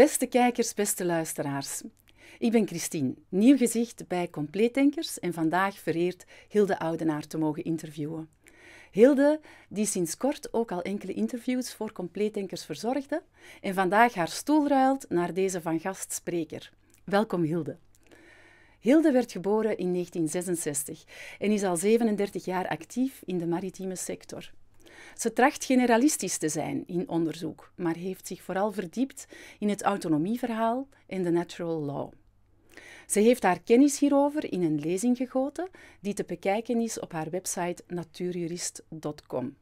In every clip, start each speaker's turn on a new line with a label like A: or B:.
A: Beste kijkers, beste luisteraars. Ik ben Christine, nieuw gezicht bij Compleetdenkers en vandaag vereerd Hilde Oudenaar te mogen interviewen. Hilde, die sinds kort ook al enkele interviews voor Compleetdenkers verzorgde en vandaag haar stoel ruilt naar deze van gastspreker. Welkom Hilde. Hilde werd geboren in 1966 en is al 37 jaar actief in de maritieme sector. Ze tracht generalistisch te zijn in onderzoek, maar heeft zich vooral verdiept in het autonomieverhaal en de natural law. Ze heeft haar kennis hierover in een lezing gegoten die te bekijken is op haar website natuurjurist.com.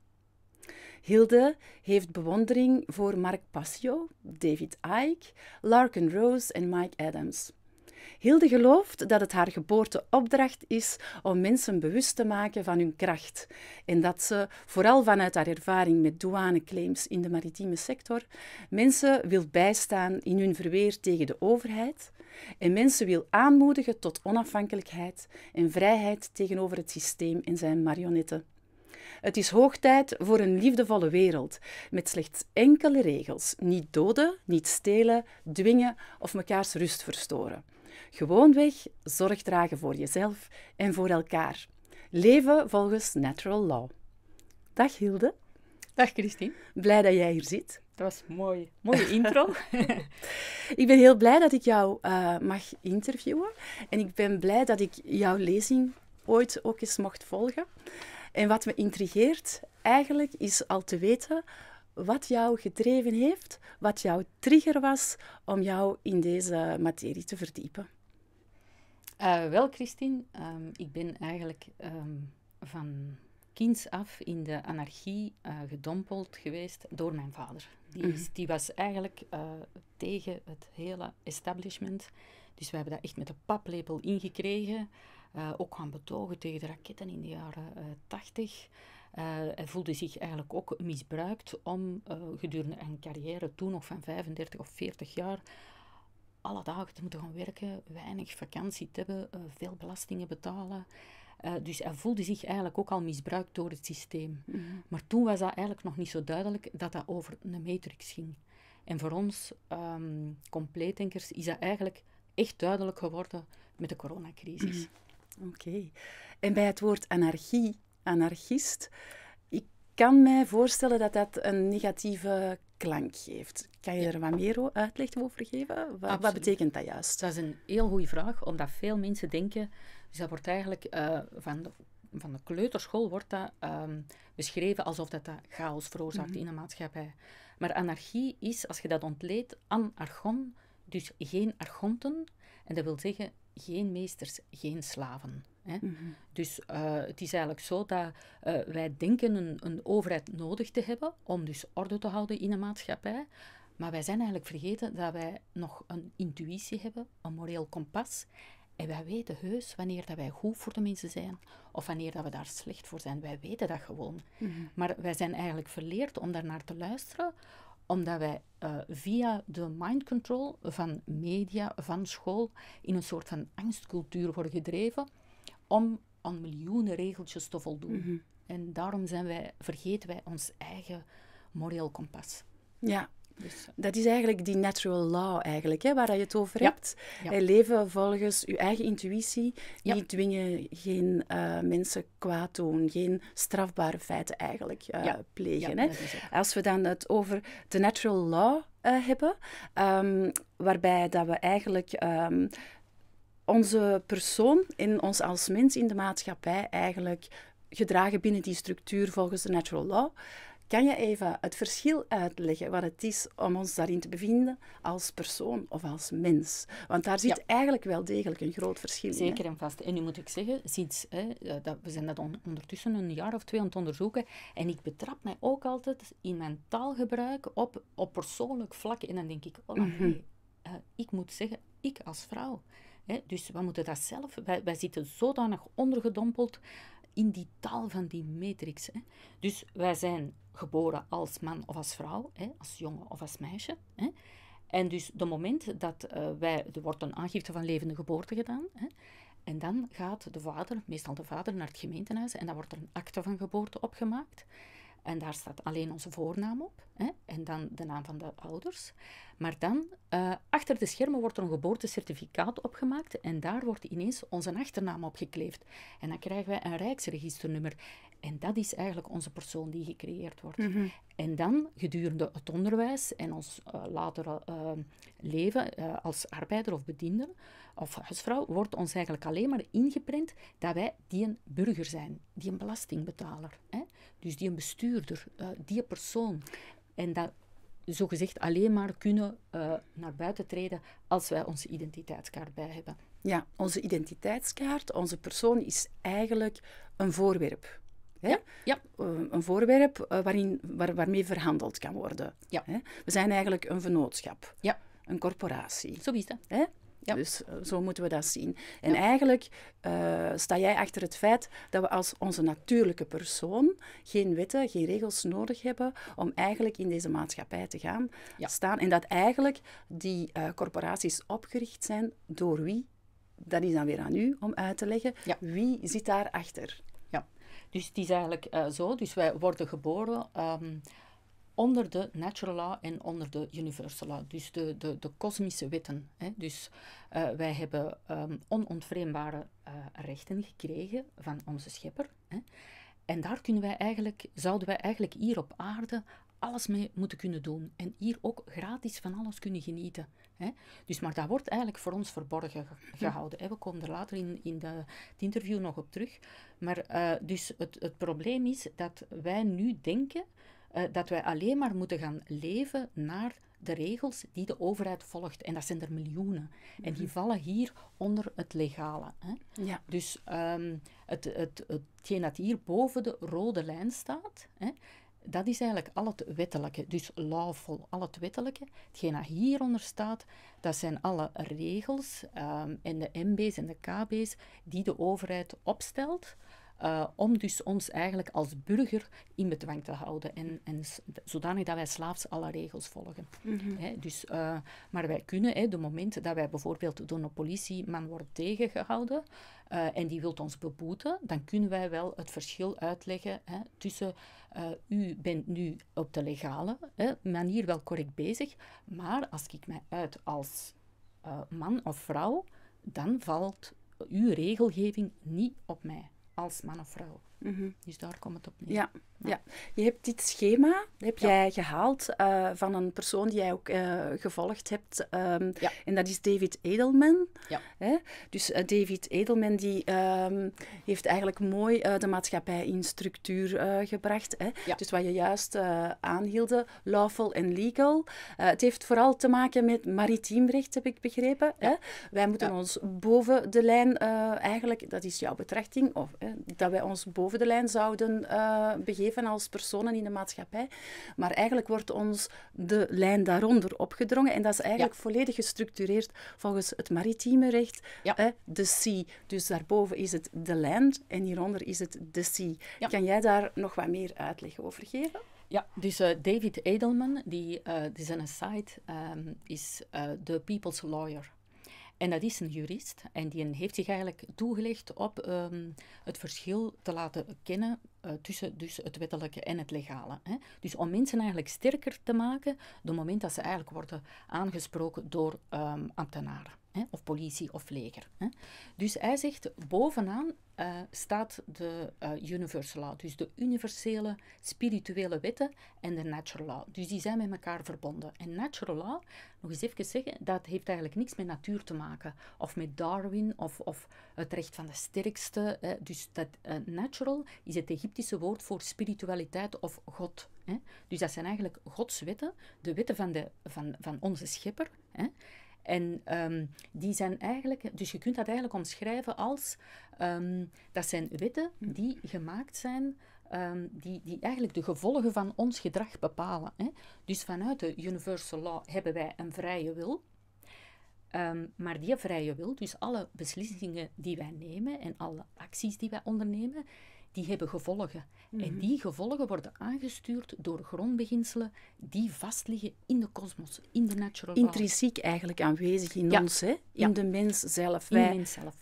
A: Hilde heeft bewondering voor Mark Passio, David Icke, Larkin Rose en Mike Adams. Hilde gelooft dat het haar geboorteopdracht is om mensen bewust te maken van hun kracht en dat ze, vooral vanuit haar ervaring met douaneclaims in de maritieme sector, mensen wil bijstaan in hun verweer tegen de overheid en mensen wil aanmoedigen tot onafhankelijkheid en vrijheid tegenover het systeem en zijn marionetten. Het is hoog tijd voor een liefdevolle wereld met slechts enkele regels: niet doden, niet stelen, dwingen of mekaars rust verstoren. Gewoonweg zorg dragen voor jezelf en voor elkaar. Leven volgens natural law. Dag Hilde. Dag Christine. Blij dat jij hier zit. Dat was een mooie, mooie intro. ik ben heel blij dat ik jou eh, mag interviewen. En ik ben blij dat ik jouw lezing ooit ook eens mocht volgen. En wat me intrigeert eigenlijk is al te weten wat jou gedreven heeft, wat jouw trigger was om jou in deze materie te verdiepen. Eh, wel, Christine, ehm, ik ben eigenlijk ehm, van kinds af in
B: de anarchie eh, gedompeld geweest door mijn vader. Die, mhm. die was eigenlijk eh, tegen het hele establishment. Dus we hebben dat echt met de paplepel ingekregen. ook gaan betogen tegen de raketten in de jaren tachtig. Eh, hij voelde zich eigenlijk ook misbruikt om eh, gedurende een carrière toen nog van 35 of 40 jaar alle dagen te moeten gaan werken, weinig vakantie te hebben, eh, veel belastingen betalen. dus hij voelde zich eigenlijk ook al misbruikt door het systeem. Mhm. Maar toen was dat eigenlijk nog niet zo duidelijk dat dat over een matrix ging. En voor ons um, compleetdenkers is dat eigenlijk echt duidelijk geworden met de
A: coronacrisis. Mhm. Oké. En bij het woord anarchie anarchist. Ik kan mij voorstellen dat dat een negatieve klank geeft. Kan je er wat meer uitleg over geven? Wat, wat, betekent dat juist? Dat is een heel goede vraag, omdat veel mensen
B: denken... Dus dat wordt eigenlijk eh, van, de, van de kleuterschool wordt dat, ehm, beschreven alsof dat, dat chaos veroorzaakt mhm. in de maatschappij. Maar anarchie is, als je dat ontleedt, anarchon, dus geen archonten. En dat wil zeggen geen meesters, geen slaven. Mhm. Dus eh, het is eigenlijk zo dat eh, wij denken een, een, overheid nodig te hebben om dus orde te houden in de maatschappij. Maar wij zijn eigenlijk vergeten dat wij nog een intuïtie hebben, een moreel kompas. En wij weten heus wanneer dat wij goed voor de mensen zijn of wanneer dat we daar slecht voor zijn. Wij weten dat gewoon. Mhm. Maar wij zijn eigenlijk verleerd om daarnaar te luisteren, omdat wij eh, via de mind control van media, van school, in een soort van angstcultuur worden gedreven om aan miljoenen regeltjes te voldoen. Mhm. En daarom zijn wij, vergeten wij ons eigen moreel kompas.
A: Ja, dus. Eh, dat is eigenlijk die natural law, eigenlijk, hè, waar je het over hebt. Eh, leven volgens je eigen intuïtie. Ja. Niet dwingen, geen eh, mensen kwaad doen, geen strafbare feiten eigenlijk plegen. Hè. Als we dan het over de natural law hebben, ehm, waarbij dat we eigenlijk ehm, onze persoon en ons als mens in de maatschappij eigenlijk gedragen binnen die structuur volgens de natural law. Kan je even het verschil uitleggen wat het is om ons daarin te bevinden als persoon of als mens? Want daar zit eigenlijk wel degelijk een groot verschil Zeker in. Zeker en
B: vast. En nu moet ik zeggen, sinds, hè, eh, dat, we zijn dat ondertussen een jaar of twee aan het onderzoeken. En ik betrap mij ook altijd in mijn taalgebruik op, op persoonlijk vlak. En dan denk ik, oh mhm. eh, ik moet zeggen, ik als vrouw. Hè? Dus we moeten dat zelf, wij, zitten zodanig ondergedompeld in die taal van die matrix. Hè? Dus wij zijn geboren als man of als vrouw, hè? als jongen of als meisje. Hè? En dus de moment dat eh, wij, er wordt een aangifte van levende geboorte gedaan. Hè? En dan gaat de vader, meestal de vader, naar het gemeentehuis en dan wordt er een akte van geboorte opgemaakt. En daar staat alleen onze voornaam op hè, en dan de naam van de ouders. Maar dan, eh, achter de schermen wordt er een geboortecertificaat opgemaakt en daar wordt ineens onze achternaam opgekleefd. En dan krijgen wij een rijksregisternummer. En dat is eigenlijk onze persoon die gecreëerd wordt. Mhm. En dan gedurende het onderwijs en ons uh, latere eh, leven als arbeider of bediende of huisvrouw, wordt ons eigenlijk alleen maar ingeprint dat wij die een burger zijn, die een belastingbetaler. Hè. Dus die bestuurder, eh, die persoon. En dat zogezegd alleen maar kunnen eh, naar buiten treden als wij onze identiteitskaart bij hebben.
A: Ja, onze identiteitskaart, onze persoon is eigenlijk een voorwerp. Hè? Ja, eh, een voorwerp waarin, waarmee verhandeld kan worden. Ja. Hè? We zijn eigenlijk een vennootschap, ja. een corporatie. Zo is dat. Hè? Dus eh, zo moeten we dat zien. En eigenlijk eh, sta jij achter het feit dat we als onze natuurlijke persoon geen wetten, geen regels nodig hebben om eigenlijk in deze maatschappij te gaan staan. En dat eigenlijk die eh, corporaties opgericht zijn door wie? Dat is dan weer aan u om uit te leggen. Wie zit daarachter? Ja, dus het is eigenlijk zo. Dus wij
B: worden geboren. Ehm, onder de natural law en onder de universal law, dus de, de, de kosmische wetten. Hè. Dus eh, wij hebben ehm, onontvreembare eh, rechten gekregen van onze schepper. Hè. En daar kunnen wij eigenlijk, zouden wij eigenlijk hier op aarde alles mee moeten kunnen doen. En hier ook gratis van alles kunnen genieten. Hè? Dus, maar dat wordt eigenlijk voor ons verborgen hm. gehouden. Hè? We komen er later in, in het interview nog op terug. Maar eh, dus het, het probleem is dat wij nu denken eh, dat wij alleen maar moeten gaan leven naar de regels die de overheid volgt. En dat zijn er miljoenen. En die mhm. vallen hier onder het legale. Hè? Dus het, ehm, het, het, hetgeen dat hier boven de rode lijn staat, hè, dat is eigenlijk al het wettelijke. Dus lawful, al het wettelijke. Hetgeen dat hieronder staat, dat zijn alle regels ehm, en de MB's en de KB's die de overheid opstelt eh, om dus ons eigenlijk als burger in bedwang te houden. En, en zodanig dat wij slaafs alle regels volgen. Mhm. dus, eh, maar wij kunnen, hè, de moment dat wij bijvoorbeeld door een politieman worden tegengehouden eh, en die wilt ons beboeten, dan kunnen wij wel het verschil uitleggen tussen u bent nu op de legale manier wel correct bezig, maar als ik mij uit als man of vrouw, dan valt uw regelgeving niet op mij als man of vrouw. Mhm. Dus daar komt het op neer. Ja, ja.
A: Je hebt dit schema heb jij gehaald eh, van een persoon die jij ook eh, gevolgd hebt. Ehm, ja. En dat is David Edelman. Ja. Hè? Dus eh, David Edelman die, ehm, heeft eigenlijk mooi de maatschappij in structuur gebracht. Hè? Dus wat je juist aanhielde, lawful en legal. het heeft vooral te maken met maritiem recht, heb ik begrepen. Hè? Wij moeten ons boven de lijn eigenlijk, dat is jouw betrachting, of, dat wij ons boven boven de lijn zouden eh, begeven als personen in de maatschappij. Maar eigenlijk wordt ons de lijn daaronder opgedrongen. En dat is eigenlijk volledig gestructureerd volgens het maritieme recht, de sea. Dus daarboven is het de land en hieronder is het de sea. Kan jij daar nog wat meer uitleg over geven? Ja, dus eh, David Edelman, die, uh, die zijn site ehm,
B: is de people's lawyer. En dat is een jurist en die heeft zich eigenlijk toegelegd op ehm, het verschil te laten kennen eh, tussen dus het wettelijke en het legale. Hè. Dus om mensen eigenlijk sterker te maken, op het moment dat ze eigenlijk worden aangesproken door ehm, ambtenaren. Hè, of politie of leger. Hè. Dus hij zegt, bovenaan eh, staat de uh, universal law, dus de universele spirituele wetten en de natural law. Dus die zijn met elkaar verbonden. En natural law, nog eens even zeggen, dat heeft eigenlijk niks met natuur te maken, of met Darwin, of, of het recht van de sterkste. Hè. Dus dat eh, natural is het Egyptische woord voor spiritualiteit of God. Hè. Dus dat zijn eigenlijk Gods wetten, de wetten van, de, van, van onze schepper. Hè. En ehm, die zijn eigenlijk, dus je kunt dat eigenlijk omschrijven als, ehm, dat zijn wetten die gemaakt zijn, ehm, die, die eigenlijk de gevolgen van ons gedrag bepalen. Hè. Dus vanuit de universal law hebben wij een vrije wil. maar die vrije wil, dus alle beslissingen die wij nemen en alle acties die wij ondernemen, die hebben gevolgen. En mhm. die gevolgen worden aangestuurd door grondbeginselen die vastliggen in de kosmos, in de natural Intrinsiek
A: eigenlijk aanwezig in ons, hè? in de mens zelf. Wij, in de mens zelf.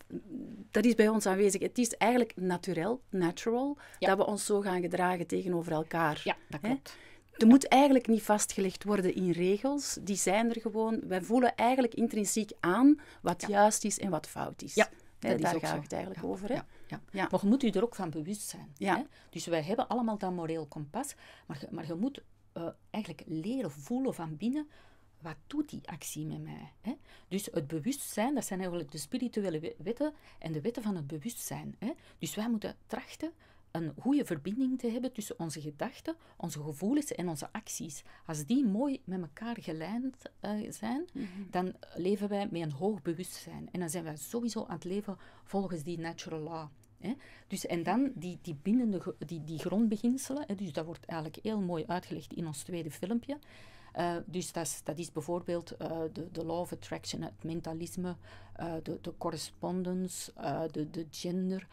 A: Dat is bij ons aanwezig. Het is eigenlijk natuurlijk, natural, dat we ons zo gaan gedragen tegenover elkaar. Ja, dat klopt. Er moet eigenlijk niet vastgelegd worden in regels. Die zijn er gewoon. Wij voelen eigenlijk intrinsiek aan wat juist is en wat fout is. Ja, daar gaat het eigenlijk over. Hè?
B: Ja. Maar je moet je er ook van bewust zijn.
A: Hè? Dus wij hebben allemaal dat moreel
B: kompas, maar je, maar je moet eh, eigenlijk leren voelen van binnen wat doet die actie met mij? Hè? Dus het bewustzijn, dat zijn eigenlijk de spirituele wetten en de wetten van het bewustzijn. Hè? Dus wij moeten trachten een goede verbinding te hebben tussen onze gedachten, onze gevoelens en onze acties. Als die mooi met elkaar gelijnd eh, zijn, mhm. dan leven wij met een hoog bewustzijn. En dan zijn wij sowieso aan het leven volgens die natural law. Hè. Dus, en dan die, die bindende, die, die grondbeginselen, hè, dus dat wordt eigenlijk heel mooi uitgelegd in ons tweede filmpje. Eh, dus dat is, dat is bijvoorbeeld eh, de, de law of attraction, het mentalisme, eh, de, de correspondence, de, de gender,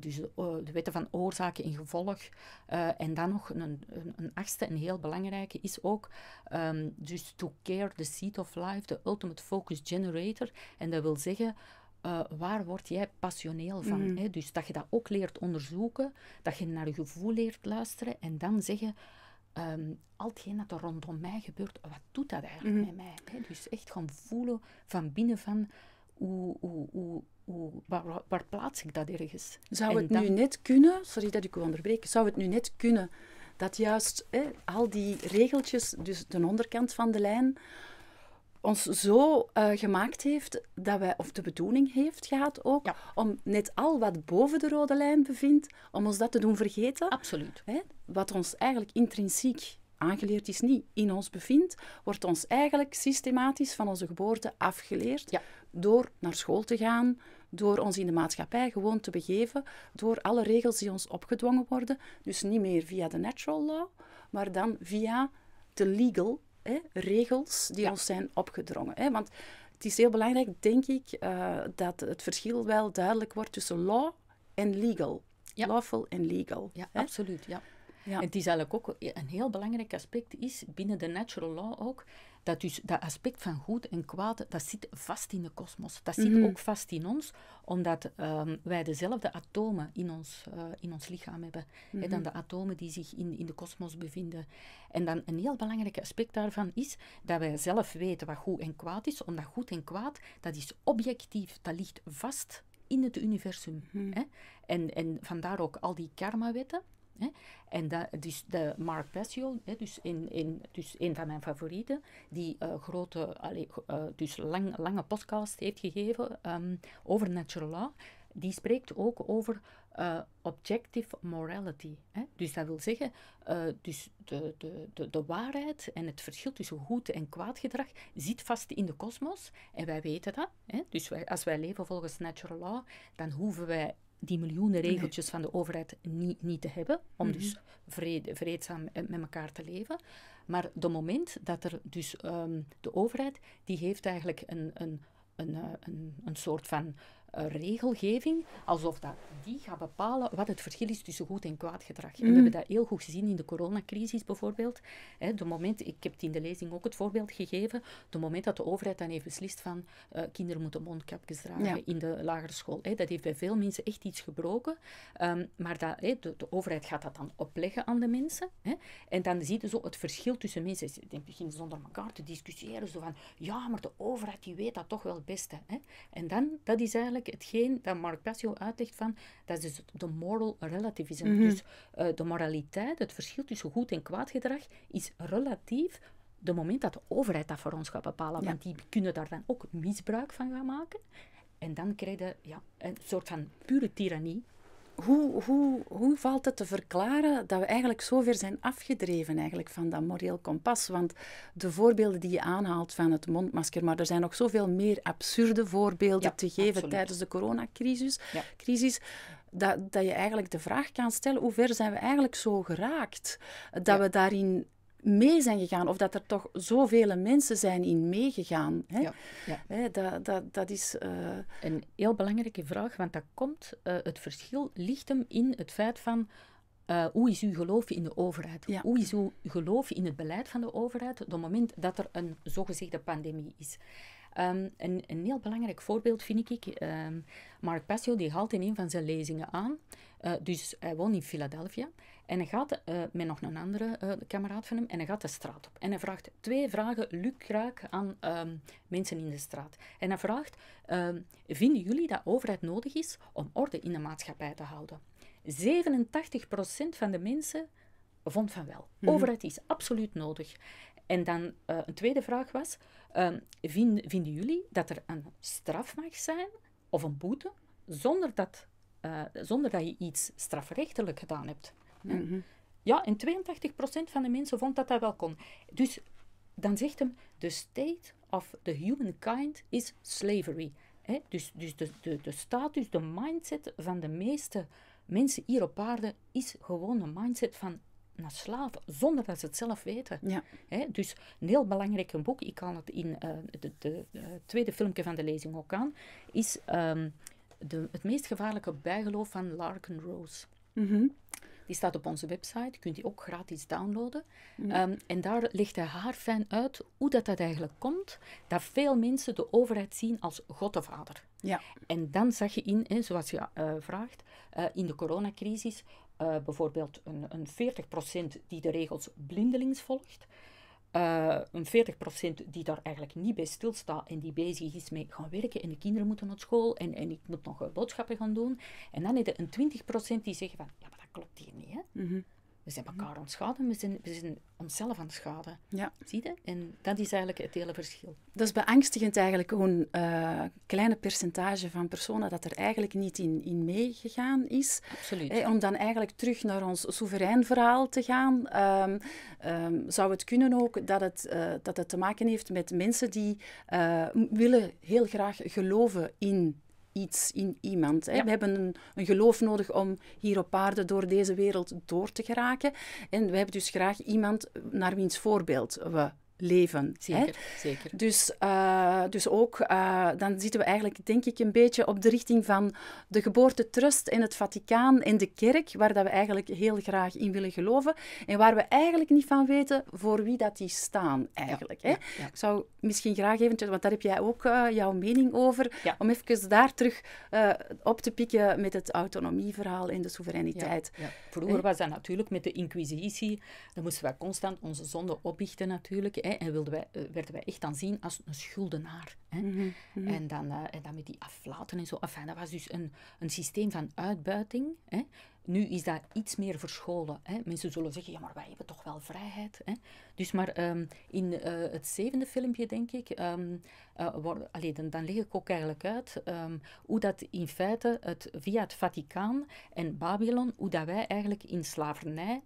B: dus de, wetten van oorzaak en gevolg. en dan nog een, een, een achtste en heel belangrijke is ook ehm, dus to care the seat of life, the ultimate focus generator. En dat wil zeggen... waar word jij passioneel van? Mm. Hè? Dus dat je dat ook leert onderzoeken, dat je naar je gevoel leert luisteren en dan zeggen, um, al hetgeen dat er rondom mij gebeurt, wat doet dat eigenlijk mhm. met mij? Hè? Dus echt gaan voelen van binnen van hoe, hoe, hoe, hoe waar, waar,
A: plaats ik dat ergens? Zou het nu net kunnen, sorry dat ik u onderbreek, zou het nu net kunnen dat juist hè, al die regeltjes, dus de onderkant van de lijn, ons zo eh, gemaakt heeft dat wij, of de bedoeling heeft gehad ook, om net al wat boven de rode lijn bevindt, om ons dat te doen vergeten. Absoluut. Hè? Wat ons eigenlijk intrinsiek aangeleerd is, niet in ons bevindt, wordt ons eigenlijk systematisch van onze geboorte afgeleerd door naar school te gaan, door ons in de maatschappij gewoon te begeven, door alle regels die ons opgedwongen worden. Dus niet meer via de natural law, maar dan via de legal regels die ons zijn opgedrongen. Hè, want het is heel belangrijk, denk ik, eh, dat het verschil wel duidelijk wordt tussen law en legal. Lawful en legal. Ja, absoluut. Ja. Ja. En het is
B: eigenlijk ook een heel belangrijk aspect is, binnen de natural law ook, dat, dus, dat aspect van goed en kwaad, dat zit vast in de kosmos. Dat zit mhm. ook vast in ons, omdat ehm, wij dezelfde atomen in ons, eh, in ons lichaam hebben. dan mhm. de atomen die zich in, in de kosmos bevinden. En dan een heel belangrijk aspect daarvan is dat wij zelf weten wat goed en kwaad is, omdat goed en kwaad, dat is objectief, dat ligt vast in het universum. Mhm. hè? En, en vandaar ook al die karma karma-wetten. Hè. En dat, dus de Mark Passiol, hè, dus, in, in, dus een van mijn favorieten, die uh, grote, eh, dus lange podcast heeft gegeven ehm, over natural law, die spreekt ook over eh, objective morality. Hè. Dus dat wil zeggen, dus de, de, de, de waarheid en het verschil tussen goed en kwaad gedrag zit vast in de kosmos. En wij weten dat. Hè. Dus wij, als wij leven volgens natural law, dan hoeven wij die miljoenen regeltjes van de overheid niet, niet te hebben, om mhm. dus vreedzaam met elkaar te leven. Maar de moment dat er dus ehm, de overheid, die heeft eigenlijk een, een, een, eh, een, een soort van regelgeving, alsof dat die gaat bepalen wat het verschil is tussen goed en kwaad gedrag. En we mm. hebben dat heel goed gezien in de coronacrisis bijvoorbeeld. Hè, de moment, ik heb het in de lezing ook het voorbeeld gegeven, de moment dat de overheid dan heeft beslist van eh, kinderen moeten mondkapjes dragen in de lagere school. Hè, dat heeft bij veel mensen echt iets gebroken. Ehm, maar dat, hè, de, overheid gaat dat dan opleggen aan de mensen. Hè, en dan zie je zo het verschil tussen mensen. Die beginnen zonder elkaar te discussiëren. Zo van, ja, maar de overheid die weet dat toch wel het beste. Hè. En dan, dat is eigenlijk hetgeen dat Mark Passio uitlegt van, dat is dus de moral relativism. Mhm. Dus eh, de moraliteit, het verschil tussen goed en kwaad gedrag, is relatief de moment dat de overheid dat voor ons gaat bepalen. Want die kunnen daar dan ook misbruik van gaan maken. En dan krijg je ja, een soort van
A: pure tirannie hoe, hoe, hoe valt het te verklaren dat we eigenlijk zover zijn afgedreven eigenlijk van dat moreel kompas? Want de voorbeelden die je aanhaalt van het mondmasker, maar er zijn nog zoveel meer absurde voorbeelden te geven tijdens de coronacrisis. Crisis, dat, dat je eigenlijk de vraag kan stellen, hoe ver zijn we eigenlijk zo geraakt? Dat we daarin mee zijn gegaan. Of dat er toch zoveel mensen zijn in meegegaan. Hè? Ja, ja. Hè, dat, dat, dat is... Eh, een heel belangrijke vraag, want dat
B: komt... Eh, het verschil ligt hem in het feit van... Eh, hoe is uw geloof in de overheid? Hoe is uw geloof in het beleid van de overheid op het moment dat er een zogezegde pandemie is? Ehm, een, een, heel belangrijk voorbeeld vind ik, ehm, Mark Passio die haalt in een van zijn lezingen aan, dus hij woont in Philadelphia, en hij gaat eh, met nog een andere eh, kameraad van hem en hij gaat de straat op. En hij vraagt twee vragen lukraak aan ehm, mensen in de straat. En hij vraagt, ehm, vinden jullie dat overheid nodig is om orde in de maatschappij te houden? 87% van de mensen vond van wel. Mhm. Overheid is absoluut nodig. En dan eh, een tweede vraag was, ehm, vinden jullie dat er een straf mag zijn of een boete zonder dat, zonder dat je iets strafrechtelijk gedaan hebt? Mhm. Ja, en 82% van de mensen vond dat dat wel kon. Dus dan zegt hem, the state of the humankind is slavery. He, dus dus de, de, de status, de mindset van de meeste mensen hier op aarde is gewoon een mindset van naar slaven, zonder dat ze het zelf weten. Ja. He, dus een heel belangrijk boek, ik haal het in het eh, de, eh, tweede filmpje van de lezing ook aan, is ehm, de, het meest gevaarlijke bijgeloof van Larkin Rose. Mm die staat op onze website, kunt die ook gratis downloaden. Ehm, en daar legt hij haar fijn uit hoe dat, dat eigenlijk komt, dat veel mensen de overheid zien als godvader. Ja. En dan zag je in, zoals je eh, vraagt, eh, in de coronacrisis eh, bijvoorbeeld een, een 40% die de regels blindelings volgt. een 40% die daar eigenlijk niet bij stilstaat en die bezig is met gaan werken en de kinderen moeten naar school en, en ik moet nog boodschappen gaan doen. En dan heb je een 20% die zeggen van, ja, maar klopt hier niet. Mhm. We zijn mhm. elkaar ontschaden, we zijn, we zijn onszelf aan het schaden. Ja. Zie je? En dat is eigenlijk het hele verschil.
A: Dat is beangstigend eigenlijk, gewoon een uh, kleine percentage van personen dat er eigenlijk niet in, in meegegaan is. Absoluut. Eh, om dan eigenlijk terug naar ons soeverein verhaal te gaan. Ehm, ehm, zou het kunnen ook dat het, eh, dat het te maken heeft met mensen die eh, willen heel graag geloven in iets in iemand. Hè. We hebben een, een, geloof nodig om hier op aarde door deze wereld door te geraken. En we hebben dus graag iemand naar wiens voorbeeld we leven. Zeker, hè? Dus, eh, dus ook, eh, dan zitten we eigenlijk, denk ik, een beetje op de richting van de geboortetrust en het Vaticaan en de kerk, waar dat we eigenlijk heel graag in willen geloven en waar we eigenlijk niet van weten voor wie dat die staan, eigenlijk. hè? Ik zou misschien graag eventjes, want daar heb jij ook eh, jouw mening over, om even daar terug op te pikken met het autonomieverhaal en de soevereiniteit. Vroeger was
B: dat natuurlijk met de inquisitie, dan moesten we constant onze zonde oplichten natuurlijk Hè, en wilden wij, eh, werden wij echt dan zien als een schuldenaar. Hè. Mhm, mhm. en, dan, eh, en dan met die aflaten en zo. Enfin, dat was dus een, een systeem van uitbuiting. Hè. Nu is dat iets meer verscholen. Hè. Mensen zullen zeggen, ja, maar wij hebben toch wel vrijheid. Hè. Dus maar ehm, in eh, het zevende filmpje, denk ik, um, dan, dan leg ik ook eigenlijk uit ehm, hoe dat in feite het, via het Vaticaan en Babylon, hoe dat wij eigenlijk in slavernij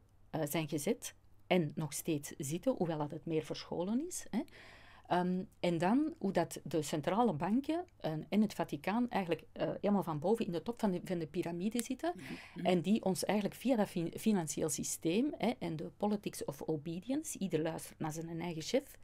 B: zijn gezet en nog steeds zitten, hoewel dat het meer verscholen is. Hè. Ehm, en dan hoe dat de centrale banken uh, en het Vaticaan eigenlijk eh, helemaal van boven in de top van de, van de piramide zitten. Mhm, mhm. En die ons eigenlijk via dat financieel systeem hè, en de politics of obedience, ieder luistert naar zijn eigen chef,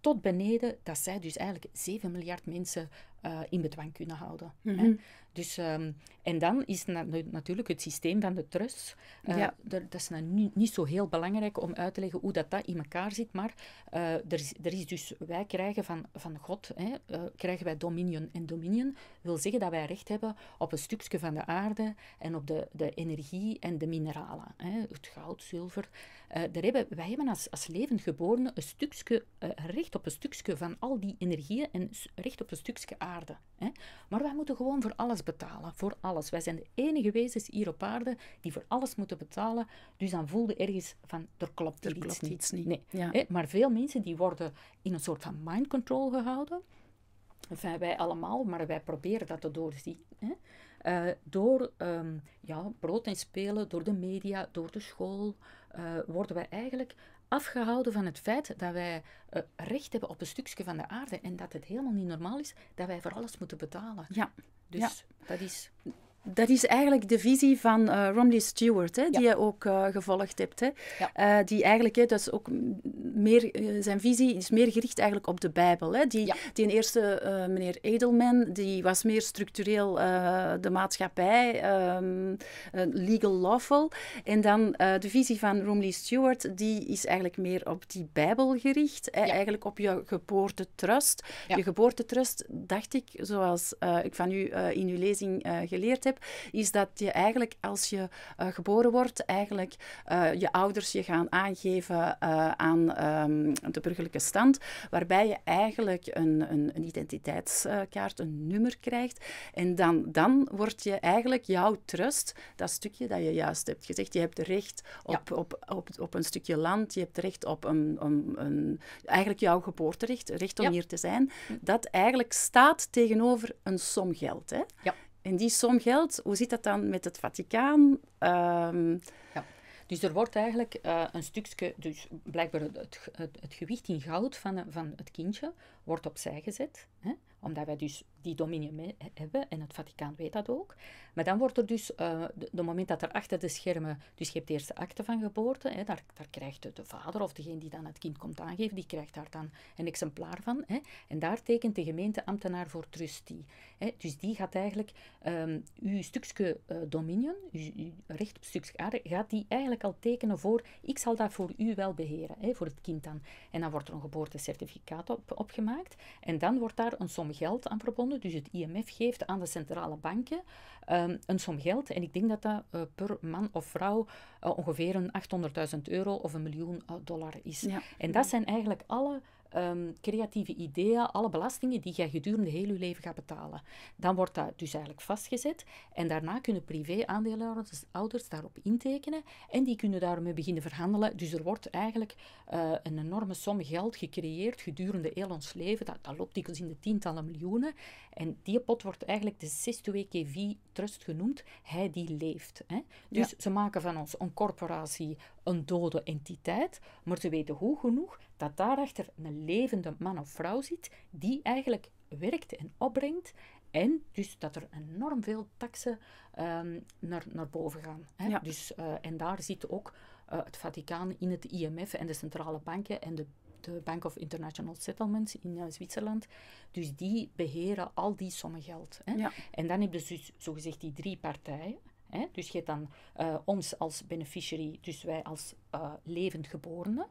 B: tot beneden dat zij dus eigenlijk 7 miljard mensen eh, in bedwang kunnen houden. hè. Mhm. Dus, ehm, en dan is natuurlijk het systeem van de trust. Eh, dat is nou niet, zo heel belangrijk om uit te leggen hoe dat, dat in elkaar zit, maar eh, er, is, er is dus, wij krijgen van, van God, hè, eh, krijgen wij dominion. En dominion wil zeggen dat wij recht hebben op een stukje van de aarde en op de, de energie en de mineralen. Hè, het goud, zilver. Eh, daar hebben, wij hebben als, als levend een stukje, eh, recht op een stukje van al die energieën en recht op een stukje aarde. Hè? Maar wij moeten gewoon voor alles betalen, voor alles. Wij zijn de enige wezens hier op aarde die voor alles moeten betalen. Dus dan voelde ergens van, er klopt, er iets, niet. Nee. Hè? Maar veel mensen die worden in een soort van mind control gehouden. Enfin, wij allemaal, maar wij proberen dat te doorzien. Hè? Eh, door ehm, ja, brood en spelen, door de media, door de school, eh, worden wij eigenlijk afgehouden van het feit dat wij eh, recht hebben op een stukje van de aarde en
A: dat het helemaal niet normaal is dat wij voor alles moeten betalen. Ja. Dus ja. dat is dat is eigenlijk de visie van eh, Romney Stewart, hè, die je ook eh, gevolgd hebt. Hè. Eh, die eigenlijk, hè, dat is ook meer, zijn visie is meer gericht eigenlijk op de Bijbel. Hè. Die, die eerste, meneer Edelman, die was meer structureel de maatschappij, ehm, legal lawful. En dan de visie van Romney Stewart, die is eigenlijk meer op die Bijbel gericht. Hè, eigenlijk op je geboortetrust. Je geboortetrust, dacht ik, zoals ik van u in uw lezing geleerd heb, is dat je eigenlijk als je eh, geboren wordt, eigenlijk eh, je ouders je gaan aangeven eh, aan um, de burgerlijke stand, waarbij je eigenlijk een, een, een identiteitskaart, een nummer krijgt. En dan, dan wordt je eigenlijk jouw trust, dat stukje dat je juist hebt gezegd, je hebt recht op, op, op, op een stukje land, je hebt recht op een, een eigenlijk jouw geboorterecht, recht om hier te zijn, hm. dat eigenlijk staat tegenover een som geld. Hè? Ja. En die som geld, hoe zit dat dan met het Vaticaan? Ehm, ja. Dus er wordt eigenlijk eh, een
B: stukje, dus blijkbaar het, het, het, gewicht in goud van, van het kindje, wordt opzij gezet. Hè? Omdat wij dus die dominium hebben en het Vaticaan weet dat ook. Maar dan wordt er dus, uh, de, moment dat er achter de schermen, dus je hebt de eerste akte van geboorte, hè, daar, daar krijgt de, vader of degene die dan het kind komt aangeven, die krijgt daar dan een exemplaar van. Hè, en daar tekent de gemeenteambtenaar voor trustee. Hè, dus die gaat eigenlijk ehm, uw stukje eh, dominion, uw, uw recht aarde, gaat die eigenlijk al tekenen voor, ik zal dat voor u wel beheren, hè, voor het kind dan. En dan wordt er een geboortecertificaat opgemaakt en dan wordt daar een som geld aan verbonden. Dus het IMF geeft aan de centrale banken ehm, een som geld. En ik denk dat dat eh, per man of vrouw eh, ongeveer een 800.000 euro of een miljoen eh, dollar is. En dat zijn eigenlijk alle Ehm, creatieve ideeën, alle belastingen die jij gedurende heel je leven gaat betalen. Dan wordt dat dus eigenlijk vastgezet en daarna kunnen privé-aandeelhouders daarop intekenen en die kunnen daarmee beginnen verhandelen. Dus er wordt eigenlijk eh, een enorme som geld gecreëerd gedurende heel ons leven. Dat, dat loopt dikwijls in de tientallen miljoenen. En die pot wordt eigenlijk de 2 KV Trust genoemd. Hij die leeft. Hè? Dus ze maken van ons een corporatie, een dode entiteit, maar ze weten hoe genoeg dat daarachter een levende man of vrouw zit die eigenlijk werkt en opbrengt. En dus dat er enorm veel taksen ehm, naar, naar boven gaan. Hè? Ja. Dus, eh, en daar zit ook eh, het Vaticaan in het IMF en de centrale banken en de, de Bank of International Settlements in eh, Zwitserland. Dus die beheren al die sommen geld. Hè? Ja. En dan heb je dus zogezegd die drie partijen. Dus je hebt dan ons als beneficiary, dus wij als levend geborenen,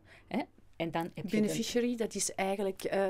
B: en dan Beneficiary, dat is eigenlijk eh,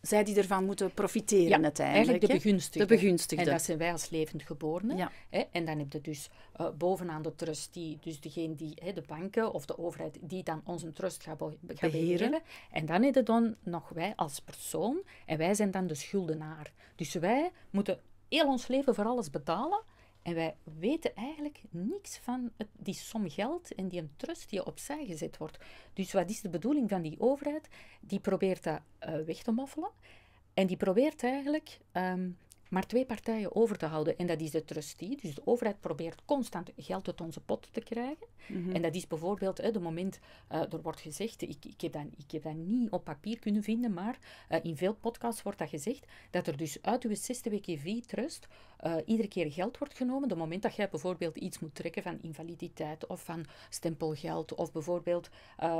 B: zij die ervan
A: moeten profiteren ja, eigenlijk de begunstigde. De begunstigde. En dat zijn
B: wij als levend geborenen. Ja. Hè? En dan heb je dus eh, bovenaan de die dus degene die hè, de banken of de overheid, die dan onze trust gaat, beheren. En dan heb je dan nog wij als persoon. En wij zijn dan de schuldenaar. Dus wij moeten heel ons leven voor alles betalen en wij weten eigenlijk niets van het, die som geld en die trust die opzij gezet wordt. Dus wat is de bedoeling van die overheid? Die probeert dat eh, weg te moffelen. En die probeert eigenlijk ehm, maar twee partijen over te houden. En dat is de trustee. Dus de overheid probeert constant geld uit onze pot te krijgen. Mhm. En dat is bijvoorbeeld het moment, uh, er wordt gezegd, ik, ik, heb dat, ik heb dat niet op papier kunnen vinden, maar eh, in veel podcasts wordt dat gezegd, dat er dus uit uw zesde e trust eh, iedere keer geld wordt genomen. De moment dat jij bijvoorbeeld iets moet trekken van invaliditeit of van stempelgeld, of bijvoorbeeld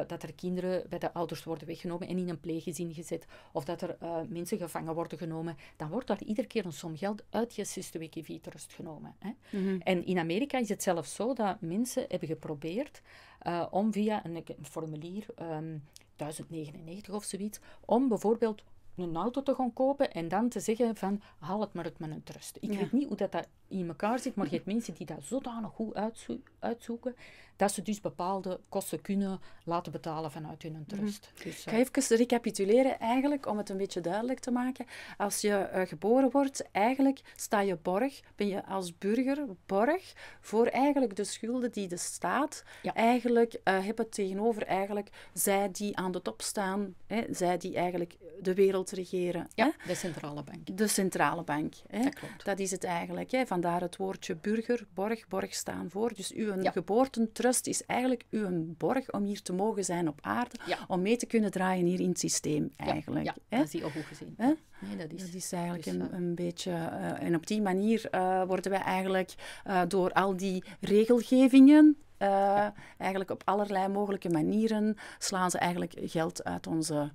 B: dat er kinderen bij de ouders worden weggenomen en in een pleeggezin gezet, of dat er mensen gevangen worden genomen, dan wordt daar iedere keer een som geld uit je systemieke trust genomen. Hè. Mhm. En in Amerika is het zelfs zo dat mensen hebben geprobeerd eh, om via een, formulier 1099 ehm, of zoiets, om bijvoorbeeld een auto te gaan kopen en dan te zeggen van haal het maar uit mijn trust. Ik weet niet hoe dat, dat in elkaar zit, maar je hebt mensen die dat zodanig goed uitzoeken, dat ze dus bepaalde kosten kunnen laten
A: betalen vanuit hun mhm. trust. Mm. Dus, Ik eh, ga even recapituleren eigenlijk, om het een beetje duidelijk te maken. Als je eh, geboren wordt, eigenlijk sta je borg, ben je als burger borg voor eigenlijk de schulden die de staat eigenlijk uh, eh, hebben tegenover eigenlijk zij die aan de top staan, hè, zij die eigenlijk de wereld regeren. Ja, de centrale bank. De centrale bank. Hè? Dat klopt. Dat is het eigenlijk, hè, daar het woordje burger, borg, borg staan voor. Dus uw ja. geboortentrust is eigenlijk uw borg om hier te mogen zijn op aarde, om mee te kunnen draaien hier in het systeem eigenlijk. Ja, ja. dat is ook goed gezien. Nee, dat, is, dat is eigenlijk dus, een, eh, een, beetje... Eh, en op die manier eh, worden wij eigenlijk door al die regelgevingen Eigenlijk op allerlei mogelijke manieren slaan ze eigenlijk geld uit onze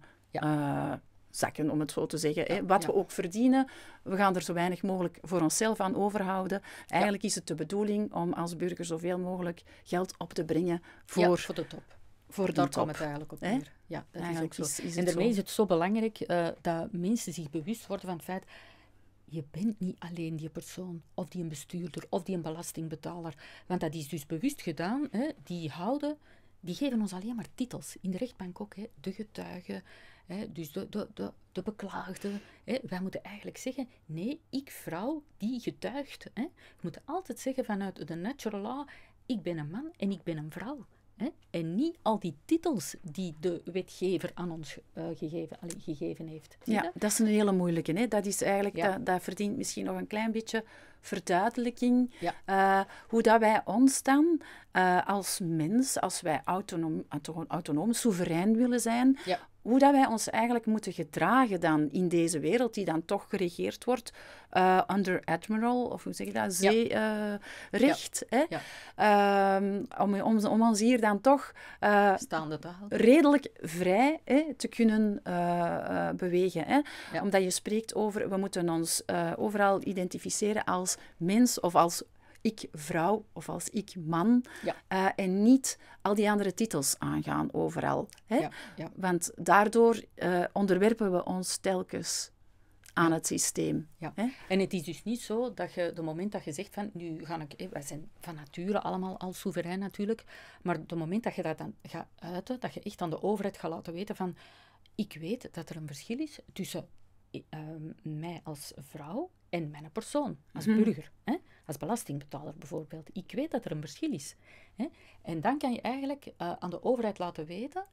A: zakken, om het zo te zeggen. Hè. Wat we ook verdienen, we gaan er zo weinig mogelijk voor onszelf aan overhouden. Eigenlijk is het de bedoeling om als burger zoveel mogelijk geld op te brengen voor, voor de top voor Daar komt het eigenlijk op neer. Ja, dat is ook zo. en daarmee is het
B: zo belangrijk eh, dat mensen zich bewust worden van het feit... Je bent niet alleen die persoon, of die een bestuurder, of die een belastingbetaler. Want dat is dus bewust gedaan. Hè? Die houden... Die geven ons alleen maar titels. In de rechtbank ook, hè? de getuigen, Hè, dus de, de, de, de beklaagde. Hè, wij moeten eigenlijk zeggen, nee, ik vrouw, die getuigt. Hè. moeten altijd zeggen vanuit de natural law, ik ben een man en ik ben een vrouw. Hè. En niet al die titels die de wetgever aan ons eh, gegeven, gegeven heeft.
A: ja, dat? is een hele moeilijke. Hè? Dat, is eigenlijk, dat, dat, verdient misschien nog een klein beetje verduidelijking. Eh, hoe dat wij ons dan eh, als mens, als wij autonoom, autonoom, autonoom soeverein willen zijn, ja hoe dat wij ons eigenlijk moeten gedragen dan in deze wereld die dan toch geregeerd wordt uh, under admiral, of hoe zeg je dat, zeerecht. Ja. Eh, ehm, om, om, om, ons hier dan toch eh, redelijk vrij hè, te kunnen bewegen. Hè? Omdat je spreekt over, we moeten ons overal identificeren als mens of als ik vrouw of als ik man. Eh, en niet al die andere titels aangaan overal. Hè? Want daardoor eh, onderwerpen we ons telkens aan het systeem. Hè?
B: En het is dus niet zo dat je, de moment dat je zegt van, nu ga ik, eh, wij zijn van nature allemaal al soeverein natuurlijk, maar de moment dat je dat dan gaat uiten, dat je echt aan de overheid gaat laten weten van, ik weet dat er een verschil is tussen ehm, mij als vrouw en mijn persoon, als mhm. burger. Hè? als belastingbetaler bijvoorbeeld. Ik weet dat er een verschil is. Hè? En dan kan je eigenlijk eh, aan de overheid laten weten,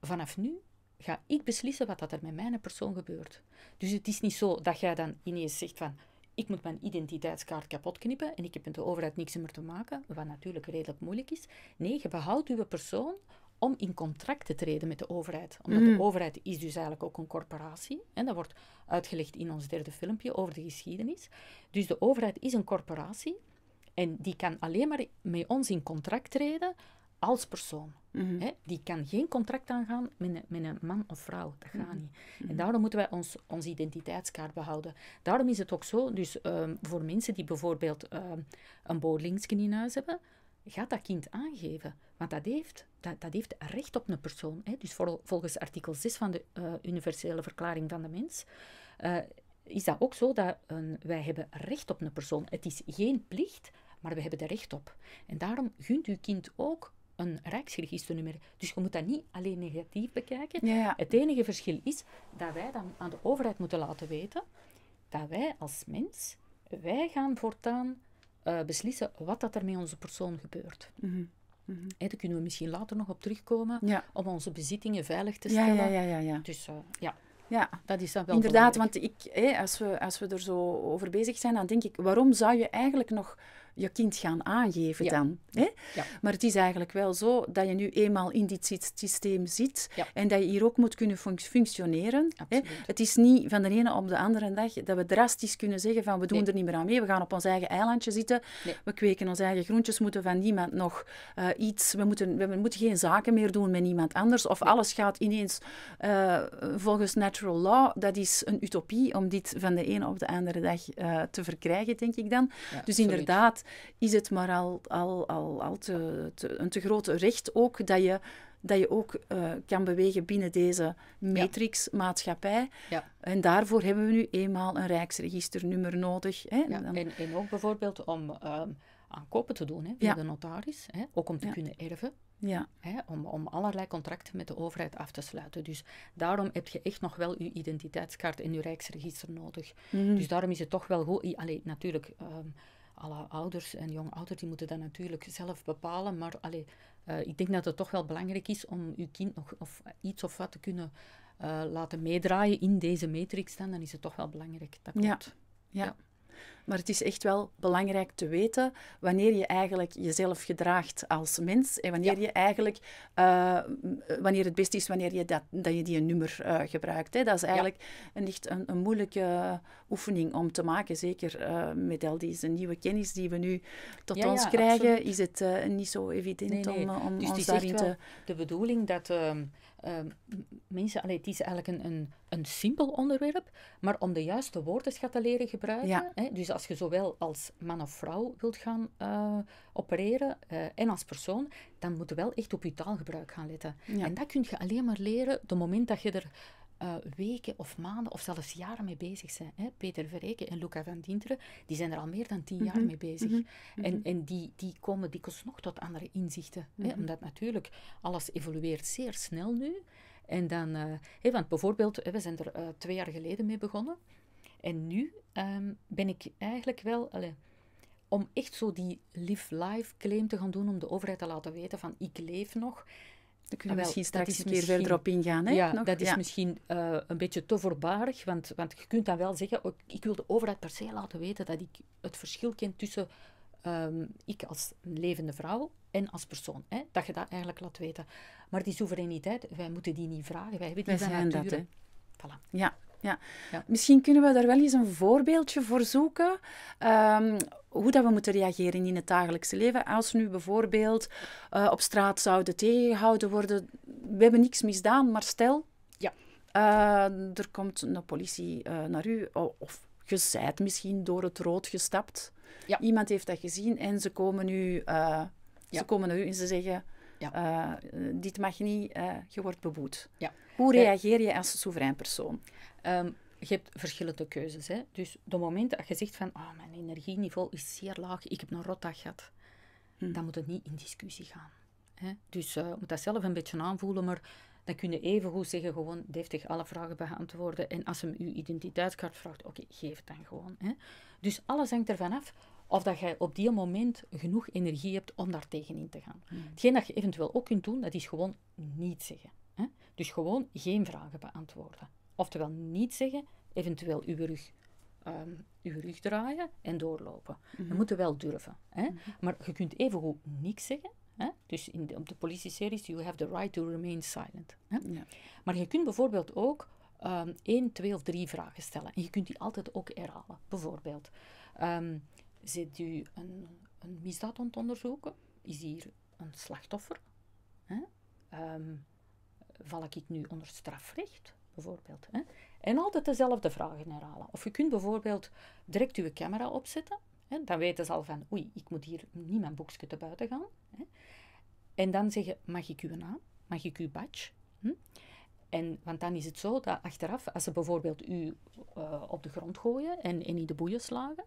B: vanaf nu ga ik beslissen wat dat er met mijn persoon gebeurt. Dus het is niet zo dat jij dan ineens zegt van, ik moet mijn identiteitskaart kapot knippen en ik heb met de overheid niks meer te maken, wat natuurlijk redelijk moeilijk is. Nee, je behoudt je persoon om in contract te treden met de overheid. Omdat de mhm. overheid is dus eigenlijk ook een corporatie. En dat wordt uitgelegd in ons derde filmpje over de geschiedenis. Dus de overheid is een corporatie en die kan alleen maar met ons in contract treden als persoon. Mhm. die kan geen contract aangaan met een, met een man of vrouw. Dat gaat mhm. niet. En daarom moeten wij ons, onze identiteitskaart behouden. Daarom is het ook zo, dus ehm, voor mensen die bijvoorbeeld ehm, een boorlingsken in huis hebben, gaat dat kind aangeven. Want dat heeft, dat, dat heeft recht op een persoon. Hè. Dus volgens artikel 6 van de eh, Universele Verklaring van de Mens eh, is dat ook zo dat uh, wij hebben recht op een persoon. Het is geen plicht, maar we hebben er recht op. En daarom gunt uw kind ook een rijksregisternummer. Dus je moet dat niet alleen negatief bekijken. Het enige verschil is dat wij dan aan de overheid moeten laten weten dat wij als mens, wij gaan voortaan eh, beslissen wat dat er met onze persoon gebeurt. Mm daar kunnen we misschien later nog op terugkomen om
A: onze bezittingen veilig te stellen. Ja, ja, ja. ja, Dus eh, ja. Ja, dat is dan wel inderdaad. Want ik, als, we, als we er zo over bezig zijn, dan denk ik: waarom zou je eigenlijk nog je kind gaan aangeven dan. Hè? Maar het is eigenlijk wel zo dat je nu eenmaal in dit systeem zit en dat je hier ook moet kunnen functioneren. Hè? Het is niet van de ene op de andere dag dat we drastisch kunnen zeggen van we doen er niet meer aan mee, we gaan op ons eigen eilandje zitten, we kweken onze eigen groentjes, moeten van niemand nog eh, iets, we moeten, we moeten geen zaken meer doen met niemand anders of alles gaat ineens eh, volgens natural law. Dat is een utopie om dit van de ene op de andere dag eh, te verkrijgen, denk ik dan. dus inderdaad, is het maar al, al, al, al te, een te groot recht ook dat je, dat je ook eh, kan bewegen binnen deze matrixmaatschappij. Ja. En daarvoor hebben we nu eenmaal een rijksregisternummer nodig. Hè? Ja, en, en, ook bijvoorbeeld om ehm,
B: aankopen te doen hè, via de notaris, hè? ook om te kunnen erven. Ja. Hè, om, om allerlei contracten met de overheid af te sluiten. Dus daarom heb je echt nog wel je identiteitskaart en je rijksregister nodig. Mhm. Dus daarom is het toch wel goed. Alleen natuurlijk. Ehm, alle ouders en jonge ouders die moeten dat natuurlijk zelf bepalen. Maar allee, eh, ik denk dat het toch wel belangrijk is om uw kind nog of iets of wat te kunnen eh, laten meedraaien in deze matrix. Dan, dan is het toch wel
A: belangrijk. Dat klopt. ja. ja. Maar het is echt wel belangrijk te weten wanneer je eigenlijk jezelf gedraagt als mens. En wanneer je eigenlijk, eh, wanneer het best is wanneer je, dat, dat je die nummer eh, gebruikt. Hè. Dat is eigenlijk een, echt een, een, moeilijke oefening om te maken. Zeker eh, met al deze nieuwe kennis die we nu tot ons krijgen, is het niet zo evident om, om dus daarin te... De bedoeling dat ehm,
B: Ehm, mensen, allee, het is eigenlijk een, een, een, simpel onderwerp, maar om de juiste woordenschat te leren gebruiken. Ja. Hè, dus als je zowel als man of vrouw wilt gaan eh, opereren eh, en als persoon, dan moet je wel echt op je taalgebruik gaan letten. Ja. En dat kun je alleen maar leren op het moment dat je er eh, weken of maanden of zelfs jaren mee bezig zijn. Hè? Peter Verreken en Luca van Dinteren, die zijn er al meer dan tien jaar mhm. mee bezig. Mhm. En, mhm. en die, die komen dikwijls nog tot andere inzichten. hè? Omdat natuurlijk alles evolueert zeer snel nu. En dan, uh, want bijvoorbeeld, we zijn er eh, twee jaar geleden mee begonnen. En nu ehm, ben ik eigenlijk wel... Allez, om echt zo die live life claim te gaan doen, om de overheid te laten weten van ik leef nog, daar kunnen we ah, misschien straks een keer verder op ingaan. Hè? Ja, dat is misschien eh, een beetje te voorbarig, want, want je kunt dan wel zeggen, oh, ik wil de overheid per se laten weten dat ik het verschil ken tussen ehm, ik als levende vrouw en als persoon. Hè? Dat je dat eigenlijk laat weten. Maar die soevereiniteit,
A: wij moeten die niet vragen. Wij hebben die van nature. dat, Voilà. Ja, ja. Misschien kunnen we daar wel eens een voorbeeldje voor zoeken. Ehm, hoe dat we moeten reageren in het dagelijkse leven. Als nu bijvoorbeeld eh, op straat zouden tegengehouden worden. We hebben niks misdaan, maar stel... Ja. Eh, er komt een politie eh, naar u. of je bent misschien door het rood gestapt. Iemand heeft dat gezien en ze komen nu... Ze komen naar u en ze zeggen... Ja. dit mag niet, je wordt beboet. Ja. Hoe reageer je als soeverein persoon? Ehm, je hebt verschillende
B: keuzes. Hè? Dus de moment dat je zegt van oh, mijn energieniveau is zeer laag, ik heb een rotdag gehad, hm. dan moet het niet in discussie gaan. Hè? Dus eh, je moet dat zelf een beetje aanvoelen, maar dan kun je even goed zeggen gewoon deftig alle vragen beantwoorden. En als hem uw identiteitskaart vraagt, oké, geef het dan gewoon. Hè? Dus alles hangt ervan af of dat jij op die moment genoeg energie hebt om daar tegenin te gaan. Hm. Hetgeen dat je eventueel ook kunt doen, dat is gewoon niet zeggen. Hè? Dus gewoon geen vragen beantwoorden. Oftewel niet zeggen, eventueel uw rug, um, uw rug draaien en doorlopen. Mm -hmm. We moeten wel durven. Hè? Mhm. Maar je kunt evengoed niks zeggen. Hè? Dus in op de politie-series, you have the right to remain silent. Hè? Ja. Maar je kunt bijvoorbeeld ook um, één, twee of drie vragen stellen. En je kunt die altijd ook herhalen. Bijvoorbeeld, um, zit u een, een misdaad aan het onderzoeken? Is hier een slachtoffer? Hè? Um, val ik nu onder strafrecht? bijvoorbeeld. Hè? En altijd dezelfde vragen herhalen. Of je kunt bijvoorbeeld direct je camera opzetten. Hè? Dan weten ze al van, oei, ik moet hier niet mijn boekje te buiten gaan. Hè? En dan zeggen, mag ik uw naam? Mag ik uw badge? Hm? En, want dan is het zo dat achteraf, als ze bijvoorbeeld u eh, op de grond gooien en, in de boeien slagen,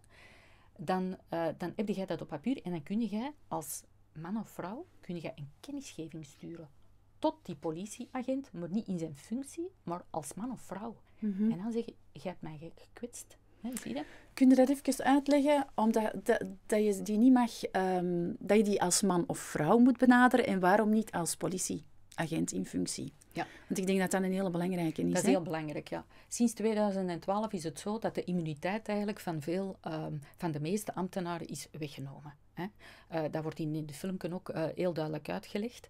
B: dan, eh, dan heb jij dat op papier en dan kun je als man of vrouw kun je een kennisgeving sturen tot die politieagent, maar niet in zijn functie, maar als man of vrouw. Mhm. En dan zeg je, jij hebt mij gekwetst. zie je?
A: Kun je dat even uitleggen? Omdat dat, dat je die niet mag, ehm, dat je die als man of vrouw moet benaderen en waarom niet als politieagent in functie?
B: Ja. Want ik denk dat dat een hele belangrijke is. Dat is heel belangrijk, ja. Sinds 2012 is het zo dat de immuniteit eigenlijk van, veel, ehm, van de meeste ambtenaren is weggenomen. Hè. Eh, dat wordt in, de filmpje ook eh, heel duidelijk uitgelegd.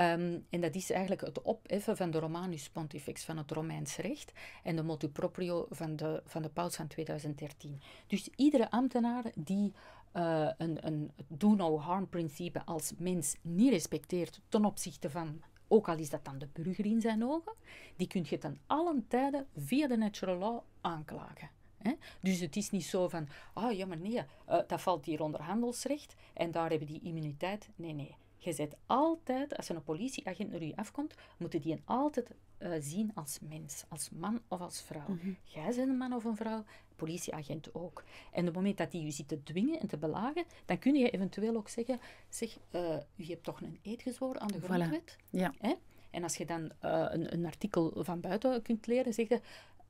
B: Um, en dat is eigenlijk het opheffen van de Romanus Pontifex, van het Romeins recht, en de motu proprio van de, van de paus van 2013. Dus iedere ambtenaar die eh, een, een do-no-harm-principe als mens niet respecteert ten opzichte van ook al is dat dan de burger in zijn ogen, die kun je ten allen tijde via de natural law aanklagen. Dus het is niet zo van, ah oh, ja maar nee, eh, dat valt hier onder handelsrecht en daar hebben die immuniteit. Nee, nee. Je zet altijd, als een politieagent naar je afkomt, moeten die altijd eh, zien als mens, als man of als vrouw. Mm -hmm. Jij bent een man of een vrouw, politieagent ook. En op het moment dat die je ziet te dwingen en te belagen, dan kun je eventueel ook zeggen, zeg, uh, eh, je hebt toch een eed gezworen aan de grondwet? Ja. Hè? En als je dan eh, een, een, artikel van buiten kunt leren, zeg je,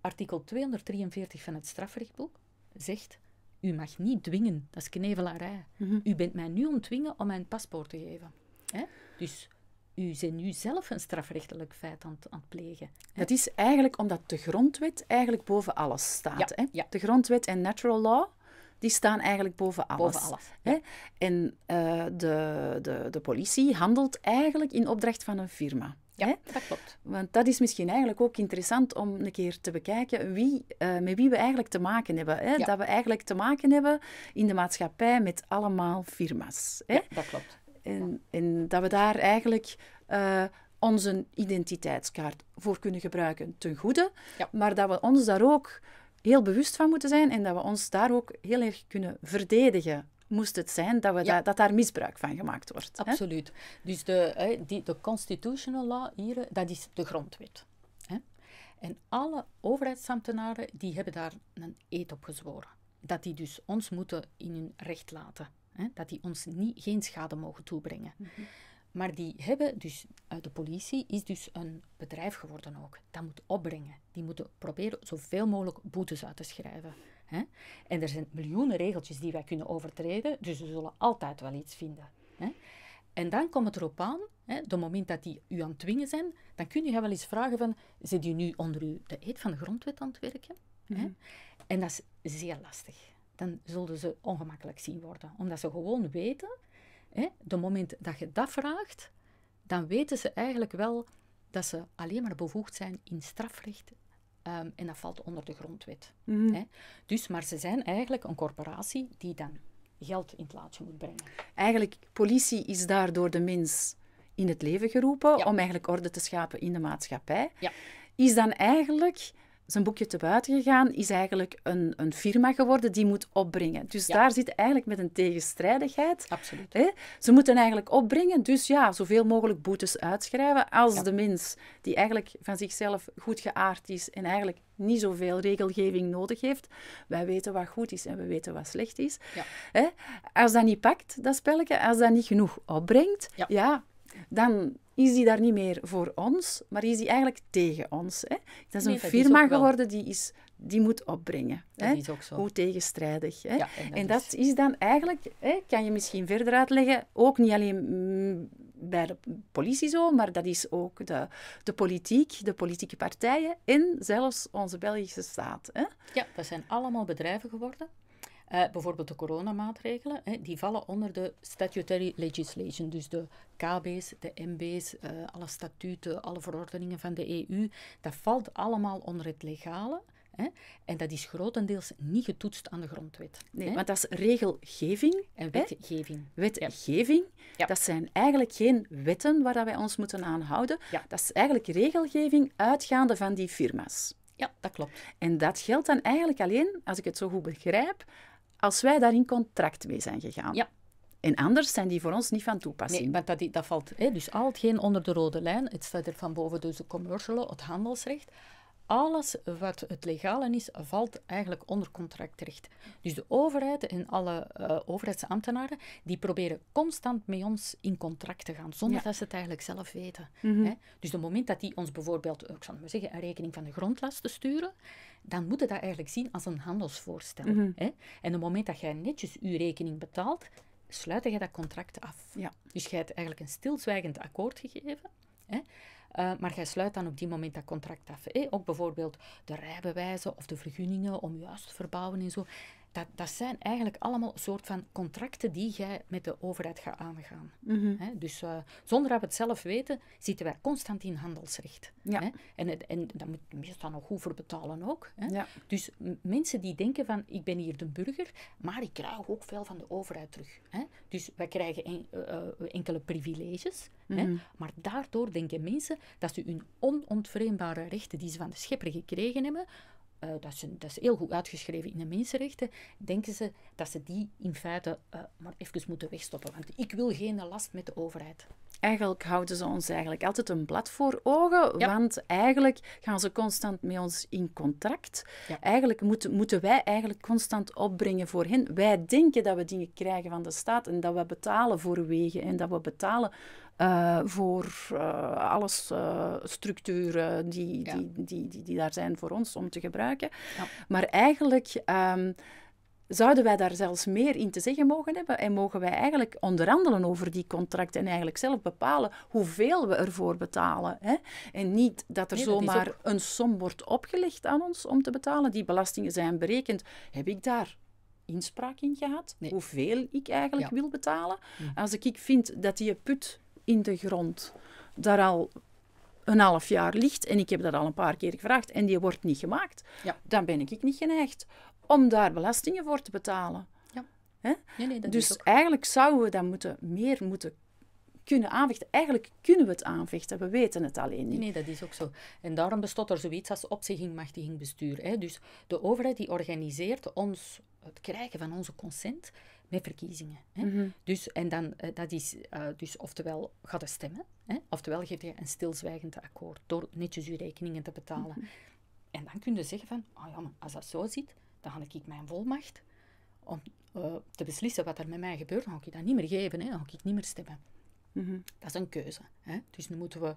B: artikel 243 van het strafrechtboek zegt u mag niet dwingen, dat is knevelarij. Mhm. U bent mij nu ontwingen om mijn paspoort te geven. Hè? Dus u zijn nu zelf een strafrechtelijk
A: feit aan, aan het plegen. Het Dat is eigenlijk omdat de grondwet eigenlijk boven alles staat. hè? De grondwet en natural law, die staan eigenlijk boven alles. En eh, de, de, de politie handelt eigenlijk in opdracht van een firma. Ja, dat klopt. Want dat is misschien eigenlijk ook interessant om een keer te bekijken wie, eh, met wie we eigenlijk te maken hebben. Hè? Dat we eigenlijk te maken hebben in de maatschappij met allemaal firma's. Hè? Ja, dat klopt. En, dat we daar eigenlijk eh, onze identiteitskaart voor kunnen gebruiken ten goede, maar dat we ons daar ook heel bewust van moeten zijn en dat we ons daar ook heel erg kunnen verdedigen moest het zijn dat, we dat daar misbruik van gemaakt wordt. Absoluut. Dus de, hè, die, de constitutional law hier, dat
B: is de grondwet. Hè? En alle overheidsambtenaren die hebben daar een eed op gezworen. Dat die dus ons moeten in hun recht laten. Hè? Dat die ons niet, geen schade mogen toebrengen. Mhm. Maar die hebben dus, eh, de politie is dus een bedrijf geworden ook. Dat moet opbrengen. Die moeten proberen zoveel mogelijk boetes uit te schrijven. Hè? En er zijn miljoenen regeltjes die wij kunnen overtreden, dus ze zullen altijd wel iets vinden. Hè? En dan komt het erop aan, hè, de moment dat die u aan het dwingen zijn, dan kun je wel eens vragen van, zit u nu onder u de eet van de grondwet aan het werken? Mhm. En dat is zeer lastig. Dan zullen ze ongemakkelijk zien worden, omdat ze gewoon weten, hè, de moment dat je dat vraagt, dan weten ze eigenlijk wel dat ze alleen maar bevoegd zijn in strafrecht Ehm, en dat valt onder de grondwet. Mhm. hè.
A: Dus, maar ze zijn eigenlijk een corporatie die dan geld in het laadje moet brengen. Eigenlijk, politie is daardoor de mens in het leven geroepen om eigenlijk orde te schapen in de maatschappij. Ja. Is dan eigenlijk zijn boekje te buiten gegaan, is eigenlijk een, een firma geworden die moet opbrengen. Dus daar zit eigenlijk met een tegenstrijdigheid. Absoluut. Hè? Ze moeten eigenlijk opbrengen, dus ja, zoveel mogelijk boetes uitschrijven. Als de mens, die eigenlijk van zichzelf goed geaard is en eigenlijk niet zoveel regelgeving nodig heeft, wij weten wat goed is en we weten wat slecht is. Hè? Als dat niet pakt, dat spelletje, als dat niet genoeg opbrengt, ja dan is die daar niet meer voor ons, maar is die eigenlijk tegen ons. Hè? Dat is een firma geworden die, is, die moet opbrengen. Dat hè? Is ook zo. Hoe tegenstrijdig. Hè? Ja, en dat, is... dan eigenlijk, hè, kan je misschien verder uitleggen, ook niet alleen mm, bij de politie zo, maar dat is ook de, de politiek, de politieke partijen en zelfs onze Belgische staat. Hè? Ja, dat zijn
B: allemaal bedrijven geworden eh, bijvoorbeeld de coronamaatregelen, hè, die vallen onder de statutory legislation, dus de KB's, de MB's, eh, alle statuten, alle verordeningen van de EU. Dat valt allemaal onder het legale. Hè? En dat is grotendeels
A: niet getoetst aan de grondwet. Nee, want dat is regelgeving. En wetgeving. Wetgeving. Dat zijn eigenlijk geen wetten waar dat wij ons moeten aan houden. Ja. Dat is eigenlijk regelgeving uitgaande van die firma's. Ja, dat klopt. En dat geldt dan eigenlijk alleen, als ik het zo goed begrijp, als wij daar in contract mee zijn gegaan. Ja. En anders zijn die voor ons niet van toepassing. Nee, want dat, dat valt hè, dus al hetgeen onder de rode lijn. Het staat er van boven, dus
B: de commercial, het handelsrecht. Alles wat het legale is, valt eigenlijk onder contractrecht. Dus de overheid en alle uh, overheidsambtenaren, die proberen constant met ons in contract te gaan, zonder dat ze het eigenlijk zelf weten. Mhm. hè? Dus het moment dat die ons bijvoorbeeld, eh, ik zal maar zeggen, een rekening van de grondlast te sturen, dan moet je dat eigenlijk zien als een handelsvoorstel. Mhm. hè? En op het moment dat jij netjes je rekening betaalt, sluit je dat contract af. Ja. Dus jij hebt eigenlijk een stilzwijgend akkoord gegeven. Hè? Eh, maar jij sluit dan op die moment dat contract af. Hè? Ook bijvoorbeeld de rijbewijzen of de vergunningen om juist te verbouwen en zo dat, zijn eigenlijk allemaal soort van contracten die jij met de overheid gaat aangaan. Mhm. dus eh, zonder dat we het zelf weten, zitten wij constant in handelsrecht. en, en daar moet je meestal nog goed voor betalen ook. Dus mensen die denken van, ik ben hier de burger, maar ik krijg ook veel van de overheid terug. Dus wij krijgen eh, eh, enkele privileges, mhm. maar daardoor denken mensen dat ze hun onontvreembare rechten die ze van de schepper gekregen hebben, eh, dat, ze dat, is, heel goed uitgeschreven in de mensenrechten, denken ze dat ze die in feite eh, maar even moeten wegstoppen. Want ik wil geen last met de overheid.
A: Eigenlijk houden ze ons eigenlijk altijd een blad voor ogen, want eigenlijk gaan ze constant met ons in contract. Eigenlijk moeten, moeten wij eigenlijk constant opbrengen voor hen. Wij denken dat we dingen krijgen van de staat en dat we betalen voor wegen en dat we betalen eh, voor uh, eh, alles eh, structuren die, die, die, die, daar zijn voor ons om te gebruiken. Maar eigenlijk ehm, zouden wij daar zelfs meer in te zeggen mogen hebben en mogen wij eigenlijk onderhandelen over die contracten en eigenlijk zelf bepalen hoeveel we ervoor betalen. Hè? En niet dat er zomaar een som wordt opgelegd aan ons om te betalen. Die belastingen zijn berekend. Heb ik daar inspraak in gehad? Hoeveel ik eigenlijk wil betalen? Mm. Als ik, ik vind dat die put in de grond daar al een half jaar ligt en ik heb dat al een paar keer gevraagd en die wordt niet gemaakt, dan ben ik niet geneigd om daar belastingen voor te betalen. Ja. Hè? Nee, nee, dat dus eigenlijk zouden we dat moeten, meer moeten kunnen aanvechten. Eigenlijk kunnen we het aanvechten, we weten het alleen niet. Nee, dat
B: is ook zo. En daarom bestaat er zoiets als opzegging, machtiging, bestuur. Hè? Dus de overheid die organiseert ons, het krijgen van onze consent met verkiezingen. Hè? Mhm. dus, en dan, eh, dat is eh, dus oftewel gaat er stemmen, hè? oftewel geef je een stilzwijgend akkoord door netjes je rekeningen te betalen. Mhm. En dan kun je zeggen van, oh ja, maar als dat zo zit, dan ga ik mijn volmacht om eh, te beslissen wat er met mij gebeurt, dan ga ik dat niet meer geven, hè? dan ga ik niet meer stemmen. Mhm. Dat is een keuze. Hè? Dus nu moeten we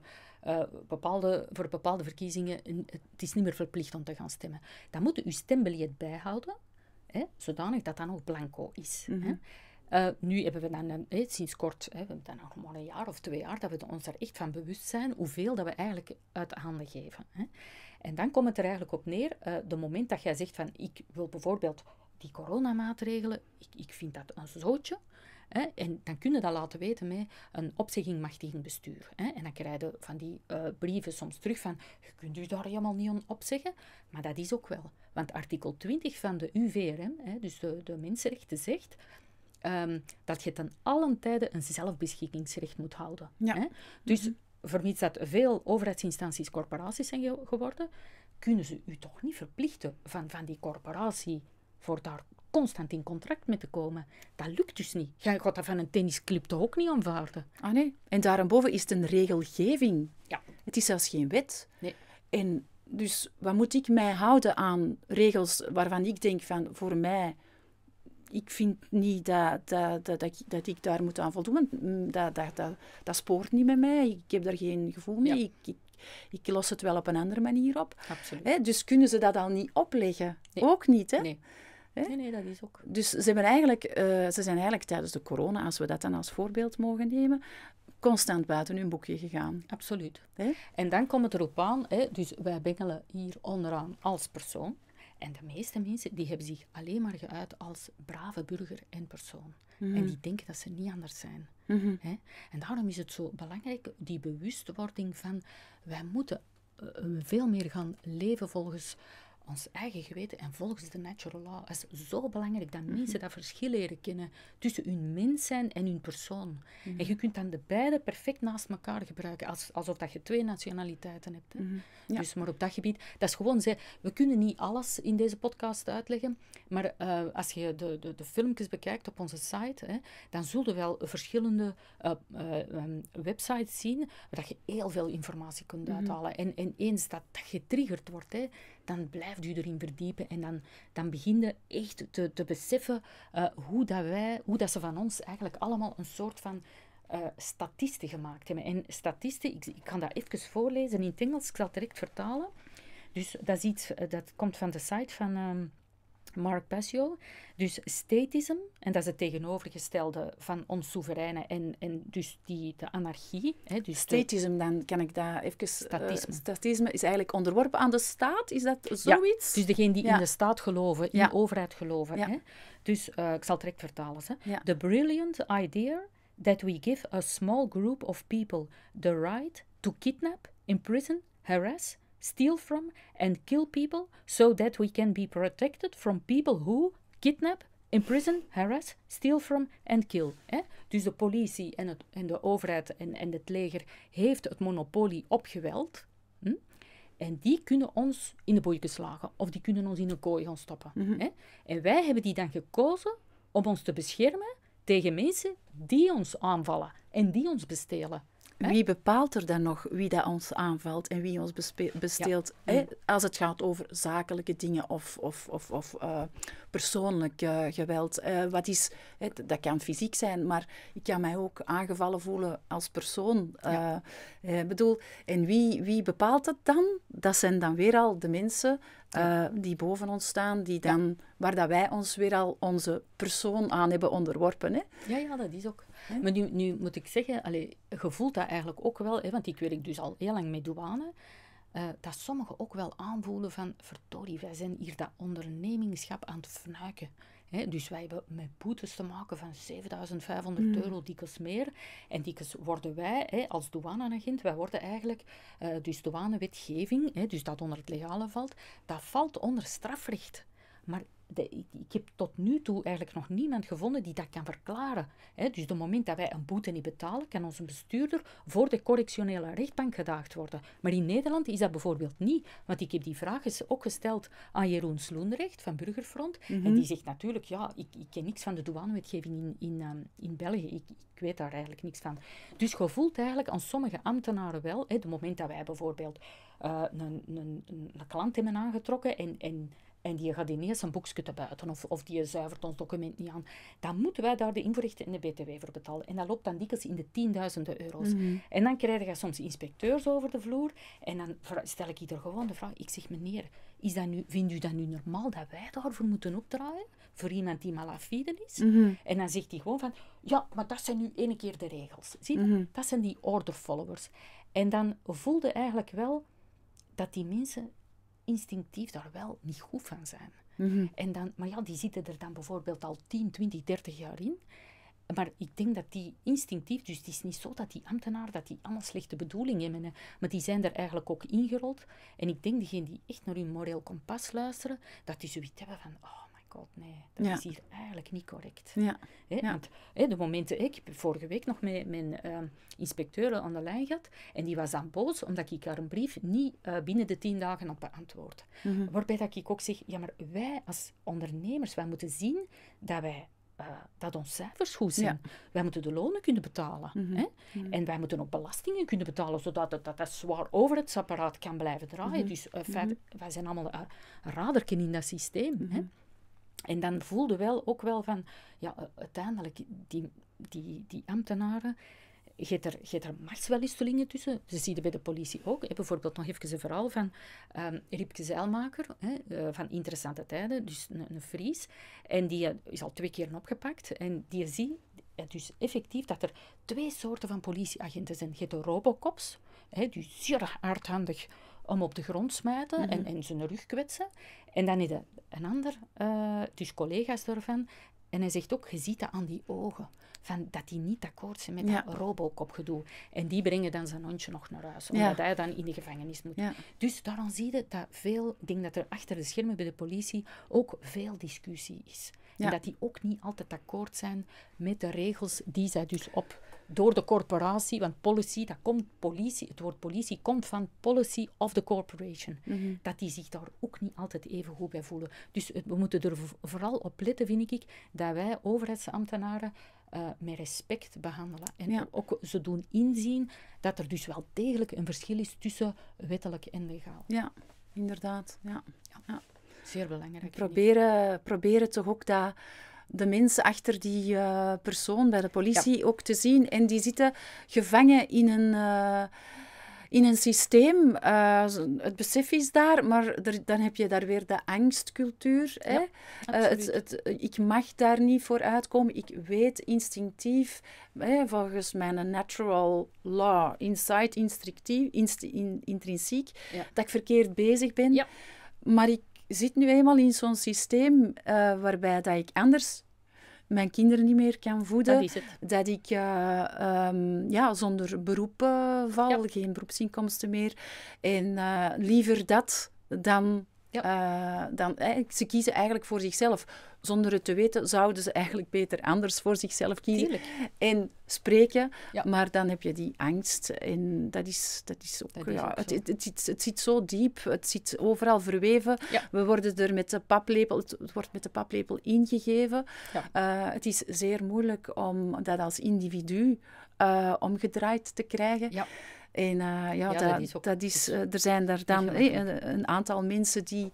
B: uh, bepaalde, voor bepaalde verkiezingen, het is niet meer verplicht om te gaan stemmen. Dan moet je je stembiljet bijhouden hè, zodanig dat dat nog blanco is. hè. Mhm. Eh, nu hebben we dan hè, sinds kort, hè, we hebben dan nog maar een jaar of twee jaar, dat we ons er echt van bewust zijn hoeveel dat we eigenlijk uit handen geven. Hè. En dan komt het er eigenlijk op neer, uh, de moment dat jij zegt van ik wil bijvoorbeeld die coronamaatregelen, ik, ik vind dat een zootje, Hè, en dan kun je dat laten weten met een opzegging machtigend bestuur. Hè. En dan krijgen we van die eh, brieven soms terug van, je kunt u daar helemaal niet aan opzeggen. Maar dat is ook wel. Want artikel 20 van de UVRM, hè, dus de, mensenrechten, zegt ehm, dat je ten allen tijde een zelfbeschikkingsrecht moet houden. Ja. Hè? Dus mhm. vermits dat veel overheidsinstanties corporaties zijn geworden, kunnen ze u toch niet verplichten van, van die corporatie voor daar constant in contract mee te komen. Dat lukt dus niet. Je gaat dat van een tennisclip
A: toch ook niet aanvaarden? Ah nee. En daarboven is het een regelgeving. Ja. Het is zelfs geen wet. Nee. En dus wat moet ik mij houden aan regels waarvan ik denk van voor mij, ik vind niet dat, dat, dat, dat, dat ik daar moet aan voldoen. Mm, dat, dat, dat, dat spoort niet met mij. Ik heb daar geen gevoel mee. Ik, ik, ik, los het wel op een andere manier op. Absoluut. Hè? Dus kunnen ze dat al niet opleggen? Ook niet, hè? Nee.
B: Hè? Nee, nee, dat is ook. Dus
A: ze, eigenlijk, eh, ze zijn eigenlijk tijdens de corona, als we dat dan als voorbeeld mogen nemen, constant buiten hun boekje gegaan. Absoluut. En dan komt het
B: erop aan, dus wij bengelen hier onderaan als persoon. En de meeste mensen die hebben zich alleen maar geuit als brave burger en persoon. Mhm. En die denken dat ze niet anders zijn. Mhm. En daarom is het zo belangrijk, die bewustwording van wij moeten eh, veel meer gaan leven volgens ons eigen geweten en volgens de natural law. is zo belangrijk dat mhm. mensen dat verschil leren kennen tussen hun mens zijn en hun persoon. En mhm. je kunt dan de beide perfect naast elkaar gebruiken, alsof dat je twee nationaliteiten hebt. Hè? Mhm. Dus maar op dat gebied, dat is gewoon, we kunnen niet alles in deze podcast uitleggen, maar eh, als je de, de, de, filmpjes bekijkt op onze site, hè, dan zul je wel verschillende eh, eh, ehm, websites zien waar je heel veel informatie kunt uithalen. en, en eens dat, dat getriggerd wordt, hè, dan blijft u erin verdiepen en dan, dan begin je echt te, te beseffen eh, hoe, dat wij, hoe dat ze van ons eigenlijk allemaal een soort van uh, statisten gemaakt hebben. En statisten, ik, kan dat even voorlezen in het Engels, ik zal het direct vertalen. Dus dat is iets, eh, dat komt van de site van... Ehm, Mark Basio. Dus statism, en dat is het tegenovergestelde van ons soevereine
A: en, en dus die, de anarchie. Hè, dus statism, dan kan ik daar even... Eh, statisme. is eigenlijk onderworpen aan de staat, is dat zoiets? dus degene die in de
B: staat geloven, in de overheid geloven. Hè? Dus eh, ik zal het direct vertalen. Hè. The brilliant idea that we give a small group of people the right to kidnap, imprison, harass, steal from, and kill people so that we can be protected from people who kidnap, imprison, harass, steal from and kill. Hè? Dus de politie en, het, en de overheid en, en, het leger heeft het monopolie op geweld. Hm? En die kunnen ons in de boeien slagen of die kunnen ons in een kooi gaan stoppen. Mhm. hè? En wij hebben die dan gekozen om ons te beschermen tegen mensen die ons
A: aanvallen en die ons bestelen. Wie bepaalt er dan nog wie dat ons aanvalt en wie ons besteelt? Mm. Hè? Als het gaat over zakelijke dingen of, of, of, of eh, persoonlijk eh, geweld. Eh, wat is, hè, dat kan fysiek zijn, maar ik kan mij ook aangevallen voelen als persoon. Ja. bedoel, en wie, wie bepaalt dat dan? Dat zijn dan weer al de mensen die boven ons staan, die dan, waar dat wij ons weer al onze persoon aan hebben onderworpen. Hè?
B: Ja, ja, dat is ook. Maar nu, moet ik zeggen, allez, je voelt dat eigenlijk ook wel, hè, want ik werk dus al heel lang met douane, eh, dat sommigen ook wel aanvoelen van, verdorie, wij zijn hier dat ondernemingschap aan het fnuiken. dus wij hebben met boetes te maken van 7500 mm. euro, dikwijls meer. En dikwijls worden wij, als douaneagent, wij worden eigenlijk, uh, dus douanewetgeving, hè, dus dat onder het legale valt, dat valt onder strafrecht. Maar ik heb tot nu toe eigenlijk nog niemand gevonden die dat kan verklaren. He, dus de moment dat wij een boete niet betalen, kan onze bestuurder voor de correctionele rechtbank gedaagd worden. Maar in Nederland is dat bijvoorbeeld niet. Want ik heb die vraag ook gesteld aan Jeroen Sloenrecht van Burgerfront. En mhm. die zegt natuurlijk, ja, ik, ik ken niks van de douanewetgeving in, in, ehm, in België. Ik, ik, weet daar eigenlijk niks van. Dus je voelt eigenlijk aan sommige ambtenaren wel, he, de moment dat wij bijvoorbeeld eh, een, een, een, klant hebben aangetrokken en, en en die gaat ineens een boekje te buiten of, of die zuivert ons document niet aan. Dan moeten wij daar de invoerrechten in de btw voor betalen. En dat loopt dan dikwijls in de tienduizenden euro's. Mhm. En dan krijg je soms inspecteurs over de vloer. En dan stel ik ieder gewoon de vraag. Ik zeg, meneer, is dat nu, vindt u dat nu normaal dat wij daarvoor moeten opdraaien? Voor iemand die malafide is? Mhm. En dan zegt hij gewoon van, ja, maar dat zijn nu ene keer de regels. Zie mhm. Dat zijn die order followers. En dan voelde eigenlijk wel dat die mensen instinctief daar wel niet goed van zijn. Mhm. en dan, maar ja, die zitten er dan bijvoorbeeld al 10, 20, 30 jaar in. Maar ik denk dat die instinctief, dus het is niet zo dat die ambtenaren, dat die allemaal slechte bedoelingen hebben, maar die zijn er eigenlijk ook ingerold. En ik denk, diegenen die echt naar hun moreel kompas luisteren, dat die zoiets hebben van, oh god nee, dat is hier eigenlijk niet correct. Ja. Want de momenten, ik heb vorige week nog met mijn ehm, inspecteur aan de lijn gehad en die was aan boos omdat ik haar een brief niet eh, binnen de tien dagen had beantwoord. Mhm. Waarbij dat ik ook zeg, ja maar wij als ondernemers, wij moeten zien dat wij eh, dat onze cijfers goed zijn. Wij moeten de lonen kunnen betalen. Mhm. hè? Mhm. En wij moeten ook belastingen kunnen betalen, zodat het, dat, dat zwaar apparaat kan blijven draaien. Dus eh, wij zijn allemaal een raderken in dat systeem. Hè? En dan voelde wel ook wel van, ja, uiteindelijk, die, die, die ambtenaren, er er, wel tussen. Ze zien bij de politie ook. Hè. Eh, bijvoorbeeld nog even een verhaal van um, Riepke Zeilmaker, hè, eh, van Interessante Tijden, dus een, Fries. En die eh, is al twee keer opgepakt. En die ziet dus effectief dat er twee soorten van politieagenten zijn. Je hebt de robocops, hè, die zeer aardhandig om op de grond smijten mhm. en, zijn rug kwetsen. En dan is er een ander, dus collega's ervan. En hij zegt ook, je ziet dat aan die ogen. Van, dat die niet akkoord zijn met ja. dat robocopgedoe En die brengen dan zijn hondje nog naar huis. Omdat hij dan in de gevangenis moet. Dus daarom zie je dat veel... Ik denk dat er achter de schermen bij de politie ook veel discussie is. En dat die ook niet altijd akkoord zijn met de regels die zij dus op door de corporatie, want policy, dat komt politie, het woord politie komt van policy of the corporation. Mhm. Dat die zich daar ook niet altijd even goed bij voelen. Dus we moeten er vooral op letten, vind ik, dat wij overheidsambtenaren eh, met respect behandelen. En ook ze doen inzien dat er dus wel degelijk een verschil is tussen wettelijk en legaal.
A: Ja, inderdaad. Ja. ja. ja.
B: Zeer belangrijk.
A: Proberen, proberen toch ook dat de mensen achter die eh, persoon bij de politie ook te zien. En die zitten gevangen in een. Eh, in een systeem, eh, het besef is daar, maar dan heb je daar weer de angstcultuur. hè? het, het, ik mag daar niet voor uitkomen. Ik weet instinctief, hè, volgens mijn natural law, inside, instinctief, in, intrinsiek, dat ik verkeerd bezig ben. Maar zit nu eenmaal in zo'n systeem eh, waarbij dat ik anders mijn kinderen niet meer kan voeden. Dat, is het. dat ik eh, ehm, ja, zonder beroep val, geen beroepsinkomsten meer. En eh, liever dat dan ja. Eh, dan, ze kiezen eigenlijk voor zichzelf. Zonder het te weten zouden ze eigenlijk beter anders voor zichzelf kiezen. En spreken, maar dan heb je die angst. En dat is, dat is ook... ja, het, zit, zit, zo diep, het zit overal verweven. Ja. We worden er met de paplepel... Het, wordt met de paplepel ingegeven. Uh, het is zeer moeilijk om dat als individu eh, omgedraaid te krijgen. Ja. En eh, ja, ja, dat, dat is, dus eh, er zijn daar dan eh, een, aantal mensen die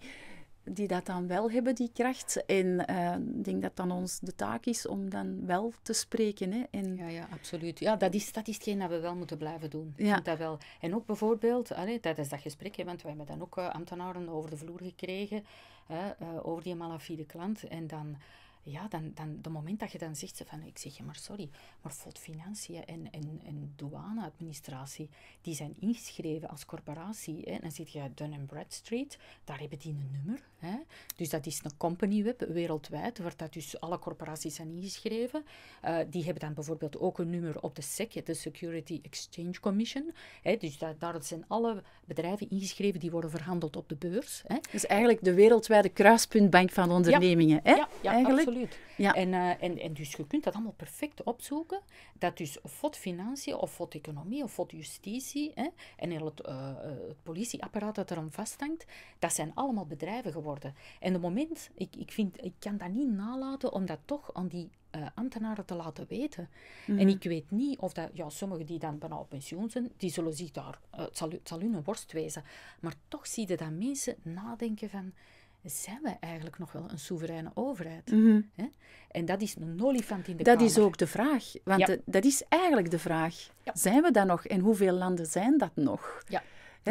A: die dat dan wel hebben, die kracht. En ik denk dat dan ons de taak is om dan wel te spreken. Hè? En... Ja, ja, absoluut.
B: Ja, dat is, dat is hetgeen dat we wel moeten blijven doen. Ja. Dat wel. En ook bijvoorbeeld, allee, tijdens dat gesprek, hè, want wij hebben dan ook ambtenaren over de vloer gekregen, hè, over die malafide klant. En dan ja, dan, dan de moment dat je dan zegt van ik zeg je maar sorry, maar FOD Financiën en, en, en douaneadministratie, die zijn ingeschreven als corporatie. Hè. En dan zit je Dun Bradstreet, daar hebben die een nummer. Hè. Dus dat is een company web wereldwijd, waar dat dus alle corporaties zijn ingeschreven. Eh, die hebben dan bijvoorbeeld ook een nummer op de SEC, de Security Exchange Commission. Hè. Dus daar, daar zijn alle bedrijven
A: ingeschreven die worden verhandeld op de beurs. Hè. Dus eigenlijk de wereldwijde kruispuntbank van ondernemingen. hè? Ja, ja, eigenlijk. Absoluut.
B: Ja. En, eh, en, en dus je kunt dat allemaal perfect opzoeken. Dat dus voor financiën, of voor economie, of voor justitie hè, en eh, eh, het, politieapparaat dat erom vasthangt, dat zijn allemaal bedrijven geworden. En op moment, ik, ik, vind, ik kan dat niet nalaten om dat toch aan die ambtenaren te laten weten. En mhm. ik weet niet of dat, ja, sommigen die dan bijna op pensioen zijn, die zullen zich daar, het, zal, het zal hun worst wezen. Maar toch zie je dat mensen nadenken van, zijn we eigenlijk nog wel een soevereine overheid? Mhm. hè? En dat is een olifant in de dat kamer. Dat is
A: ook de vraag. Want dat is eigenlijk de vraag. Zijn we dat nog? En hoeveel landen zijn dat nog? Ja.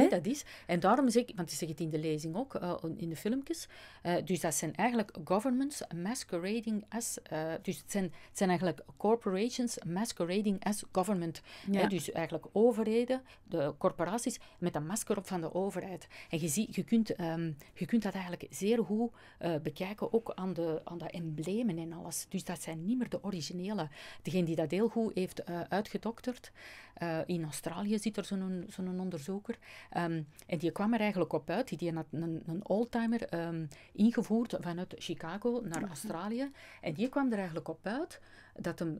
A: dat is. En
B: daarom zeg ik, want ik zeg het in de lezing ook, eh, in de filmpjes, eh, dus dat zijn eigenlijk governments masquerading as, eh, dus het zijn, zijn eigenlijk corporations masquerading as government. Eh, dus eigenlijk overheden, de corporaties, met een masker op van de overheid. En je, ziet, je, kunt, ehm, je kunt dat eigenlijk zeer goed bekijken, ook aan de, aan de emblemen en alles. Dus dat zijn niet meer de originele. Degene die dat heel goed heeft uitgedokterd, in Australië zit er zo'n zo'n onderzoeker, ehm, en die kwam er eigenlijk op uit, die had een, oldtimer... Um, ingevoerd vanuit Chicago naar mhm. Australië. En die kwam er eigenlijk op uit dat hem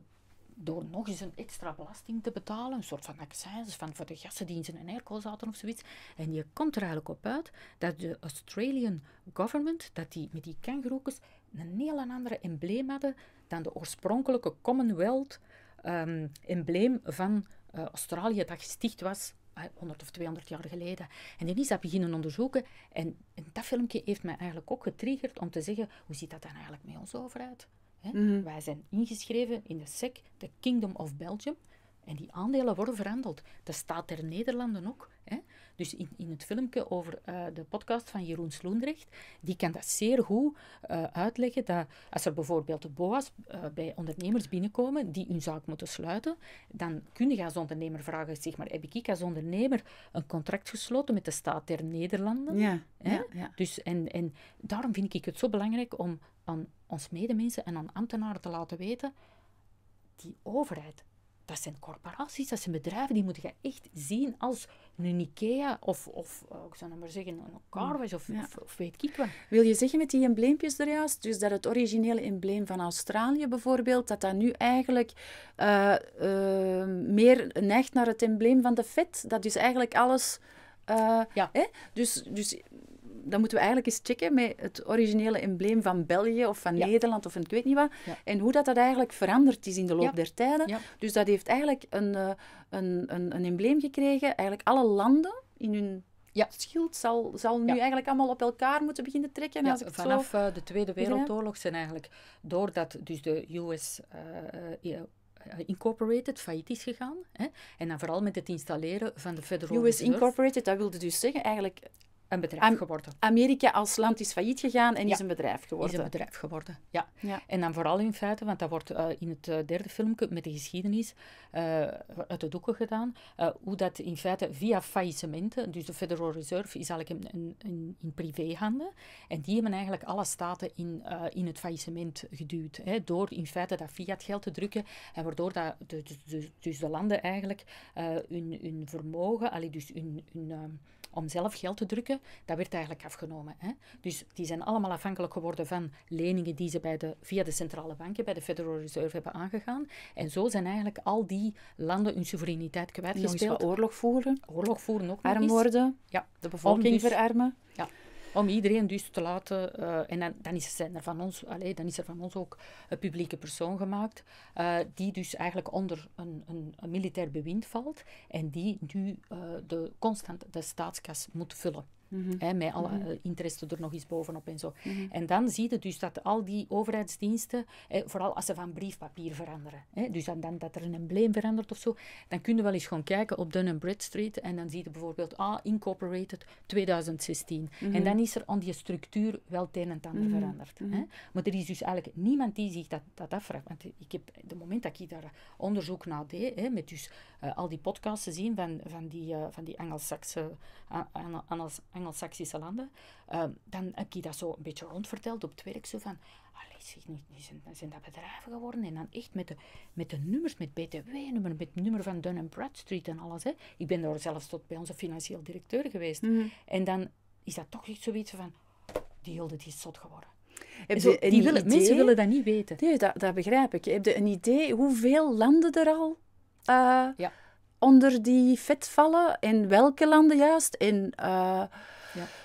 B: door nog eens een extra belasting te betalen, een soort van accijns van voor de gassen die in zijn airco zaten of zoiets. En je komt er eigenlijk op uit dat de Australian government, dat die met die kangeroekers een heel andere embleem hadden dan de oorspronkelijke Commonwealth ehm, embleem van eh, Australië dat gesticht was 100 ah, of 200 jaar geleden. En die is dat beginnen onderzoeken. En, dat filmpje heeft mij eigenlijk ook getriggerd om te zeggen, hoe ziet dat dan eigenlijk met ons overheid? Mm Wij zijn ingeschreven in de SEC, de Kingdom of Belgium. En die aandelen worden verhandeld. De staat der Nederlanden ook. Hè? Dus in, in het filmpje over eh, de podcast van Jeroen Sloendrecht, die kan dat zeer goed eh, uitleggen dat als er bijvoorbeeld de BOA's eh, bij ondernemers binnenkomen die hun zaak moeten sluiten, dan kun je als ondernemer vragen, zeg maar, heb ik als ondernemer een contract gesloten met de staat der Nederlanden? Ja, hè? Dus, en, en daarom vind ik het zo belangrijk om aan ons medemensen en aan ambtenaren te laten weten, die overheid dat zijn corporaties, dat zijn bedrijven, die moeten je echt zien als een IKEA of, of eh, ik zou nou maar zeggen, een Carwash
A: of, of, weet ik wat. Wil je zeggen met die embleempjes er juist, dus dat het originele embleem van Australië bijvoorbeeld, dat dat nu eigenlijk eh, eh, meer neigt naar het embleem van de FED, dat dus eigenlijk alles... ja. Hè? Dus, dus dan moeten we eigenlijk eens checken met het originele embleem van België of van Nederland of een, ik weet niet wat. En hoe dat, dat eigenlijk veranderd is in de loop der tijden. Dus dat heeft eigenlijk een, eh, een, een, een embleem gekregen. Eigenlijk alle landen in hun ja. schild zal, zal nu eigenlijk allemaal op elkaar moeten beginnen trekken. als ik vanaf eh, de Tweede Wereldoorlog zijn
B: eigenlijk, doordat dus de US eh, Incorporated failliet is gegaan, hè, en dan vooral met het installeren van de Federal US Incorporated, dat wilde dus zeggen eigenlijk een bedrijf geworden. Amerika als land is failliet gegaan en is een bedrijf geworden. Is een bedrijf geworden, ja. En dan vooral in feite, want dat wordt eh, in het eh, derde filmpje met de geschiedenis eh, uit de doeken gedaan, hoe dat in feite via faillissementen, dus de Federal Reserve is eigenlijk in, in, in privéhanden, en die hebben eigenlijk alle staten in, in het faillissement geduwd, hè, door in feite dat fiat geld te drukken, en waardoor dat de, dus, de landen eigenlijk hun, hun vermogen, allee, dus hun... hun ehm, om zelf geld te drukken, dat werd eigenlijk afgenomen. Hè. Dus die zijn allemaal afhankelijk geworden van leningen die ze bij de, via de centrale banken, bij de Federal Reserve hebben aangegaan. En zo zijn eigenlijk al die landen hun soevereiniteit kwijtgespeeld. oorlog voeren. Oorlog voeren ook Arm worden. Ja, de bevolking verarmen. Ja. Om iedereen dus te laten... Eh, en dan, dan, is, er van ons, allee, dan is er van ons ook een publieke persoon gemaakt, eh, die dus eigenlijk onder een, een, een, militair bewind valt en die nu eh, de, constant de staatskas moet vullen. Mhm. met alle mm er nog eens bovenop en zo. Mhm. En dan zie je dus dat al die overheidsdiensten, hè, vooral als ze van briefpapier veranderen, hè, dus dan, dan, dat er een embleem verandert of zo, dan kun je wel eens gewoon kijken op Dun Bradstreet en dan zie je bijvoorbeeld, ah, Incorporated 2016. Mhm. En dan is er aan die structuur wel het een en ander veranderd. Hè. Maar er is dus eigenlijk niemand die zich dat, dat afvraagt. Want ik heb, de moment dat ik daar onderzoek naar deed, hè, met dus eh, al die podcasts te zien van, van die, uh, van die Engelse Engels-Saxische landen, ehm, dan heb ik dat zo een beetje rondverteld op het werk. Zo van, allee, zeg, niet, zijn, zijn dat bedrijven geworden? En dan echt met de, met de nummers, met BTW-nummer, met het nummer van Dun Bradstreet en alles. Hè. Ik ben daar zelfs tot bij onze financieel directeur geweest. Mhm. En
A: dan is dat toch echt zoiets van,
B: die wilde die is zot geworden. die willen, Mensen willen
A: dat niet weten. Nee, dat, dat begrijp ik. Heb je een idee hoeveel landen er al... Eh, ja onder die vet vallen? En welke landen juist? En eh,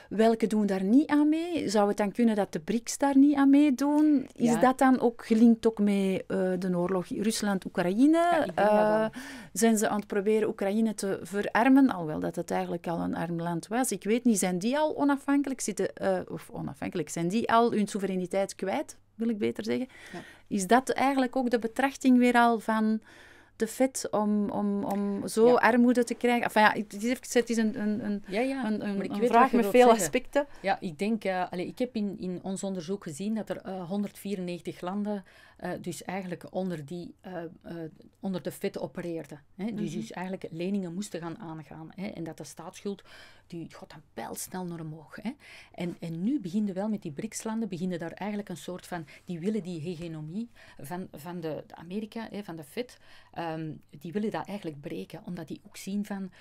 A: welke doen daar niet aan mee? Zou het dan kunnen dat de BRICS daar niet aan meedoen? Is dat dan ook gelinkt ook met eh, de oorlog Rusland-Oekraïne? Eh, zijn ze aan het proberen Oekraïne te verarmen? Alhoewel dat het eigenlijk al een arm land was. Ik weet niet, zijn die al onafhankelijk? Zitten, of onafhankelijk, zijn die al hun soevereiniteit kwijt? Wil ik beter zeggen. Is dat eigenlijk ook de betrachting weer al van te vet om, om, om zo armoede te krijgen? Enfin, ja, het is een, een, een, ja, ja. vraag met veel aspecten.
B: Ja, ik denk... Eh, allez, ik heb in, in ons onderzoek gezien dat er 194 eh, landen eh, dus eigenlijk onder, die, eh, eh, onder de fit opereerden. Hè? Dus, mhm. dus eigenlijk leningen moesten gaan aangaan. Hè? En dat de staatsschuld, die gaat dan snel naar omhoog. Hè? En, en nu beginnen wel met die BRICS-landen, beginnen daar eigenlijk een soort van, die willen die hegemonie van, van de, Amerika, hè, van de fit, ehm, die willen dat eigenlijk breken. Omdat die ook zien van,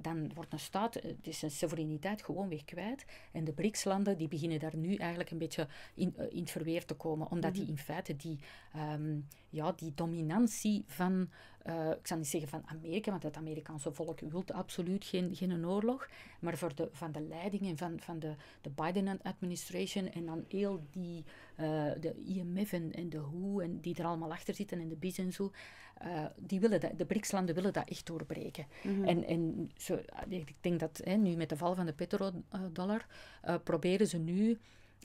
B: dan wordt een staat, dus een soevereiniteit gewoon weer kwijt. En de BRICS-landen, die beginnen daar nu eigenlijk een beetje in, in het verweer te komen. Omdat die mhm. in feite die Ehm, ja, die dominantie van, eh, ik zal niet zeggen van Amerika, want het Amerikaanse volk wil absoluut geen, geen oorlog, maar voor de, van de leiding van, van de, de Biden-administration en dan heel die, eh, de IMF en, de WHO en die er allemaal achter zitten en de BIS en zo, eh, die willen dat, de BRICS-landen willen dat echt doorbreken. Mhm. En, en zo, ik denk dat hè, nu met de val van de petrodollar proberen ze nu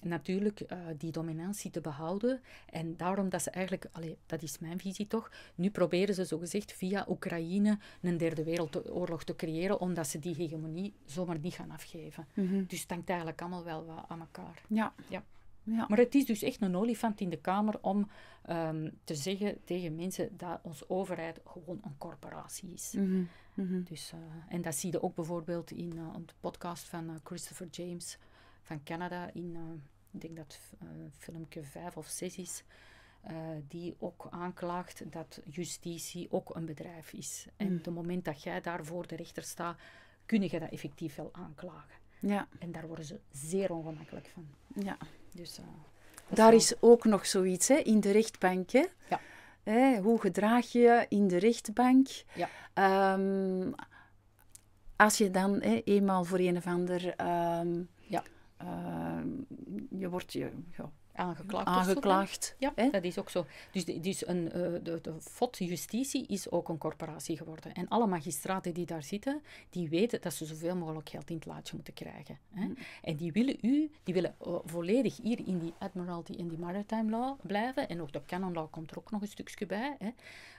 B: natuurlijk eh, die dominantie te behouden. En daarom dat ze eigenlijk, dat is mijn visie toch, nu proberen ze zogezegd via Oekraïne een derde wereldoorlog te creëren, omdat ze die hegemonie zomaar niet gaan afgeven. Mhm. Dus het hangt eigenlijk allemaal wel wat aan elkaar. Ja. ja. Ja. Maar het is dus echt een olifant in de kamer om ehm, te zeggen tegen mensen dat onze overheid gewoon een corporatie is. Mhm. Mhm. Dus, eh, en dat zie je ook bijvoorbeeld in uh, een podcast van Christopher James van Canada in, eh, ik denk dat uh, filmpje vijf of zes is, eh, die ook aanklaagt dat justitie ook een bedrijf is. En op mm. het moment dat jij daar voor de rechter staat, kun je dat effectief wel aanklagen. Ja. En daar worden ze zeer ongemakkelijk van. Ja. Dus,
A: daar is ook nog zoiets hè, in de rechtbank. Hè? Ja. hoe gedraag je je in de rechtbank? Ja. Ehm, als je dan hè, eenmaal voor een of ander ehm, Ehm, je wordt je, ja, aangeklaagd.
B: ja, hè? dat is ook zo. Dus, de, dus een, eh, de, de FOD Justitie is ook een corporatie geworden. En alle magistraten die daar zitten, die weten dat ze zoveel mogelijk geld in het laadje moeten krijgen. Hè? Mm. En die willen u, die willen eh, volledig hier in die Admiralty en die Maritime Law blijven. En ook de Canon Law komt er ook nog een stukje bij. Hè?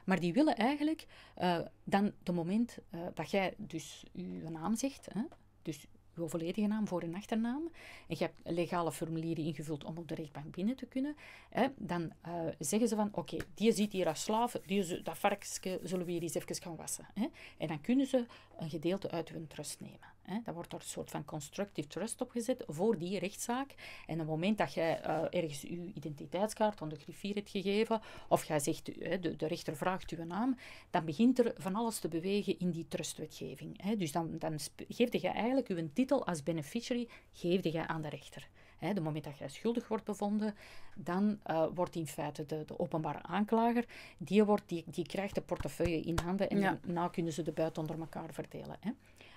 B: Maar die willen eigenlijk eh, dan, het moment dat jij dus uw naam zegt, hè? dus uw volledige naam voor- en achternaam, en je hebt legale formulieren ingevuld om op de rechtbank binnen te kunnen, hè, dan eh, zeggen ze van, oké, die zit hier als slaaf, die, dat varkensje zullen we hier eens even gaan wassen. Hè. En dan kunnen ze een gedeelte uit hun trust nemen. Hè, dan wordt er een soort van constructive trust opgezet voor die rechtszaak. En op het moment dat jij eh, ergens je identiteitskaart onder de griffier hebt gegeven, of jij zegt, eh, de, de, rechter vraagt uw naam, dan begint er van alles te bewegen in die trustwetgeving. Hè. Dus dan, dan geef je eigenlijk uw titel als beneficiary geef je aan de rechter. He, de moment dat jij schuldig wordt bevonden, dan eh, wordt in feite de, de, openbare aanklager, die, wordt, die, die krijgt de portefeuille in handen en ja. Nou kunnen ze de buiten onder elkaar verdelen.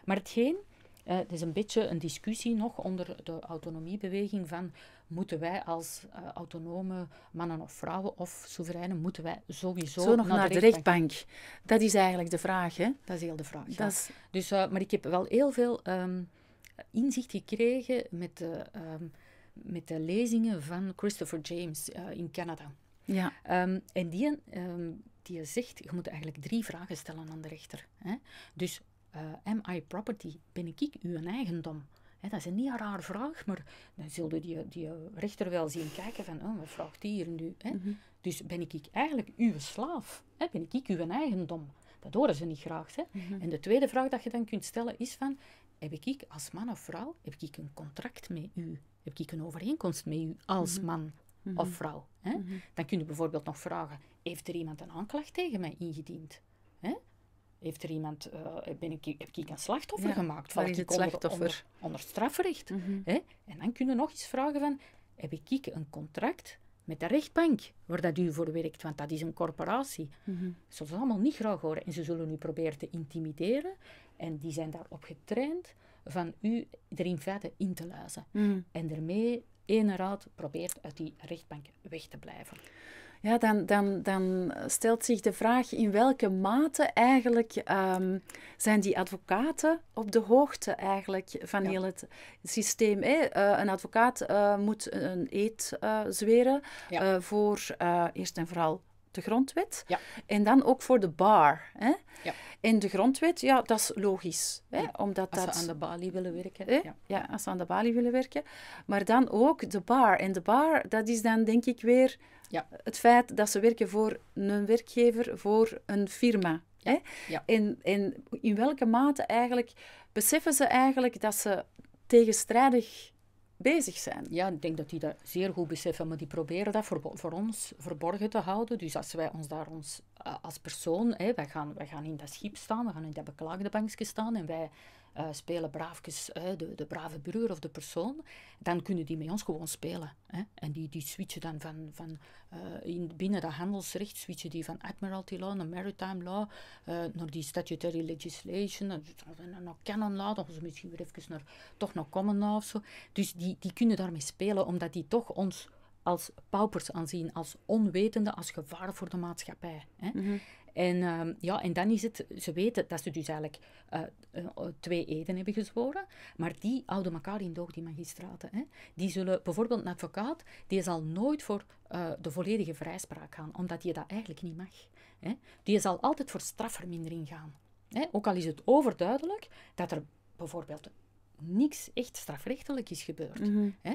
B: Maar hetgeen eh, het is een beetje een discussie nog onder de autonomiebeweging van moeten wij als eh, autonome mannen of vrouwen of soevereinen, moeten wij sowieso Zo nog naar, de, rechtbank. Dat is eigenlijk de vraag, hè? Dat is heel de vraag, ja. is... dus, eh, Maar ik heb wel heel veel ehm, inzicht gekregen met de, ehm, met de lezingen van Christopher James eh, in Canada. Ja. Ehm, en die, die zegt, je moet eigenlijk drie vragen stellen aan de rechter. Hè? Dus uh, eh, am I property? Ben ik uw eigendom? dat is een niet raar vraag, maar dan zul je die, die rechter wel zien kijken van, oh, wat vraagt die hier nu? Mhm. Dus ben ik eigenlijk uw slaaf? Ben ik uw eigendom? Dat horen ze niet graag. Mhm. En de tweede vraag dat je dan kunt stellen is van, heb ik als man of vrouw, heb ik een contract met u? Heb ik een overeenkomst met u als mhm. man of vrouw? Hè? Dan kun je bijvoorbeeld nog vragen, heeft er iemand een aanklacht tegen mij ingediend? Heeft er iemand, uh, ik, heb ik een slachtoffer gemaakt? Valt ik slachtoffer? Onder, strafrecht? Mhm. hè? En dan kunnen nog eens vragen van, heb ik een contract met de rechtbank waar dat u voor werkt, want dat is een corporatie. Mm Ze zullen allemaal niet graag horen en ze zullen u proberen te intimideren. En die zijn daarop getraind van u er in feite in te luizen. Mhm. En daarmee, één raad, probeert uit die rechtbank weg te blijven
A: ja, dan, dan, dan stelt zich de vraag in welke mate eigenlijk ehm, zijn die advocaten op de hoogte eigenlijk van heel het systeem. Hè? Eh, een advocaat eh, moet een eed eh, zweren voor eerst en vooral de grondwet. En dan ook voor de bar. Hè? Ja. En de grondwet, ja, dat is logisch. Hè? Ja, Omdat als ze aan de balie willen werken. Hè? Ja. ja. als ze aan de balie willen werken. Maar dan ook de bar. En de bar, dat is dan denk ik weer ja. Het feit dat ze werken voor een werkgever, voor een firma. Hè? En, in welke mate eigenlijk beseffen ze eigenlijk dat ze tegenstrijdig bezig zijn. Ja, ik denk dat die dat zeer goed beseffen, maar die proberen dat voor, voor
B: ons verborgen te houden. Dus als wij ons daar ons, eh, als persoon, hè, wij, gaan, wij gaan in dat schip staan, we gaan in dat beklaagde bankje staan en wij uh, spelen braafjes uh, de, de brave burger of de persoon, dan kunnen die met ons gewoon spelen. Hè? En die, die switchen dan van, van uh, in, binnen dat handelsrecht, switchen die van admiralty law naar maritime law, naar die statutory legislation, en, naar canon law, dan ze misschien weer even naar, toch naar common law of zo. Dus die, die kunnen daarmee spelen, omdat die toch ons als paupers aanzien, als onwetende, als gevaar voor de maatschappij. Hè? Mhm. En, ehm, ja, en dan is het, ze weten dat ze dus eigenlijk eh, eh, oh, twee eden hebben gezworen, maar die houden elkaar in die magistraten. Hè. Die zullen bijvoorbeeld een advocaat, die zal nooit voor eh, de volledige vrijspraak gaan, omdat je dat eigenlijk niet mag. Hè. Die zal altijd voor strafvermindering gaan. Hè. Ook al is het overduidelijk dat er bijvoorbeeld niks echt strafrechtelijk is gebeurd. Mhm. hè?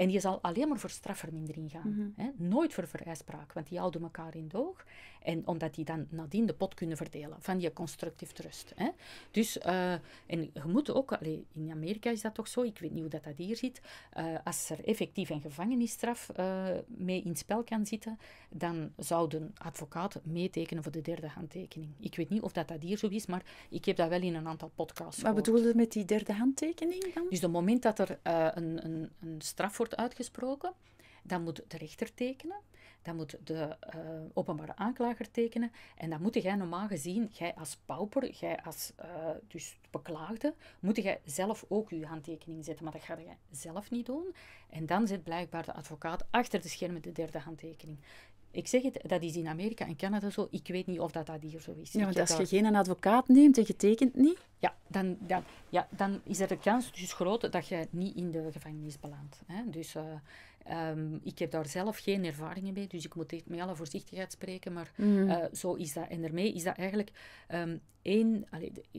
B: En je zal alleen maar voor strafvermindering gaan. Mhm. hè? Nooit voor vrijspraak, want die houden elkaar in doog. En omdat die dan nadien de pot kunnen verdelen van je constructive trust. Hè? Dus, eh, en je moet ook, allee, in Amerika is dat toch zo, ik weet niet hoe dat, dat hier zit. Eh, als er effectief een gevangenisstraf eh, mee in spel kan zitten, dan zouden advocaten meetekenen voor de derde handtekening. Ik weet niet of dat, dat hier zo is, maar ik heb dat wel in een aantal podcasts. Wat bedoel
A: je met die derde handtekening dan? Dus op het moment dat
B: er een, een, een straf wordt uitgesproken, dan moet de rechter tekenen, dan moet de eh, openbare aanklager tekenen en dan moet jij normaal gezien, jij als pauper, jij als eh, dus beklaagde, moet jij zelf ook je handtekening zetten, maar dat gaat je zelf niet doen. En dan zit blijkbaar de advocaat achter de schermen de derde handtekening. Ik zeg het, dat is in Amerika en Canada zo. Ik weet niet of dat, dat hier zo is. Ja, want als je geen
A: advocaat neemt en je tekent niet...
B: Ja, dan, ja, dan is er de kans dus groot dat je niet in de gevangenis belandt. Dus... Eh, Ehm, ik heb daar zelf geen ervaringen mee, dus ik moet echt met alle voorzichtigheid spreken. Maar mm. eh, zo is dat. En daarmee is dat eigenlijk ehm, één.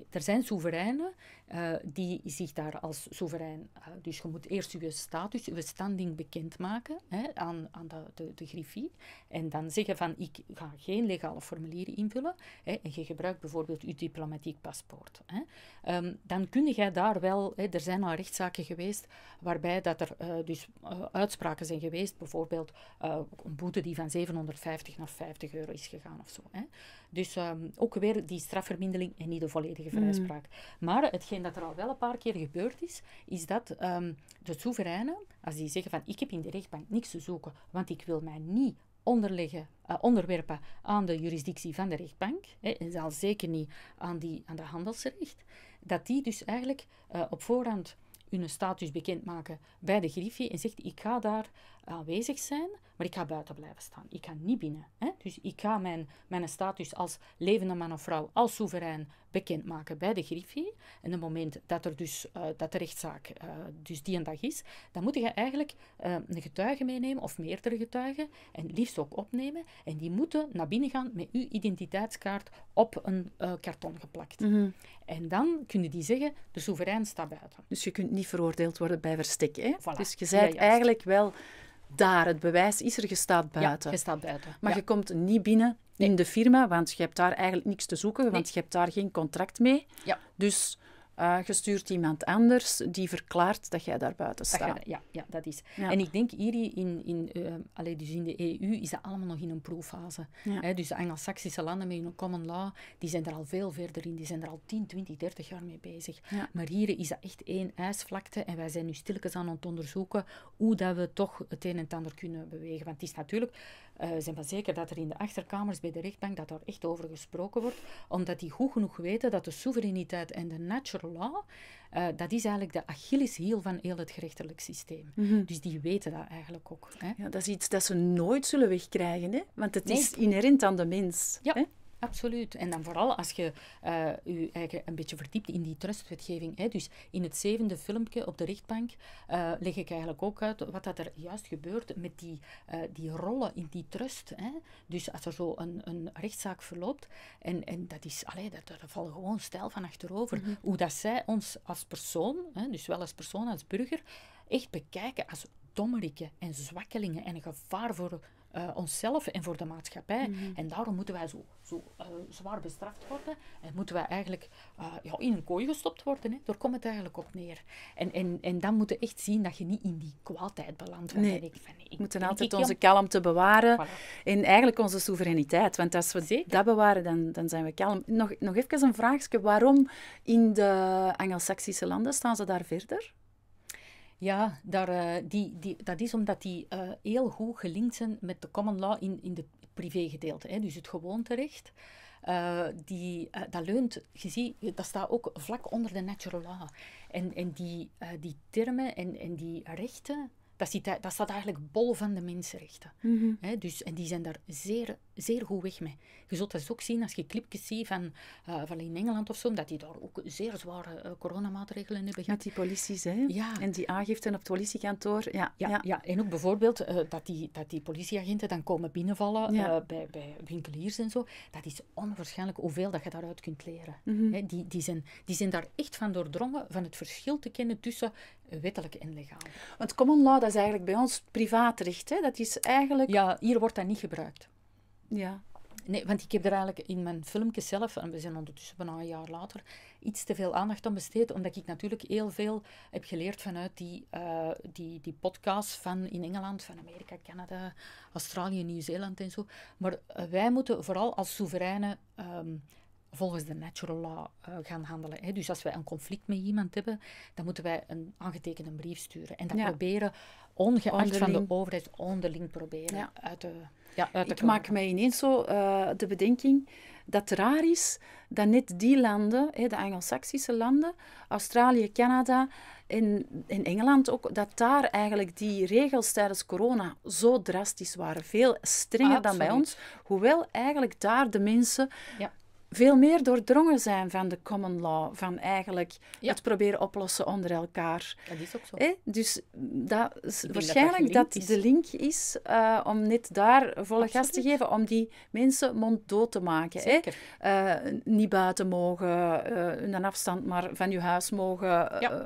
B: er zijn soevereinen eh, die zich daar als soeverein. Eh, dus je moet eerst je status, je standing bekendmaken aan, aan de, de, griffie. En dan zeggen van ik ga geen legale formulieren invullen. Hè, en je gebruikt bijvoorbeeld je diplomatiek paspoort. Hè. Ehm, dan kun je daar wel. Hè, er zijn al rechtszaken geweest waarbij dat er dus uitspraken zijn geweest, bijvoorbeeld eh, een boete die van 750 naar 50 euro is gegaan of zo. Hè. Dus ehm, ook weer die strafvermindering en niet de volledige mm. vrijspraak. Maar hetgeen dat er al wel een paar keer gebeurd is, is dat ehm, de soevereinen, als die zeggen van ik heb in de rechtbank niks te zoeken, want ik wil mij niet onderleggen, eh, onderwerpen aan de juridictie van de rechtbank, hè, en zal zeker niet aan, die, aan de handelsrecht, dat die dus eigenlijk eh, op voorhand hun status bekendmaken bij de Griffie en zegt ik ga daar aanwezig zijn, maar ik ga buiten blijven staan. Ik ga niet binnen. Hè? Dus ik ga mijn, mijn status als levende man of vrouw, als soeverein bekendmaken bij de griffie. En op het moment dat, er dus, eh, dat de rechtszaak eh, dus die en dag is, dan moet je eigenlijk eh, een getuige meenemen of meerdere getuigen en liefst ook opnemen. En die moeten naar binnen gaan met uw identiteitskaart op een karton
A: geplakt. Mhm. En dan kunnen die zeggen, de soeverein staat buiten. Dus je kunt niet veroordeeld worden bij verstikken. Dus je bent eigenlijk wel daar. Het bewijs is er, je staat buiten. Ja, je staat buiten. Maar je komt niet binnen in de firma, want je hebt daar eigenlijk niks te zoeken, want je hebt daar geen contract mee. Ja. Dus uh, iemand anders die verklaart dat jij daar buiten staat. ja, ja, dat is. En ik denk hier in, in, uh, dus in de EU is dat
B: allemaal nog in een proeffase. Dus de Anglo-Saxische landen met hun common law, die zijn er al veel verder in. Die zijn er al 10, 20, 30 jaar mee bezig. Maar hier is dat echt één ijsvlakte. En wij zijn nu stilletjes aan het onderzoeken hoe dat we toch het een en ander kunnen bewegen. Want het is natuurlijk uh, zijn van zeker dat er in de achterkamers bij de rechtbank dat daar echt over gesproken wordt, omdat die goed genoeg weten dat de soevereiniteit en de natural law, eh, dat is eigenlijk de achilleshiel van heel
A: het gerechtelijk systeem. Mhm. Dus die weten dat eigenlijk ook. Hè? Ja, dat is iets dat ze nooit zullen wegkrijgen, hè? want het is inherent aan de mens. Ja. Absoluut. En dan vooral als je je
B: eh, eigen een beetje verdiept in die trustwetgeving. Hè. Dus in het zevende filmpje op de rechtbank eh, leg ik eigenlijk ook uit wat dat er juist gebeurt met die, eh, die rollen in die trust. Hè. Dus als er zo een, een rechtszaak verloopt, en, en dat is, allee, dat, daar vallen gewoon stijl van achterover. Mhm. Hoe dat zij ons als persoon, hè, dus wel als persoon, als burger, echt bekijken als dommeriken en zwakkelingen en een gevaar voor eh, onszelf en voor de maatschappij. Mhm. En daarom moeten wij zo, zo eh, zwaar bestraft worden. En moeten wij eigenlijk eh, ja, in een kooi gestopt worden. Hè. Daar komt het eigenlijk op neer. En, en, en dan moeten we echt zien dat je niet in die kwaadheid belandt. Ik, van,
A: ik, we moeten altijd onze kalmte bewaren. En eigenlijk onze soevereiniteit. Want als we Zeker. dat bewaren, dan, dan zijn we kalm. Nog, nog even een vraagje. Waarom in de Angelsaksische saxische landen staan ze daar verder?
B: Ja, daar, eh, die, die, dat is omdat die eh, heel goed gelinkt zijn met de common law in, in het privégedeelte. Hè, dus het gewoonterecht. Eh, die, dat leunt, je ziet, dat staat ook vlak onder de natural law. En, en die, die termen en, en die rechten dat, dat staat eigenlijk bol van de mensenrechten. Mm dus, en die zijn daar zeer, zeer goed weg mee. Je zult dat dus ook zien als je clipjes ziet van, uh, van in Engeland of zo, dat die daar ook zeer zware eh, coronamaatregelen hebben gehad. Met die politie hè? Ja. En die aangiften op het politiekantoor. Ja, ja, ja. en ook bijvoorbeeld eh, dat, die, dat die politieagenten dan komen binnenvallen bij, bij winkeliers en zo. Dat is onwaarschijnlijk hoeveel dat je daaruit kunt leren. Mhm. die, die, zijn, die zijn daar echt van doordrongen van het verschil te kennen tussen wettelijk en legaal. Want common law, dat is eigenlijk bij ons privaatrecht. Hè? Dat is eigenlijk... Ja, hier wordt dat niet gebruikt. Ja. Nee, want ik heb er eigenlijk in mijn filmpje zelf, en we zijn ondertussen bijna een jaar later, iets te veel aandacht aan besteed, omdat ik natuurlijk heel veel heb geleerd vanuit die, eh, die, die podcasts van in Engeland, van Amerika, Canada, Australië, Nieuw-Zeeland en zo. Maar eh, wij moeten vooral als soevereine ehm, volgens de natural law eh, gaan handelen. Hè. Dus als wij een conflict met iemand hebben, dan moeten wij een aangetekende brief
A: sturen. En dat proberen, ongeacht van de overheid, onderling proberen ja. uit te ja, uit de Ik maak mij ineens zo eh, de bedenking dat het raar is dat net die landen, hè, de angelsaksische saxische landen, Australië, Canada en, in Engeland ook, dat daar eigenlijk die regels tijdens corona zo drastisch waren. Veel strenger dan bij ons. Hoewel eigenlijk daar de mensen ja veel meer doordrongen zijn van de common law, van eigenlijk het proberen oplossen onder elkaar. Dat is ook zo. Dus dat is waarschijnlijk dat, de link is eh, om net daar volle gas te geven, om die mensen monddood te maken. Zeker. Eh? niet buiten mogen, eh, een afstand maar van je huis mogen. Ja. Eh,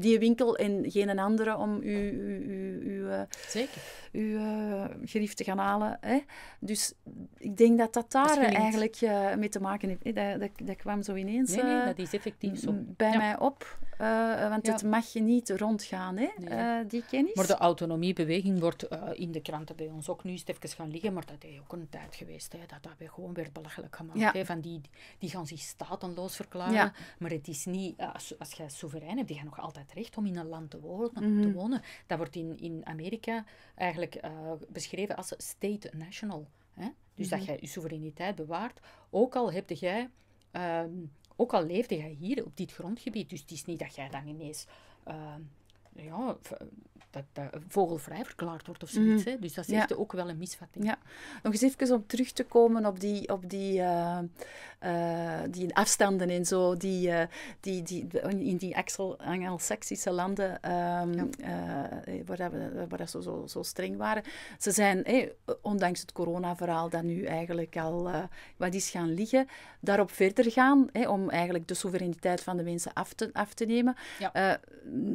A: die winkel en geen andere om uw, uw, uw, uw, eh, Zeker. uw eh, gerief te gaan halen. Hè? Dus ik denk dat dat daar eigenlijk eh, mee te maken heeft. Dat, dat, dat kwam zo ineens nee, nee, dat is effectief zo. bij mij op. Eh, eh, want ja. het mag je niet rondgaan, hè, eh, die kennis. Maar
B: de autonomiebeweging wordt in de kranten bij ons ook nu eens even gaan liggen. Maar dat is ook een tijd geweest hè, dat dat weer gewoon weer belachelijk gemaakt. Ja. van die, die gaan zich statenloos verklaren. Maar het is niet, als, jij soeverein hebt, die gaan nog altijd recht om in een land te wonen. te mhm. wonen. Dat wordt in, in Amerika eigenlijk beschreven als state national. Hè? Dus dat mhm. jij je soevereiniteit bewaart. Ook al heb jij. Ehm, ook al leefde jij hier op dit grondgebied, dus het is niet dat jij dan ineens ehm, ja, dat, dat vogelvrij verklaard
A: wordt of mhm. zoiets. Hè? Dus dat is echt ook wel een misvatting. Ja. Nog eens even om terug te komen op die, op die, eh, eh, die afstanden en zo, die, eh, die, die, in die Anglo-Saxische landen, ehm, waar, we, waar ze zo, zo streng waren. Ze zijn, ondanks het coronaverhaal dat nu eigenlijk al wat is gaan liggen, daarop verder gaan om eigenlijk de soevereiniteit van de mensen af te, af te nemen. Ja.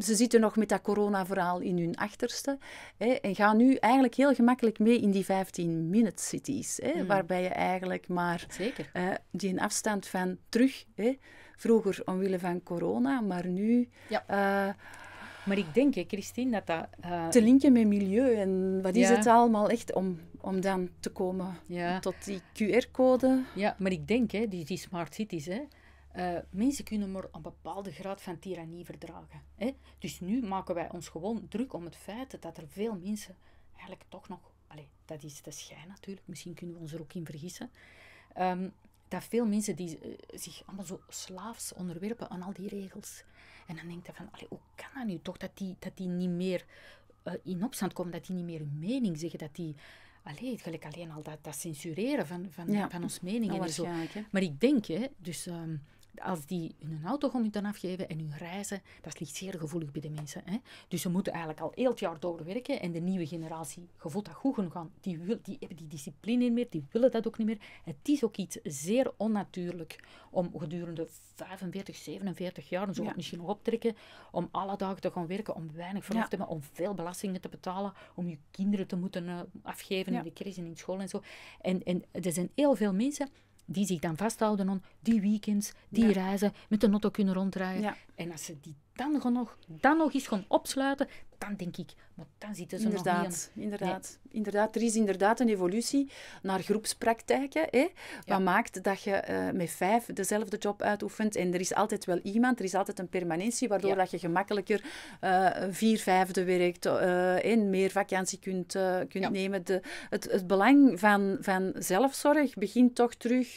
A: ze zitten nog met dat coronaverhaal in hun achterste. Hè, en ga nu eigenlijk heel gemakkelijk mee in die 15-minute cities. Hè, mhm. Waarbij je eigenlijk maar eh, die afstand van terug, hè, vroeger omwille van corona, maar nu. Eh, maar ik denk, hè, Christine, dat dat... Eh, te linken met milieu en wat is het allemaal echt om, om dan te komen
B: tot die QR-code. Ja, maar ik denk, hè, die, die smart cities, hè, eh, mensen kunnen maar een bepaalde graad van tirannie verdragen. Hè? Dus nu maken wij ons gewoon druk om het feit dat er veel mensen eigenlijk toch nog, allez, dat is de schijn natuurlijk, misschien kunnen we ons er ook in vergissen, ehm, dat veel mensen die eh, zich allemaal zo slaafs onderwerpen aan al die regels. En dan denkt hij van, hoe kan dat nu toch, dat die, dat die niet meer eh, in opstand komen, dat die niet meer hun mening zeggen, dat die... Allee, gelijk alleen al dat, censureren van, van, van ons mening en zo. Maar ik denk, hè, dus... Ehm, als die hun gewoon moeten afgeven en hun reizen, dat ligt zeer gevoelig bij de mensen. Hè? Dus ze moeten eigenlijk al heel het jaar doorwerken en de nieuwe generatie, gevoelt dat goed genoeg die, wil, die hebben die discipline niet meer, die willen dat ook niet meer. Het is ook iets zeer onnatuurlijk om gedurende 45, 47 jaar, en zo ja. misschien nog optrekken, om alle dagen te gaan werken, om weinig verlof te hebben, om veel belastingen te betalen, om je kinderen te moeten eh, afgeven in de crisis en in school en zo. En, en er zijn heel veel mensen die zich dan vasthouden aan die weekends, die reizen, met de auto kunnen rondrijden. Ja.
A: En als ze die
B: dan gewoon nog, dan nog eens gaan opsluiten, dan
A: denk ik, maar dan zitten ze inderdaad, niet Inderdaad, inderdaad. Er is inderdaad een evolutie naar groepspraktijken. Hè, Wat maakt dat je eh, met vijf dezelfde job uitoefent en er is altijd wel iemand, er is altijd een permanentie, waardoor dat je gemakkelijker uh, vier vijfde werkt uh, en meer vakantie kunt, kunt nemen. De, het, het belang van, van zelfzorg begint toch terug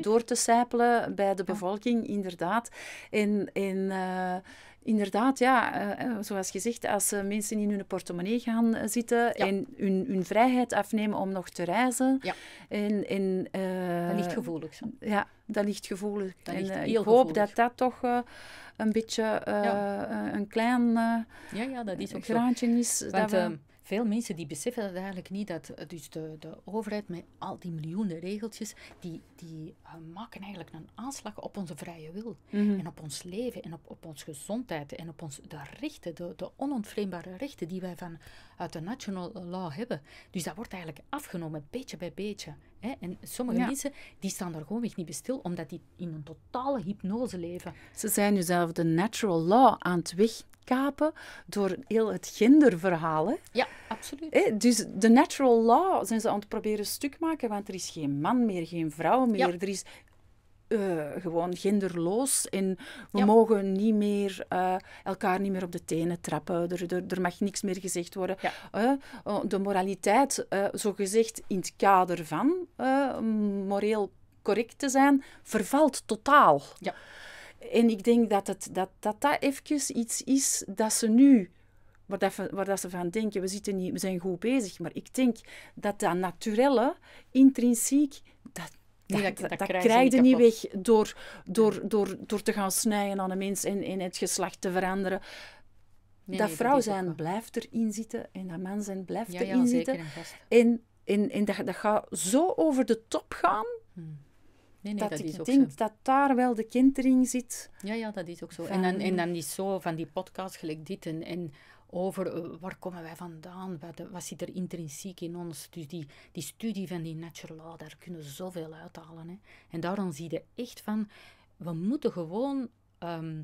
A: door te sijpelen bij de bevolking, inderdaad. En, en inderdaad, ja, eh, eh, zoals gezegd, als eh, mensen in hun portemonnee gaan zitten en hun, hun, vrijheid afnemen om nog te reizen. Ja. En, en, dat ligt gevoelig. Zo. Ja, dat ligt gevoelig. Dat en, ik hoop dat dat toch een beetje een klein ja,
B: ja, dat is ook graantje is. dat ehm,
A: veel mensen die beseffen dat eigenlijk niet, dat eh, dus de, de
B: overheid met al die miljoenen regeltjes, die, die eh, maken eigenlijk een aanslag op onze vrije wil. Mhm. En op ons leven, en op, op onze gezondheid, en op ons, de rechten, de, de rechten die wij vanuit de national law hebben. Dus dat wordt eigenlijk afgenomen, beetje bij beetje. Hè? En sommige mensen, die staan er gewoonweg niet bij stil, omdat die in een totale
A: hypnose leven. Ze zijn nu dus zelf de natural law aan het weg kapen door heel het genderverhaal. Hè? Ja, absoluut. Dus de natural law zijn ze aan het proberen stuk maken, want er is geen man meer, geen vrouw meer. Er is eh, gewoon genderloos en we mogen niet meer eh, elkaar niet meer op de tenen trappen. Er, er mag niks meer gezegd worden. Eh, oh, de moraliteit, zo gezegd in het kader van moreel correct te zijn, vervalt totaal. Ja. En ik denk dat het, dat, dat, dat eventjes iets is dat ze nu, waar, dat, waar dat ze van denken, we, zitten niet, we zijn goed bezig. Maar ik denk dat dat naturelle, intrinsiek, dat, dat, dat, dat, krijg je niet weg door, door, door, door te gaan snijden aan de mens en, en het geslacht te veranderen. dat vrouw zijn blijft erin zitten en dat man zijn blijft erin zitten. en en, en dat, dat gaat zo over de top gaan. Hmm. Nee, dat, ik is ook denk zo. dat daar wel de kindering zit. Ja, ja, dat is ook zo. En, dan, en dan
B: is zo van die podcast gelijk dit en, over eh, waar komen wij vandaan, wat, eh, wat, zit er intrinsiek in ons. Dus die, die studie van die natural law, daar kunnen we zoveel uithalen. Hè. En daarom zie je echt van, we moeten gewoon ehm,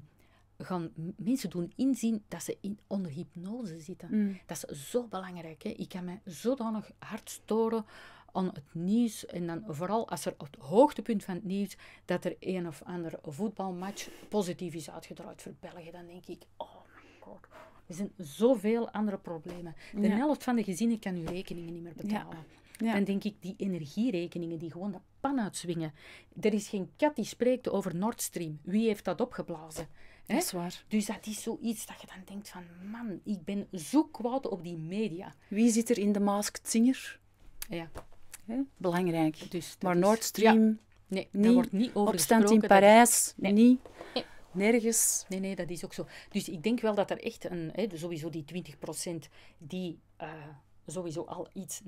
B: gaan mensen doen inzien dat ze in, onder hypnose zitten. Mm. Dat is zo belangrijk. Hè. Ik kan me zodanig hard storen aan het nieuws. En dan vooral als er op het hoogtepunt van het nieuws dat er een of ander voetbalmatch positief is uitgedraaid voor België, dan denk ik, oh mijn god. Er zijn zoveel andere problemen. De helft van de gezinnen kan hun rekeningen niet
A: meer betalen. Ja. Dan
B: denk ik, die energierekeningen die gewoon de pan uitzwingen. Er is geen kat die spreekt over Nord Stream. Wie heeft dat opgeblazen? Hè? Dat is waar. Dus dat is zoiets dat je dan denkt van... Man, ik ben zo kwaad op die media. Wie zit er in de Masked Singer?
A: Ja. Belangrijk. Dus maar is... Nord Stream, nee, wordt niet over Opstand in Parijs,
B: nee. niet. Nergens. Nee, nee, dat is ook zo. Dus ik denk wel dat er echt een, hè, sowieso die 20% die eh, sowieso al iets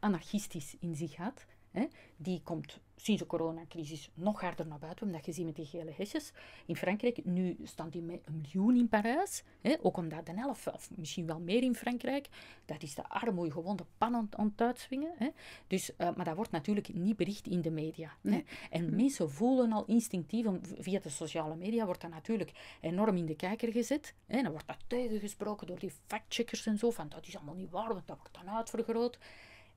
B: anarchistisch in zich had, Hè, die komt sinds de coronacrisis nog harder naar buiten. Omdat je ziet met die gele hesjes in Frankrijk. Nu staan die met een miljoen in Parijs. Hè, ook omdat de elf, of misschien wel meer in Frankrijk, dat is de armoede gewoon de pan aan, het uitswingen. Hè. Dus, eh, maar dat wordt natuurlijk niet bericht in de media. Hè. En mensen voelen al instinctief, via de sociale media wordt dat natuurlijk enorm in de kijker gezet. Hè. En dan wordt dat tegengesproken door die factcheckers en zo. Van dat is allemaal niet waar, want dat wordt dan uitvergroot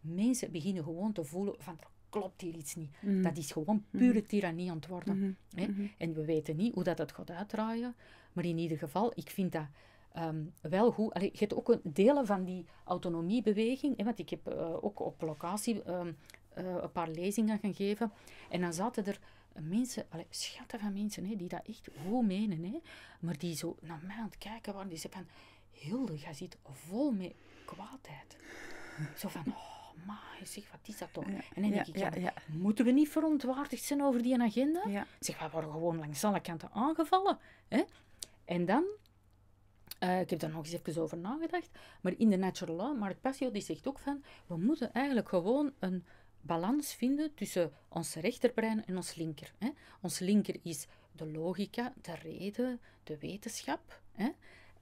B: mensen beginnen gewoon te voelen van klopt hier iets niet. Mhm. Dat is gewoon mhm. pure tirannie aan het worden. Mhm. hè? En we weten niet hoe dat het gaat uitdraaien, maar in ieder geval, ik vind dat ehm, wel goed. je hebt ook een delen van die autonomiebeweging, hè, want ik heb eh, ook op locatie ehm, eh, een paar lezingen gegeven. en dan zaten er mensen, allee, schatten van mensen, hè, die dat echt goed menen, hè, maar die zo naar mij aan het kijken waren, die zeiden van, Hilde, jij zit vol met kwaadheid. Zo van, oh, maar zeg, wat is dat toch? en dan denk ja, ik, ja, moeten we niet verontwaardigd zijn over die agenda? Zeg, we worden gewoon langs alle kanten aangevallen. Hè? En dan, uh, ik heb daar nog eens even over nagedacht, maar in de Natural Law, Mark Passio die zegt ook van, we moeten eigenlijk gewoon een balans vinden tussen ons rechterbrein en ons linker. Hè? Ons linker is de logica, de reden, de wetenschap. Hè?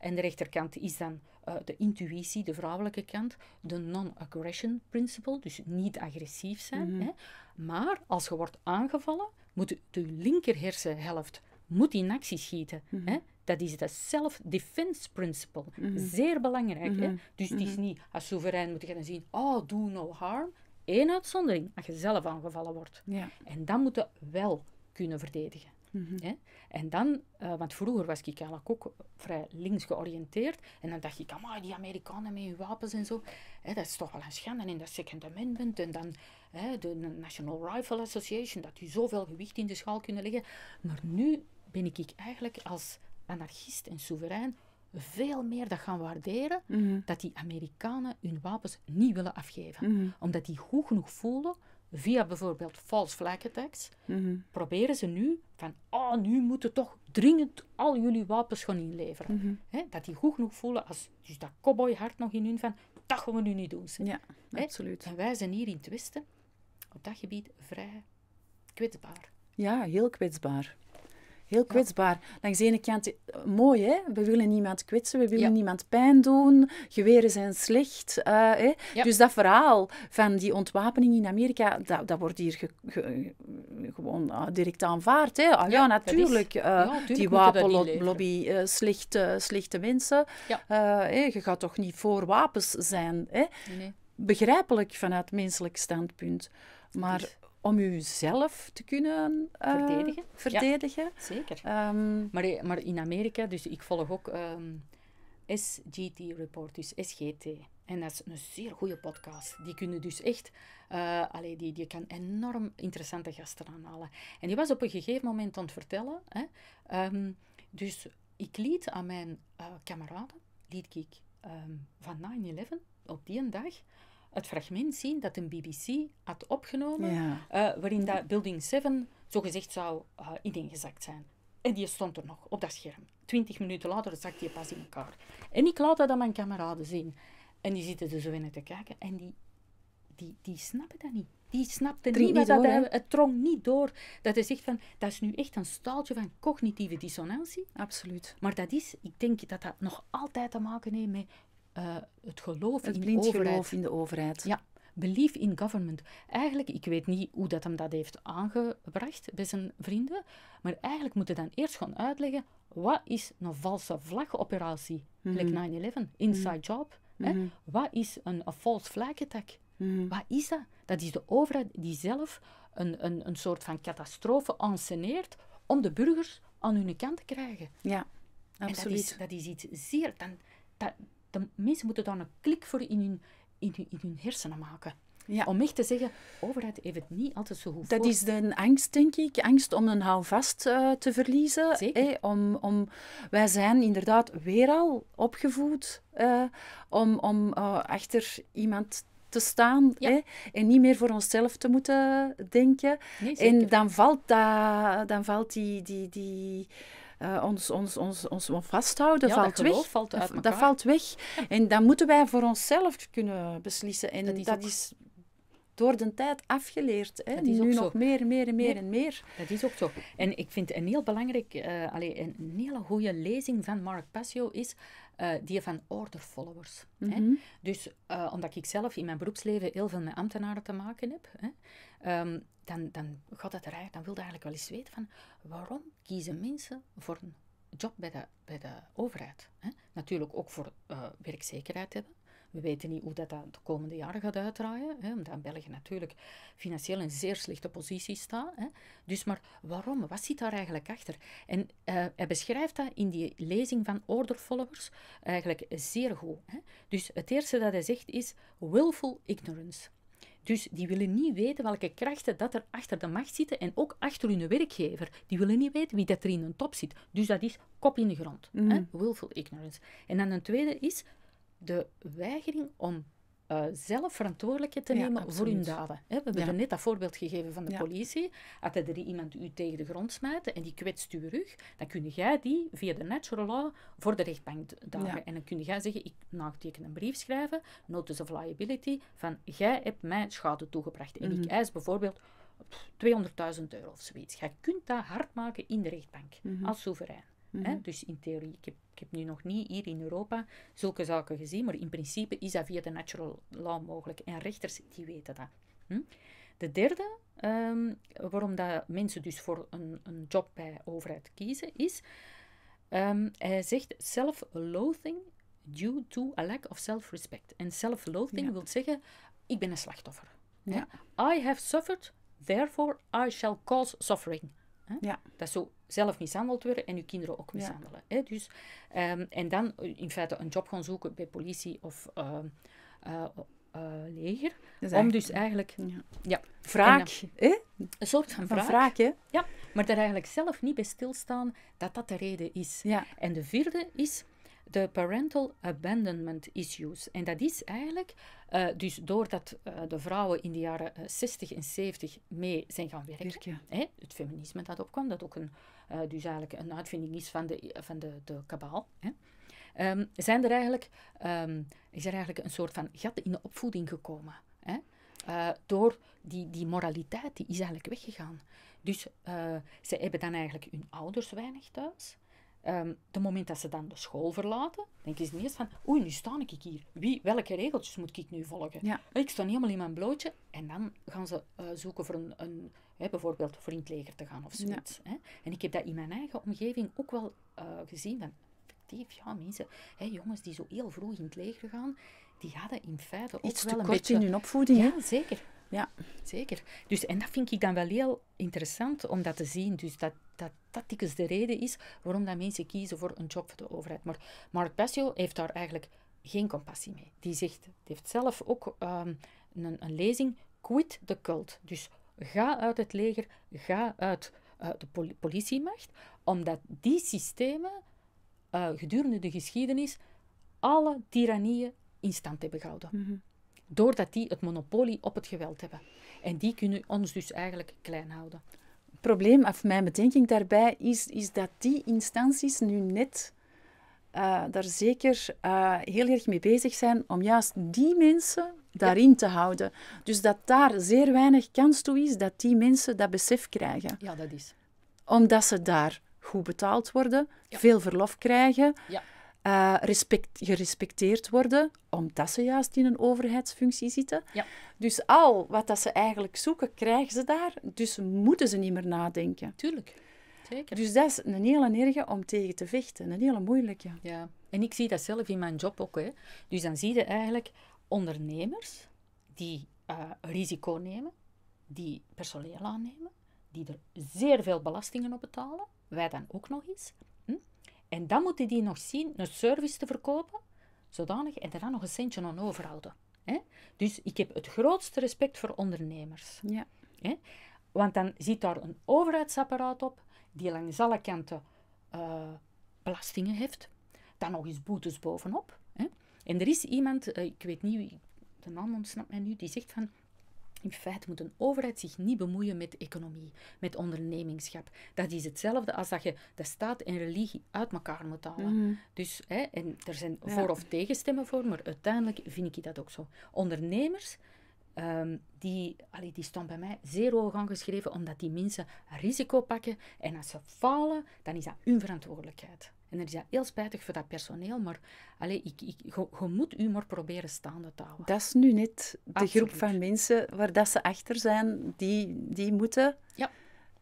B: En de rechterkant is dan eh, de intuïtie, de vrouwelijke kant, de non-aggression principle, dus niet agressief zijn. Mhm. hè. Maar als je wordt aangevallen, moet de linker hersenhelft moet in actie schieten. Mhm. hè. Dat is het self-defense principle. Mhm. Zeer belangrijk. hè. Dus het is niet, als soeverein moet je dan zien, oh, do no harm. Eén uitzondering, als je zelf aangevallen wordt. Ja. En dan moet je wel kunnen verdedigen. Mhm. En dan, eh, want vroeger was ik eigenlijk ook vrij links georiënteerd. En dan dacht ik, maar die Amerikanen met hun wapens en zo, hè, dat is toch wel een schande. in dat Second Amendment en dan hè, de National Rifle Association, dat die zoveel gewicht in de schaal kunnen leggen. Maar nu ben ik eigenlijk als anarchist en soeverein veel meer dat gaan waarderen mhm. dat die Amerikanen hun wapens niet willen afgeven. Mhm. Omdat die goed genoeg voelen via bijvoorbeeld false flag attacks, mhm. proberen ze nu van, oh, nu moeten toch dringend al jullie wapens gaan inleveren. Mhm. dat die goed genoeg voelen, als dus dat hart nog in hun van, dat gaan we nu niet doen. Ja, absoluut. En wij zijn hier in Twisten op
A: dat gebied, vrij kwetsbaar. Ja, heel kwetsbaar. Heel kwetsbaar. Ja. Langs de ene kant, eh, mooi hè, we willen niemand kwetsen, we willen niemand pijn doen, geweren zijn slecht. Eh, hè? Dus dat verhaal van die ontwapening in Amerika, dat, dat wordt hier gewoon eh, direct aanvaard. Hè? Ah ja, natuurlijk. die wapenlobby, slechte, slechte mensen. je gaat toch niet voor wapens zijn? Hè? Begrijpelijk vanuit menselijk standpunt. Maar om jezelf te kunnen eh, verdedigen. verdedigen.
B: zeker. Ehm, maar, eh, maar, in Amerika, dus ik volg ook ehm, SGT Report, dus SGT. En dat is een zeer goede podcast. Die kunnen dus echt, uh, die, die kan enorm interessante gasten aanhalen. En die was op een gegeven moment aan het vertellen. Hè, ehm, dus ik liet aan mijn kameraden, liet ik um, van 9-11 op die dag het fragment zien dat een BBC had opgenomen, eh, waarin dat Building 7 zogezegd zou uh, ineengezakt zijn. En die stond er nog op dat scherm. Twintig minuten later zakt die pas in elkaar. En ik laat dat aan mijn kameraden zien. En die zitten er zo in te kijken en die, die, die snappen dat niet. Die snapte niet, niet, dat het trong niet door. Dat hij zegt van, dat is nu echt een staaltje van cognitieve dissonantie. Absoluut. Maar dat is, ik denk dat dat nog altijd te maken heeft met eh, het geloof in de overheid. geloof in de overheid. Ja, belief in government. Eigenlijk, ik weet niet hoe dat hem dat heeft aangebracht bij zijn vrienden, maar eigenlijk moeten dan eerst gaan uitleggen wat is een valse vlagoperatie, mm -hmm. like 9-11, inside mhm. job. hè? Mhm. Wat is een, a false flag attack? Mhm. Wat is dat? Dat is de overheid die zelf een, een, een soort van catastrofe enceneert om de burgers aan hun kant te krijgen. Ja, absoluut. En dat, is, dat is iets zeer... Dan, de mensen moeten dan een klik voor in hun, in hun, in hun hersenen maken. Ja. Om echt te zeggen,
A: overheid heeft het niet altijd zo goed Dat is de angst, denk ik. Angst om een houvast uh, te verliezen. Zeker. om, om, wij zijn inderdaad weer al opgevoed eh, om, om eh, achter iemand te staan en niet meer voor onszelf te moeten denken. Nee, en dan valt, dat, dan valt die, die, die, eh, ons, ons, ons, ons vasthouden, valt weg. Valt dat, dat valt weg. En dan moeten wij voor onszelf kunnen beslissen. En dat is, dat is door de tijd afgeleerd. Hè? Dat is nu nog meer, meer en meer en meer. Dat is ook zo. En ik vind een heel
B: belangrijk, uh, een hele goede lezing van Mark Passio is eh, die van order followers. hè? Mhm. Dus omdat ik zelf in mijn beroepsleven heel veel met ambtenaren te maken heb. Hè? Ehm, dan, dan gaat dat eigenlijk. Dan wil je eigenlijk wel eens weten van waarom kiezen mensen voor een job bij de, bij de overheid. Hè? Natuurlijk ook voor eh, werkzekerheid hebben. We weten niet hoe dat, dat de komende jaren gaat uitdraaien, hè, omdat België natuurlijk financieel in een zeer slechte positie staat. Hè. Dus maar waarom? Wat zit daar eigenlijk achter? En eh, hij beschrijft dat in die lezing van Order Followers eigenlijk zeer goed. Hè. Dus het eerste dat hij zegt is willful ignorance. Dus die willen niet weten welke krachten dat er achter de macht zitten en ook achter hun werkgever. Die willen niet weten wie dat er in hun top zit. Dus dat is kop in de grond. Mhm. Willful ignorance. En dan een tweede is de weigering om eh, zelf verantwoordelijkheid te nemen voor hun daden. we hebben net dat voorbeeld gegeven van de politie. Had er iemand u tegen de grond smijten en die kwetst uw rug, dan kun jij die via de natural law voor de rechtbank dagen. En dan kun jij zeggen, ik nachteken een brief schrijven, notice of liability, van jij hebt mij schade toegebracht. En ik mhm. eis bijvoorbeeld 200.000 euro of zoiets. Jij kunt dat hard maken in de rechtbank, mhm. als soeverein hè? Mhm. Dus in theorie, ik heb, ik heb, nu nog niet hier in Europa zulke zaken gezien, maar in principe is dat via de natural law mogelijk. En rechters die weten dat. Hm? De derde, ehm, waarom dat mensen dus voor een, een job bij overheid kiezen, is, ehm, hij zegt self-loathing due to a lack of self-respect. En self-loathing wil zeggen, ik ben een slachtoffer. Ja. I have suffered, therefore I shall cause suffering. Ja. Dat is zo zelf mishandeld worden en uw kinderen ook mishandelen. Hè? Dus, ehm, en dan eh, in feite een job gaan zoeken bij politie of eh, eh, leger. om dus eigenlijk ja. ja wraak, een soort van, van Ja, maar daar eigenlijk zelf niet bij stilstaan dat dat de reden is. En de vierde is de parental abandonment issues. En dat is eigenlijk, dus doordat uh, de vrouwen in de jaren 60 en 70 mee zijn gaan werken, hè, het feminisme dat opkwam, dat ook een eh, dus eigenlijk een uitvinding is van de, van de, de kabaal. Hè. Ehm, zijn er eigenlijk, ehm, is er eigenlijk een soort van gat in de opvoeding gekomen. Hè? Eh, door die, die moraliteit, die is eigenlijk weggegaan. Dus eh, ze hebben dan eigenlijk hun ouders weinig thuis. Um, de moment dat ze dan de school verlaten, denken ze eerst van, oei, nu sta ik hier. Wie, welke regeltjes moet ik nu volgen? Ik sta helemaal in mijn blootje. En dan gaan ze zoeken voor een, een, Hè, bijvoorbeeld leger te gaan of zoiets. Hè. En ik heb dat in mijn eigen omgeving ook wel eh, gezien. van, effectief, ja, mensen, hè, jongens die zo heel vroeg in het leger gaan, die hadden in feite ook Iets wel een beetje... in hun opvoeding. Ja, zeker. Ja, zeker. Dus, en dat vind ik dan wel heel interessant om dat te zien. Dus dat dat, dat dikwijls de reden is waarom dat mensen kiezen voor een job voor de overheid. Maar Mark Passio heeft daar eigenlijk geen compassie mee. Die zegt, die heeft zelf ook ehm, een, een lezing, quit the cult. Dus Ga uit het leger, ga uit de politiemacht, omdat die systemen eh, gedurende de geschiedenis alle tirannieën in stand hebben gehouden. Mhm. Doordat die het monopolie op het geweld hebben. En die kunnen ons dus eigenlijk klein houden.
A: Het probleem, of mijn bedenking daarbij, is, is dat die instanties nu net eh, daar zeker eh, heel erg mee bezig zijn om juist die mensen daarin te houden. Dus dat daar zeer weinig kans toe is dat die mensen dat besef krijgen. Ja, dat is. Omdat ze daar goed betaald worden, veel verlof krijgen, ja. Eh, respect, gerespecteerd worden, omdat ze juist in een overheidsfunctie zitten. Dus al wat dat ze eigenlijk zoeken, krijgen ze daar. Dus moeten ze niet meer nadenken. Tuurlijk.
B: Zeker. Dus dat is
A: een hele erge om tegen te vechten. Een hele moeilijke. Ja. En ik zie dat zelf in mijn job ook.
B: Hè. Dus dan zie je eigenlijk, ondernemers die eh, risico nemen, die personeel aannemen, die er zeer veel belastingen op betalen, wij dan ook nog eens. Hm? En dan moeten die nog zien een service te verkopen, zodanig en daarna nog een centje aan overhouden. Hè? Dus ik heb het grootste respect voor ondernemers. Ja. Hè? Want dan zit daar een overheidsapparaat op die langs alle kanten eh, belastingen heeft, dan nog eens boetes bovenop. En er is iemand, eh, ik weet niet, de naam ontsnapt mij nu, die zegt van... In feite moet een overheid zich niet bemoeien met economie, met ondernemingschap. Dat is hetzelfde als dat je de staat en religie uit elkaar moet halen. Mhm. Dus, hè, en er zijn voor- of tegenstemmen voor, maar uiteindelijk vind ik dat ook zo. Ondernemers Ehm, die, allee, die stond bij mij zeer hoog aangeschreven, omdat die mensen risico pakken. En als ze falen, dan is dat hun verantwoordelijkheid. En dan is dat heel spijtig voor dat personeel, maar allee, ik, ik,
A: je moet maar proberen staande te houden. Dat is nu net de groep van mensen waar dat ze achter zijn, die, die moeten ja.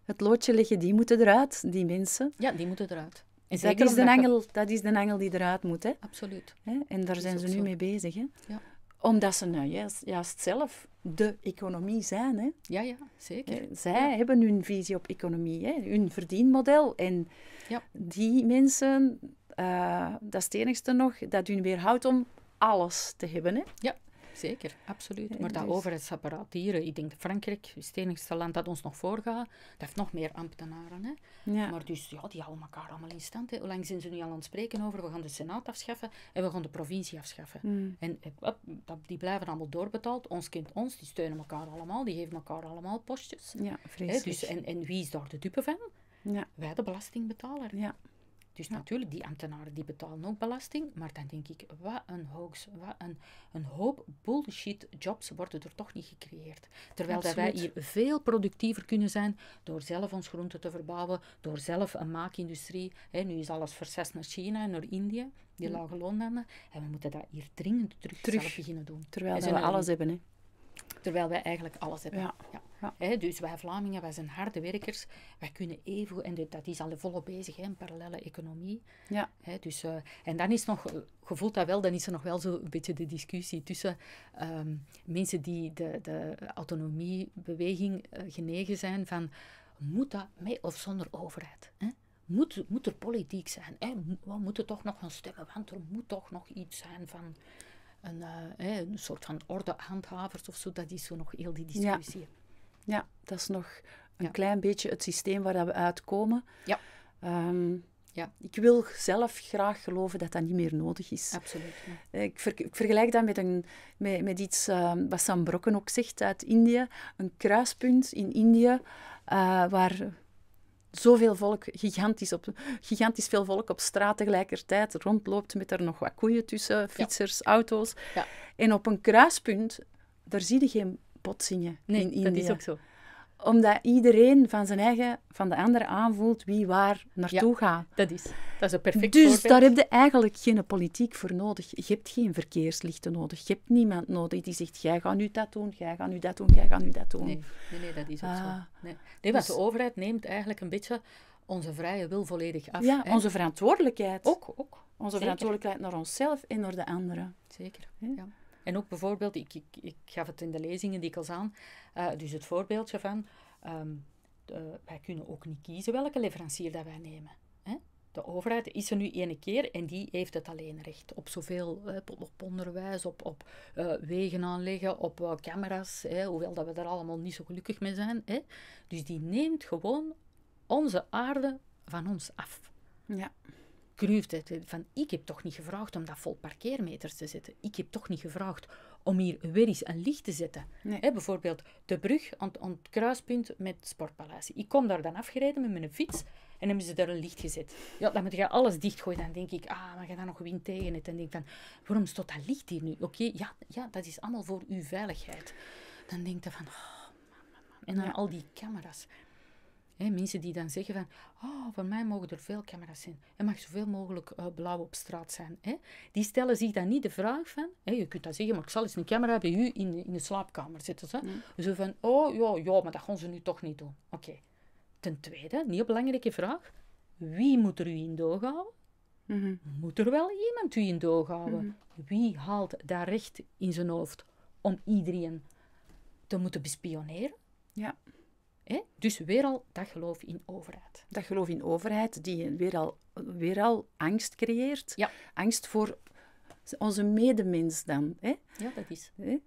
A: het loodje leggen, die moeten eruit, die mensen. Ja, die moeten eruit. dat, is de engel, dat is de engel die eruit moet. Hè? Absoluut. En daar zijn ze nu mee bezig. Hè? Ja omdat ze nou juist, zelf de economie zijn. Hè? Ja, ja, zeker. Eh, zij hebben hun visie op economie, hè? hun verdienmodel. En ja. die mensen, eh, dat is het enigste nog, dat hun weerhoudt om alles te hebben. Hè? Ja, Zeker, absoluut. Maar dat dus- overheidsapparaat hier, ik denk
B: Frankrijk is het enige land dat ons nog voorgaat, dat heeft nog meer ambtenaren. Hè. Maar dus, ja, die houden elkaar allemaal in stand. Hoe lang zijn ze nu al aan het spreken over, we gaan de Senaat afschaffen en we gaan de provincie afschaffen. Hmm. En op, eh, die blijven allemaal doorbetaald, ons kind ons, die steunen elkaar allemaal, die geven elkaar allemaal postjes. Ja, dus, en, en wie is daar de dupe van? Ja. Wij, de belastingbetaler. Ja. Dus natuurlijk, die ambtenaren die betalen ook belasting. Maar dan denk ik, wat een hoax. Wat een, een hoop bullshit jobs worden er toch niet gecreëerd. Terwijl dat wij hier veel productiever kunnen zijn door zelf ons groente te verbouwen, door zelf een maakindustrie. nu is alles verzest naar China en naar India, die ja. lage loonlanden. En we moeten dat hier dringend terug, terug. zelf beginnen doen. Terwijl we, alles hebben, hè? Terwijl wij eigenlijk alles hebben. ja. Ja. dus wij Vlamingen, wij zijn harde werkers. Wij kunnen even, en dat is al volop bezig, hè, een parallele economie. Ja. hè dus, eh, en dan is nog, eh, gevoelt dat wel, dan is er nog wel zo'n beetje de discussie tussen ehm, mensen die de, de autonomiebeweging uh, genegen zijn van, moet dat mee of zonder overheid? Hè? Moet, moet er politiek zijn? Hè? We moeten toch nog gaan stemmen, want er moet toch nog iets zijn van... Een, een soort van ordehandhavers of zo, dat is zo nog heel die discussie. Ja.
A: Ja, dat is nog een klein beetje het systeem waar we uitkomen. Ja. Ehm, ja. Ik wil zelf graag geloven dat dat niet meer nodig is. Absoluut. Ik, vergelijk dat met, een, met, met iets ehm, wat Sam Brokken ook zegt uit India. Een kruispunt in India eh, waar zoveel volk, gigantisch, op, gigantisch veel volk op straat tegelijkertijd rondloopt met er nog wat koeien tussen, fietsers, auto's. Ja. En op een kruispunt, daar zie je geen botsingen nee, in dat is ook zo. Omdat iedereen van zijn eigen, van de andere aanvoelt wie waar naartoe gaat. Dat is, dat is een perfect Dus daar heb je eigenlijk geen politiek voor nodig. Je hebt geen verkeerslichten nodig. Je hebt niemand nodig die zegt, jij gaat nu dat doen, jij gaat nu dat doen, jij gaat nu dat doen. Nee, nee, dat is ook zo. Ah. Nee. Dus de
B: overheid neemt eigenlijk een beetje onze vrije wil volledig af. Ja, onze
A: verantwoordelijkheid. Ook, ook. Onze verantwoordelijkheid naar onszelf en naar de anderen. Zeker, ja.
B: En ook bijvoorbeeld, ik, ik, ik gaf het in de lezingen dikwijls aan, eh, dus het voorbeeldje van, ehm, wij kunnen ook niet kiezen welke leverancier dat wij nemen. Hè? De overheid is er nu ene keer en die heeft het alleen recht op zoveel, op, onderwijs, op, op eh, wegen aanleggen, op eh, camera's, hè, hoewel dat we daar allemaal niet zo gelukkig mee zijn. Hè. Dus die neemt gewoon onze aarde van ons af. Ja. Van, ik heb toch niet gevraagd om dat vol parkeermeters te zetten. Ik heb toch niet gevraagd om hier weer eens een licht te zetten. Hè, bijvoorbeeld de brug aan, het kruispunt met het Sportpaleis. Ik kom daar dan afgereden met mijn fiets en hebben ze daar een licht gezet. Ja, dan moet je alles dichtgooien. Dan denk ik, ah, maar je daar nog wind tegen het. En denk van, waarom staat dat licht hier nu? Oké, ja, ja, dat is allemaal voor uw veiligheid. Dan denk je van, oh, man, man, man. En dan al die camera's mensen die dan zeggen van, oh, voor mij mogen er veel camera's zijn. Er mag zoveel mogelijk eh, blauw op straat zijn. Hè. Die stellen zich dan niet de vraag van, hè, je kunt dat zeggen, maar ik zal eens een camera bij u in, de, in de slaapkamer zetten. Zo, nee. van, oh, ja, ja, maar dat gaan ze nu toch niet doen. Oké. Ten tweede, niet een belangrijke vraag, wie moet er u in doog mhm. Moet er wel iemand u in doog mhm. Wie haalt daar recht in zijn hoofd om iedereen te moeten bespioneren?
A: Ja. Dus weer al dat geloof in overheid. Dat geloof in overheid die weer al, weer al angst creëert. Ja. Angst voor onze medemens dan. Hè? Ja, dat is. Hè?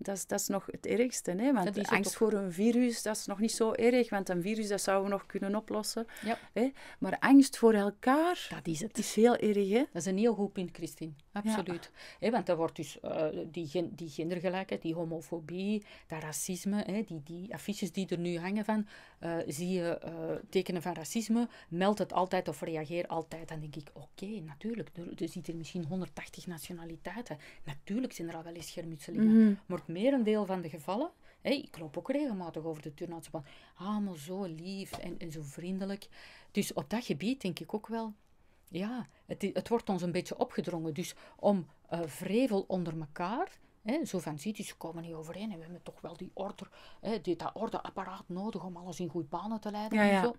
A: Dat is, dat is nog het ergste, hè? want de angst voor een virus, dat is nog niet zo erg, want een virus, dat zouden we nog kunnen oplossen. Ja. Hè? Maar angst voor elkaar, dat is, het. is heel erg. Hè? Dat is een heel goed punt, Christine. Absoluut.
B: Ja. want daar wordt dus eh, die, die gendergelijkheid, die homofobie, dat racisme, hè, die, die affiches die er nu hangen van, eh, zie je eh, tekenen van racisme, meld het altijd of reageer altijd. Dan denk ik, oké, okay, natuurlijk, er, er misschien 180 nationaliteiten. Natuurlijk zijn er al wel eens schermutselingen, mhm. maar merendeel van de gevallen, ik loop ook regelmatig over de turnhout, van allemaal zo lief en, en zo vriendelijk. Dus op dat gebied denk ik ook wel, ja, het, het wordt ons een beetje opgedrongen. Dus om uh, vrevel onder elkaar zo van cities dus komen niet overeen en we hebben toch wel die orde, he, dit, dat ordeapparaat nodig om alles in goede banen te leiden. en Zo,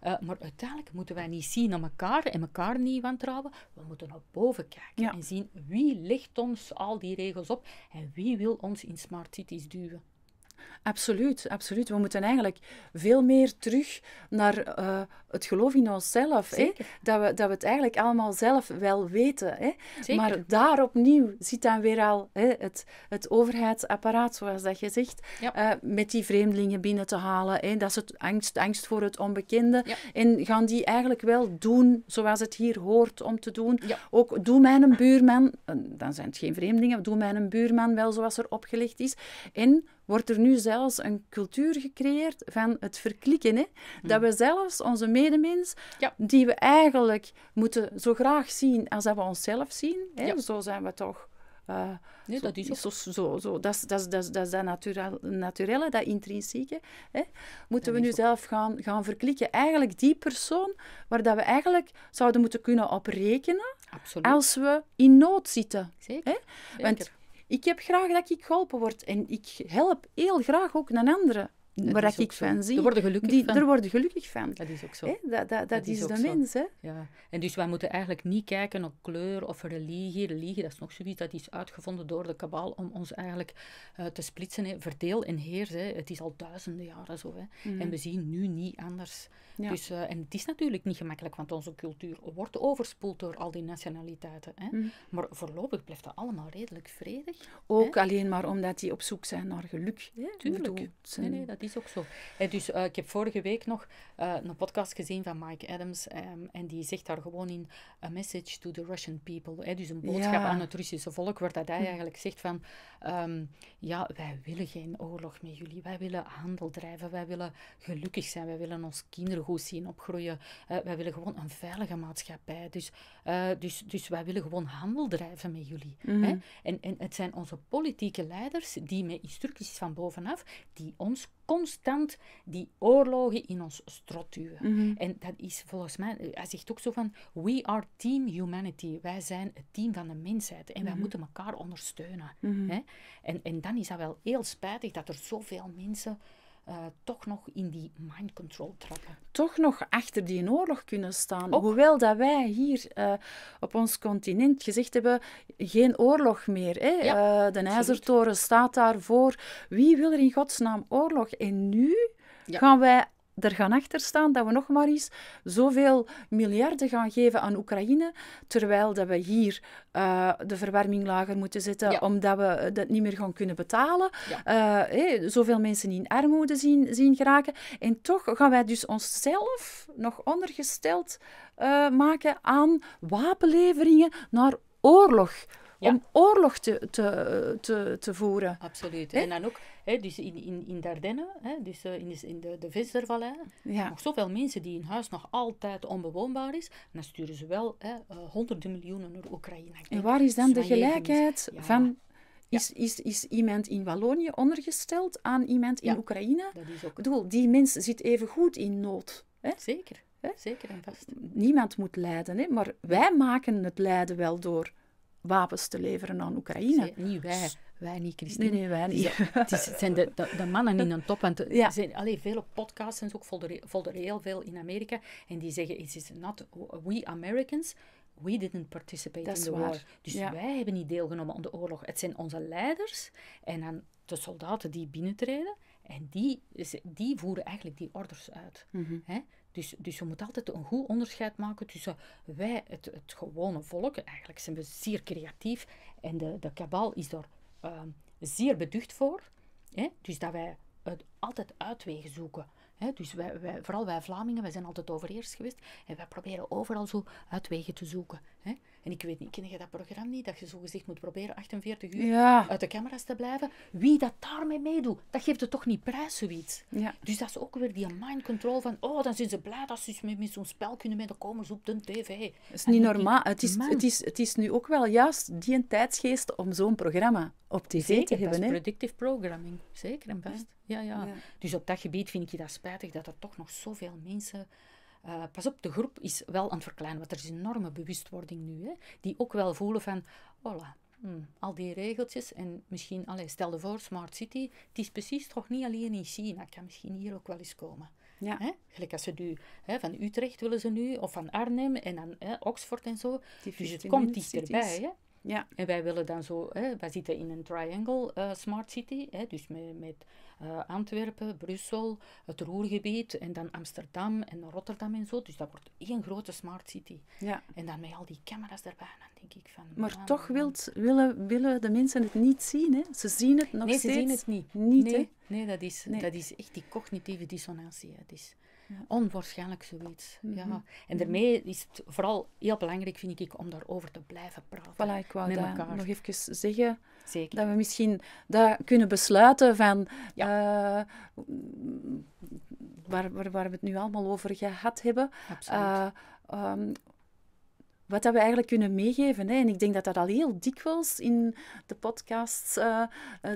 B: eh, maar uiteindelijk moeten wij niet zien aan elkaar en elkaar niet wantrouwen. We moeten naar boven kijken en zien wie legt ons al die regels op en wie wil ons in smart cities duwen.
A: Absoluut, absoluut. We moeten eigenlijk veel meer terug naar eh, het geloof in onszelf. Hè? Dat, we, dat we het eigenlijk allemaal zelf wel weten. Hè? Zeker. Maar daar opnieuw zit dan weer al hè, het, het overheidsapparaat, zoals dat je zegt, eh, met die vreemdelingen binnen te halen. Hè? Dat is het angst, angst voor het onbekende. Ja. En gaan die eigenlijk wel doen zoals het hier hoort om te doen. Ja. Ook doe mijn buurman, eh, dan zijn het geen vreemdelingen, doe mijn buurman wel zoals er opgelegd is. En wordt er nu nu zelfs een cultuur gecreëerd van het verklikken. Hè? Dat mm. we zelfs onze medemens, die we eigenlijk moeten zo graag zien als dat we onszelf zien, hè? zo zijn we toch. Uh, nee, dat is zo, zo, zo, Dat is dat, dat, dat, dat naturelle, dat intrinsieke. Hè? Moeten we nu zelf gaan, gaan verklikken. Eigenlijk die persoon waar dat we eigenlijk zouden moeten kunnen op rekenen als we in nood zitten. Hè? Want ik heb graag dat ik geholpen word en ik help heel graag ook een andere waar ik ik van zie. Er worden gelukkig die, van. worden gelukkig van. Dat is ook zo. Hè? Dat, dat, dat, is, de mens. Hè?
B: Ja. En dus wij moeten eigenlijk niet kijken op kleur of religie. Religie, dat is nog zoiets dat is uitgevonden door de kabal om ons eigenlijk eh, te splitsen. Hè? Verdeel en heers. Hè? Het is al duizenden jaren zo. Hè? En mhm. we zien nu niet anders. Ja. Dus, eh, en het is natuurlijk niet gemakkelijk, want onze cultuur wordt overspoeld door al die nationaliteiten. Hè? Mhm. Maar voorlopig blijft dat allemaal redelijk vredig. Ook alleen maar omdat die op zoek zijn naar geluk. Ja, tuurlijk. Nee, nee, dat is ook zo. Eh, dus eh, ik heb vorige week nog eh, een podcast gezien van Mike Adams. Ehm, en die zegt daar gewoon in a message to the Russian people. dus een boodschap aan het Russische volk, waar dat hij hm. eigenlijk zegt van... Ehm, ja, wij willen geen oorlog met jullie. Wij willen handel drijven. Wij willen gelukkig zijn. Wij willen ons kinderen goed zien opgroeien. wij willen gewoon een veilige maatschappij. Dus eh, dus, dus wij willen gewoon handel drijven met jullie. Hè? Mhm. En, en het zijn onze politieke leiders die met instructies van bovenaf, die ons constant die oorlogen in ons strot duwen. Mhm. En dat is volgens mij, hij zegt ook zo van, we are team humanity. Wij zijn het team van de mensheid en wij mhm. moeten elkaar ondersteunen. hè? En, en dan is dat wel heel spijtig dat er zoveel mensen
A: eh, toch nog in die mind control trappen. Toch nog achter die oorlog kunnen staan. Hoewel dat wij hier eh, op ons continent gezegd hebben, geen oorlog meer. Hè? Eh, de IJzertoren staat daarvoor. Wie wil er in godsnaam oorlog? En nu gaan wij er gaan achter staan dat we nog maar eens zoveel miljarden gaan geven aan Oekraïne, terwijl dat we hier eh, de verwarming lager moeten zetten, omdat we eh, dat niet meer gaan kunnen betalen. Eh, zoveel mensen in armoede zien, zien geraken. En toch gaan wij dus onszelf nog ondergesteld maken aan wapenleveringen naar oorlog. om oorlog te, te, te, voeren. Absoluut. En dan ook dus in, in, in Dardenne,
B: hè, dus eh, in, de, in de, de Visservallei, nog zoveel mensen die hun huis nog altijd onbewoonbaar is, dan sturen ze wel hè, eh, honderden miljoenen naar Oekraïne.
A: En waar is dan de gelijkheid van Is, is, is iemand in Wallonië ondergesteld aan iemand in ja, Oekraïne? Dat is ook... Ik bedoel, die mens zit even goed in nood. Hè? Zeker. Hè? Zeker en vast. Niemand moet lijden, hè? maar wij maken het lijden wel door wapens te leveren aan Oekraïne. niet wij. Wij niet, Christen. Nee, nee, wij niet. het, is, zijn de, de, mannen in een top.
B: Want er ja. zijn allee, vele podcasts en zo, heel veel in Amerika. En die zeggen, it is not we Americans, we didn't participate dat in the war. Dus wij hebben niet deelgenomen aan de oorlog. Het zijn onze leiders en dan de soldaten die binnentreden. En die, die voeren eigenlijk die orders uit. Mhm. Dus, dus je moet altijd een goed onderscheid maken tussen wij, het, het gewone volk, eigenlijk zijn we zeer creatief, en de, de kabal is daar Ehm, zeer beducht voor. Hè? Dus dat wij het altijd uitwegen zoeken. Hè? Dus wij, vooral wij Vlamingen, wij zijn altijd overheers geweest. En wij proberen overal zo uitwegen te zoeken. Hè? En ik weet niet, ken je dat programma niet? Dat je zo gezegd moet proberen 48 uur uit de camera's te blijven. Wie dat daarmee meedoet, dat geeft het toch niet prijs,
A: zoiets. Ja. Dus
B: dat is ook weer die mind control van, oh, dan zijn ze blij dat ze met, met zo'n spel kunnen Dan komen ze op de tv. Dat is niet normaal. het, is, het,
A: is, het is nu ook wel juist die een tijdsgeest om zo'n programma op tv Zeker, te hebben. Zeker, predictive programming. Zeker en best.
B: Ja. ja. Dus op dat gebied vind ik je dat spijtig dat er toch nog zoveel mensen eh, pas op, de groep is wel aan het verkleinen, want er is een enorme bewustwording nu, hè, die ook wel voelen van, hola, hmm, al die regeltjes en misschien, allee, stel je voor, Smart City, het is precies toch niet alleen in China, Ik kan misschien hier ook wel eens komen. Hè? Gelijk als ze nu hè, van Utrecht willen ze nu, of van Arnhem en dan hè, Oxford en zo. dus het komt dichterbij. Hè? Ja. En wij willen dan zo, hè, wij zitten in een triangle eh, smart city, hè, dus met, met eh, Antwerpen, Brussel, het Roergebied en dan Amsterdam en Rotterdam en zo. Dus dat wordt één grote
A: smart city.
B: Ja. En dan met al die camera's erbij, dan
A: denk ik van... Maar toch wilt, willen, willen de mensen het niet zien, hè? Ze zien het nog steeds. Nee, ze zien het niet. Niet, nee, hè?
B: nee, dat, is, dat is echt die cognitieve dissonantie. dat is... Onwaarschijnlijk zoiets. ja. Mhm. En mhm. daarmee is het vooral heel belangrijk, vind ik, om daarover te blijven
A: praten. ik met elkaar. nog even zeggen. Zeker. Dat we misschien dat kunnen besluiten van ja. Eh, waar, waar, waar, we het nu allemaal over gehad hebben. Absoluut. Eh, ehm, wat dat we eigenlijk kunnen meegeven. Hè. En ik denk dat dat al heel dikwijls in de podcasts eh, eh,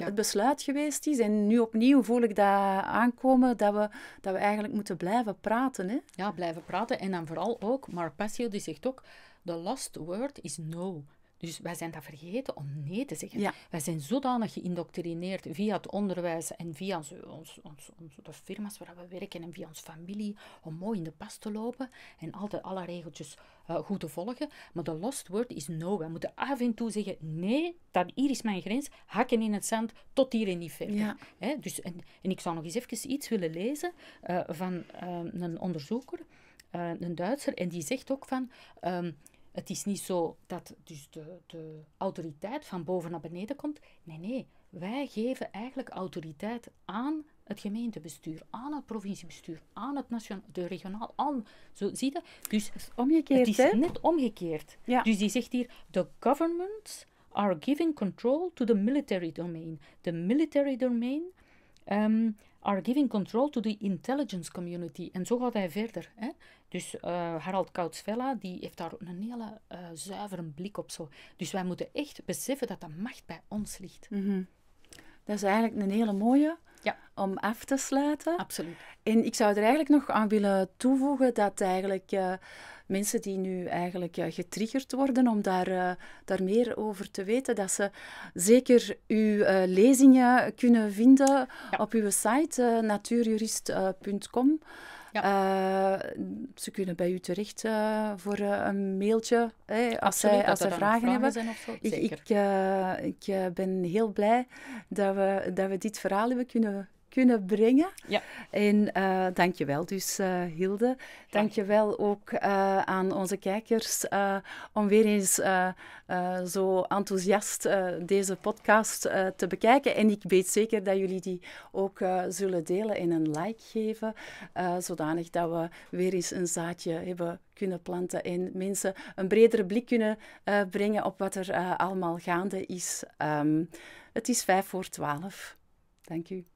A: het besluit geweest is. En nu opnieuw voel ik dat aankomen, dat we, dat we eigenlijk moeten blijven praten. Hè. Ja, blijven praten. En dan vooral ook,
B: Mark Passio die zegt ook, the last word is no. Dus wij zijn dat vergeten om nee te zeggen. Wij zijn zodanig geïndoctrineerd via het onderwijs en via onze, ons, onze, de firma's waar we werken en via onze familie om mooi in de pas te lopen en altijd alle regeltjes eh, goed te volgen. Maar de lost word is no. Wij moeten af en toe zeggen: nee, dat, hier is mijn grens, hakken in het zand, tot hier en niet verder. Hè? Dus, en, ik zou nog eens even iets willen lezen eh, van eh, een onderzoeker, een Duitser, en die zegt ook van. Ehm, het is niet zo dat dus de, de autoriteit van boven naar beneden komt. Nee, nee. Wij geven eigenlijk autoriteit aan het gemeentebestuur, aan het provinciebestuur, aan het nationaal, de regionaal, aan, zo zie je. Dus het is Het is net omgekeerd. Ja. Dus die zegt hier, the governments are giving control to the military domain. The military domain ehm, are giving control to the intelligence community. En zo gaat hij verder. Hè? Dus uh, Harald Koutsvella die heeft daar een hele uh, zuivere blik op. Zo. Dus wij moeten echt beseffen dat de
A: macht bij ons ligt. Mhm. Dat is eigenlijk een hele mooie ja. om af te sluiten. Absoluut. En ik zou er eigenlijk nog aan willen toevoegen dat eigenlijk eh, mensen die nu eigenlijk eh, getriggerd worden om daar, eh, daar meer over te weten, dat ze zeker uw lezingen kunnen vinden op uw site natuurjurist.com. Ja. Eh, ze kunnen bij u terecht eh, voor eh, een mailtje als, zij, als ze vragen, hebben. ik, ik, ik ben heel blij dat we, dat we dit verhaal hebben kunnen kunnen brengen. Ja. En uh, dankjewel dus, uh, Hilde. Dankjewel ook eh, aan onze kijkers om weer eens zo enthousiast deze podcast te bekijken. En ik weet zeker dat jullie die ook zullen delen en een like geven, zodanig dat we weer eens een zaadje hebben kunnen planten en mensen een bredere blik kunnen brengen op wat er allemaal gaande is. Ehm, het is vijf voor twaalf. Dank u.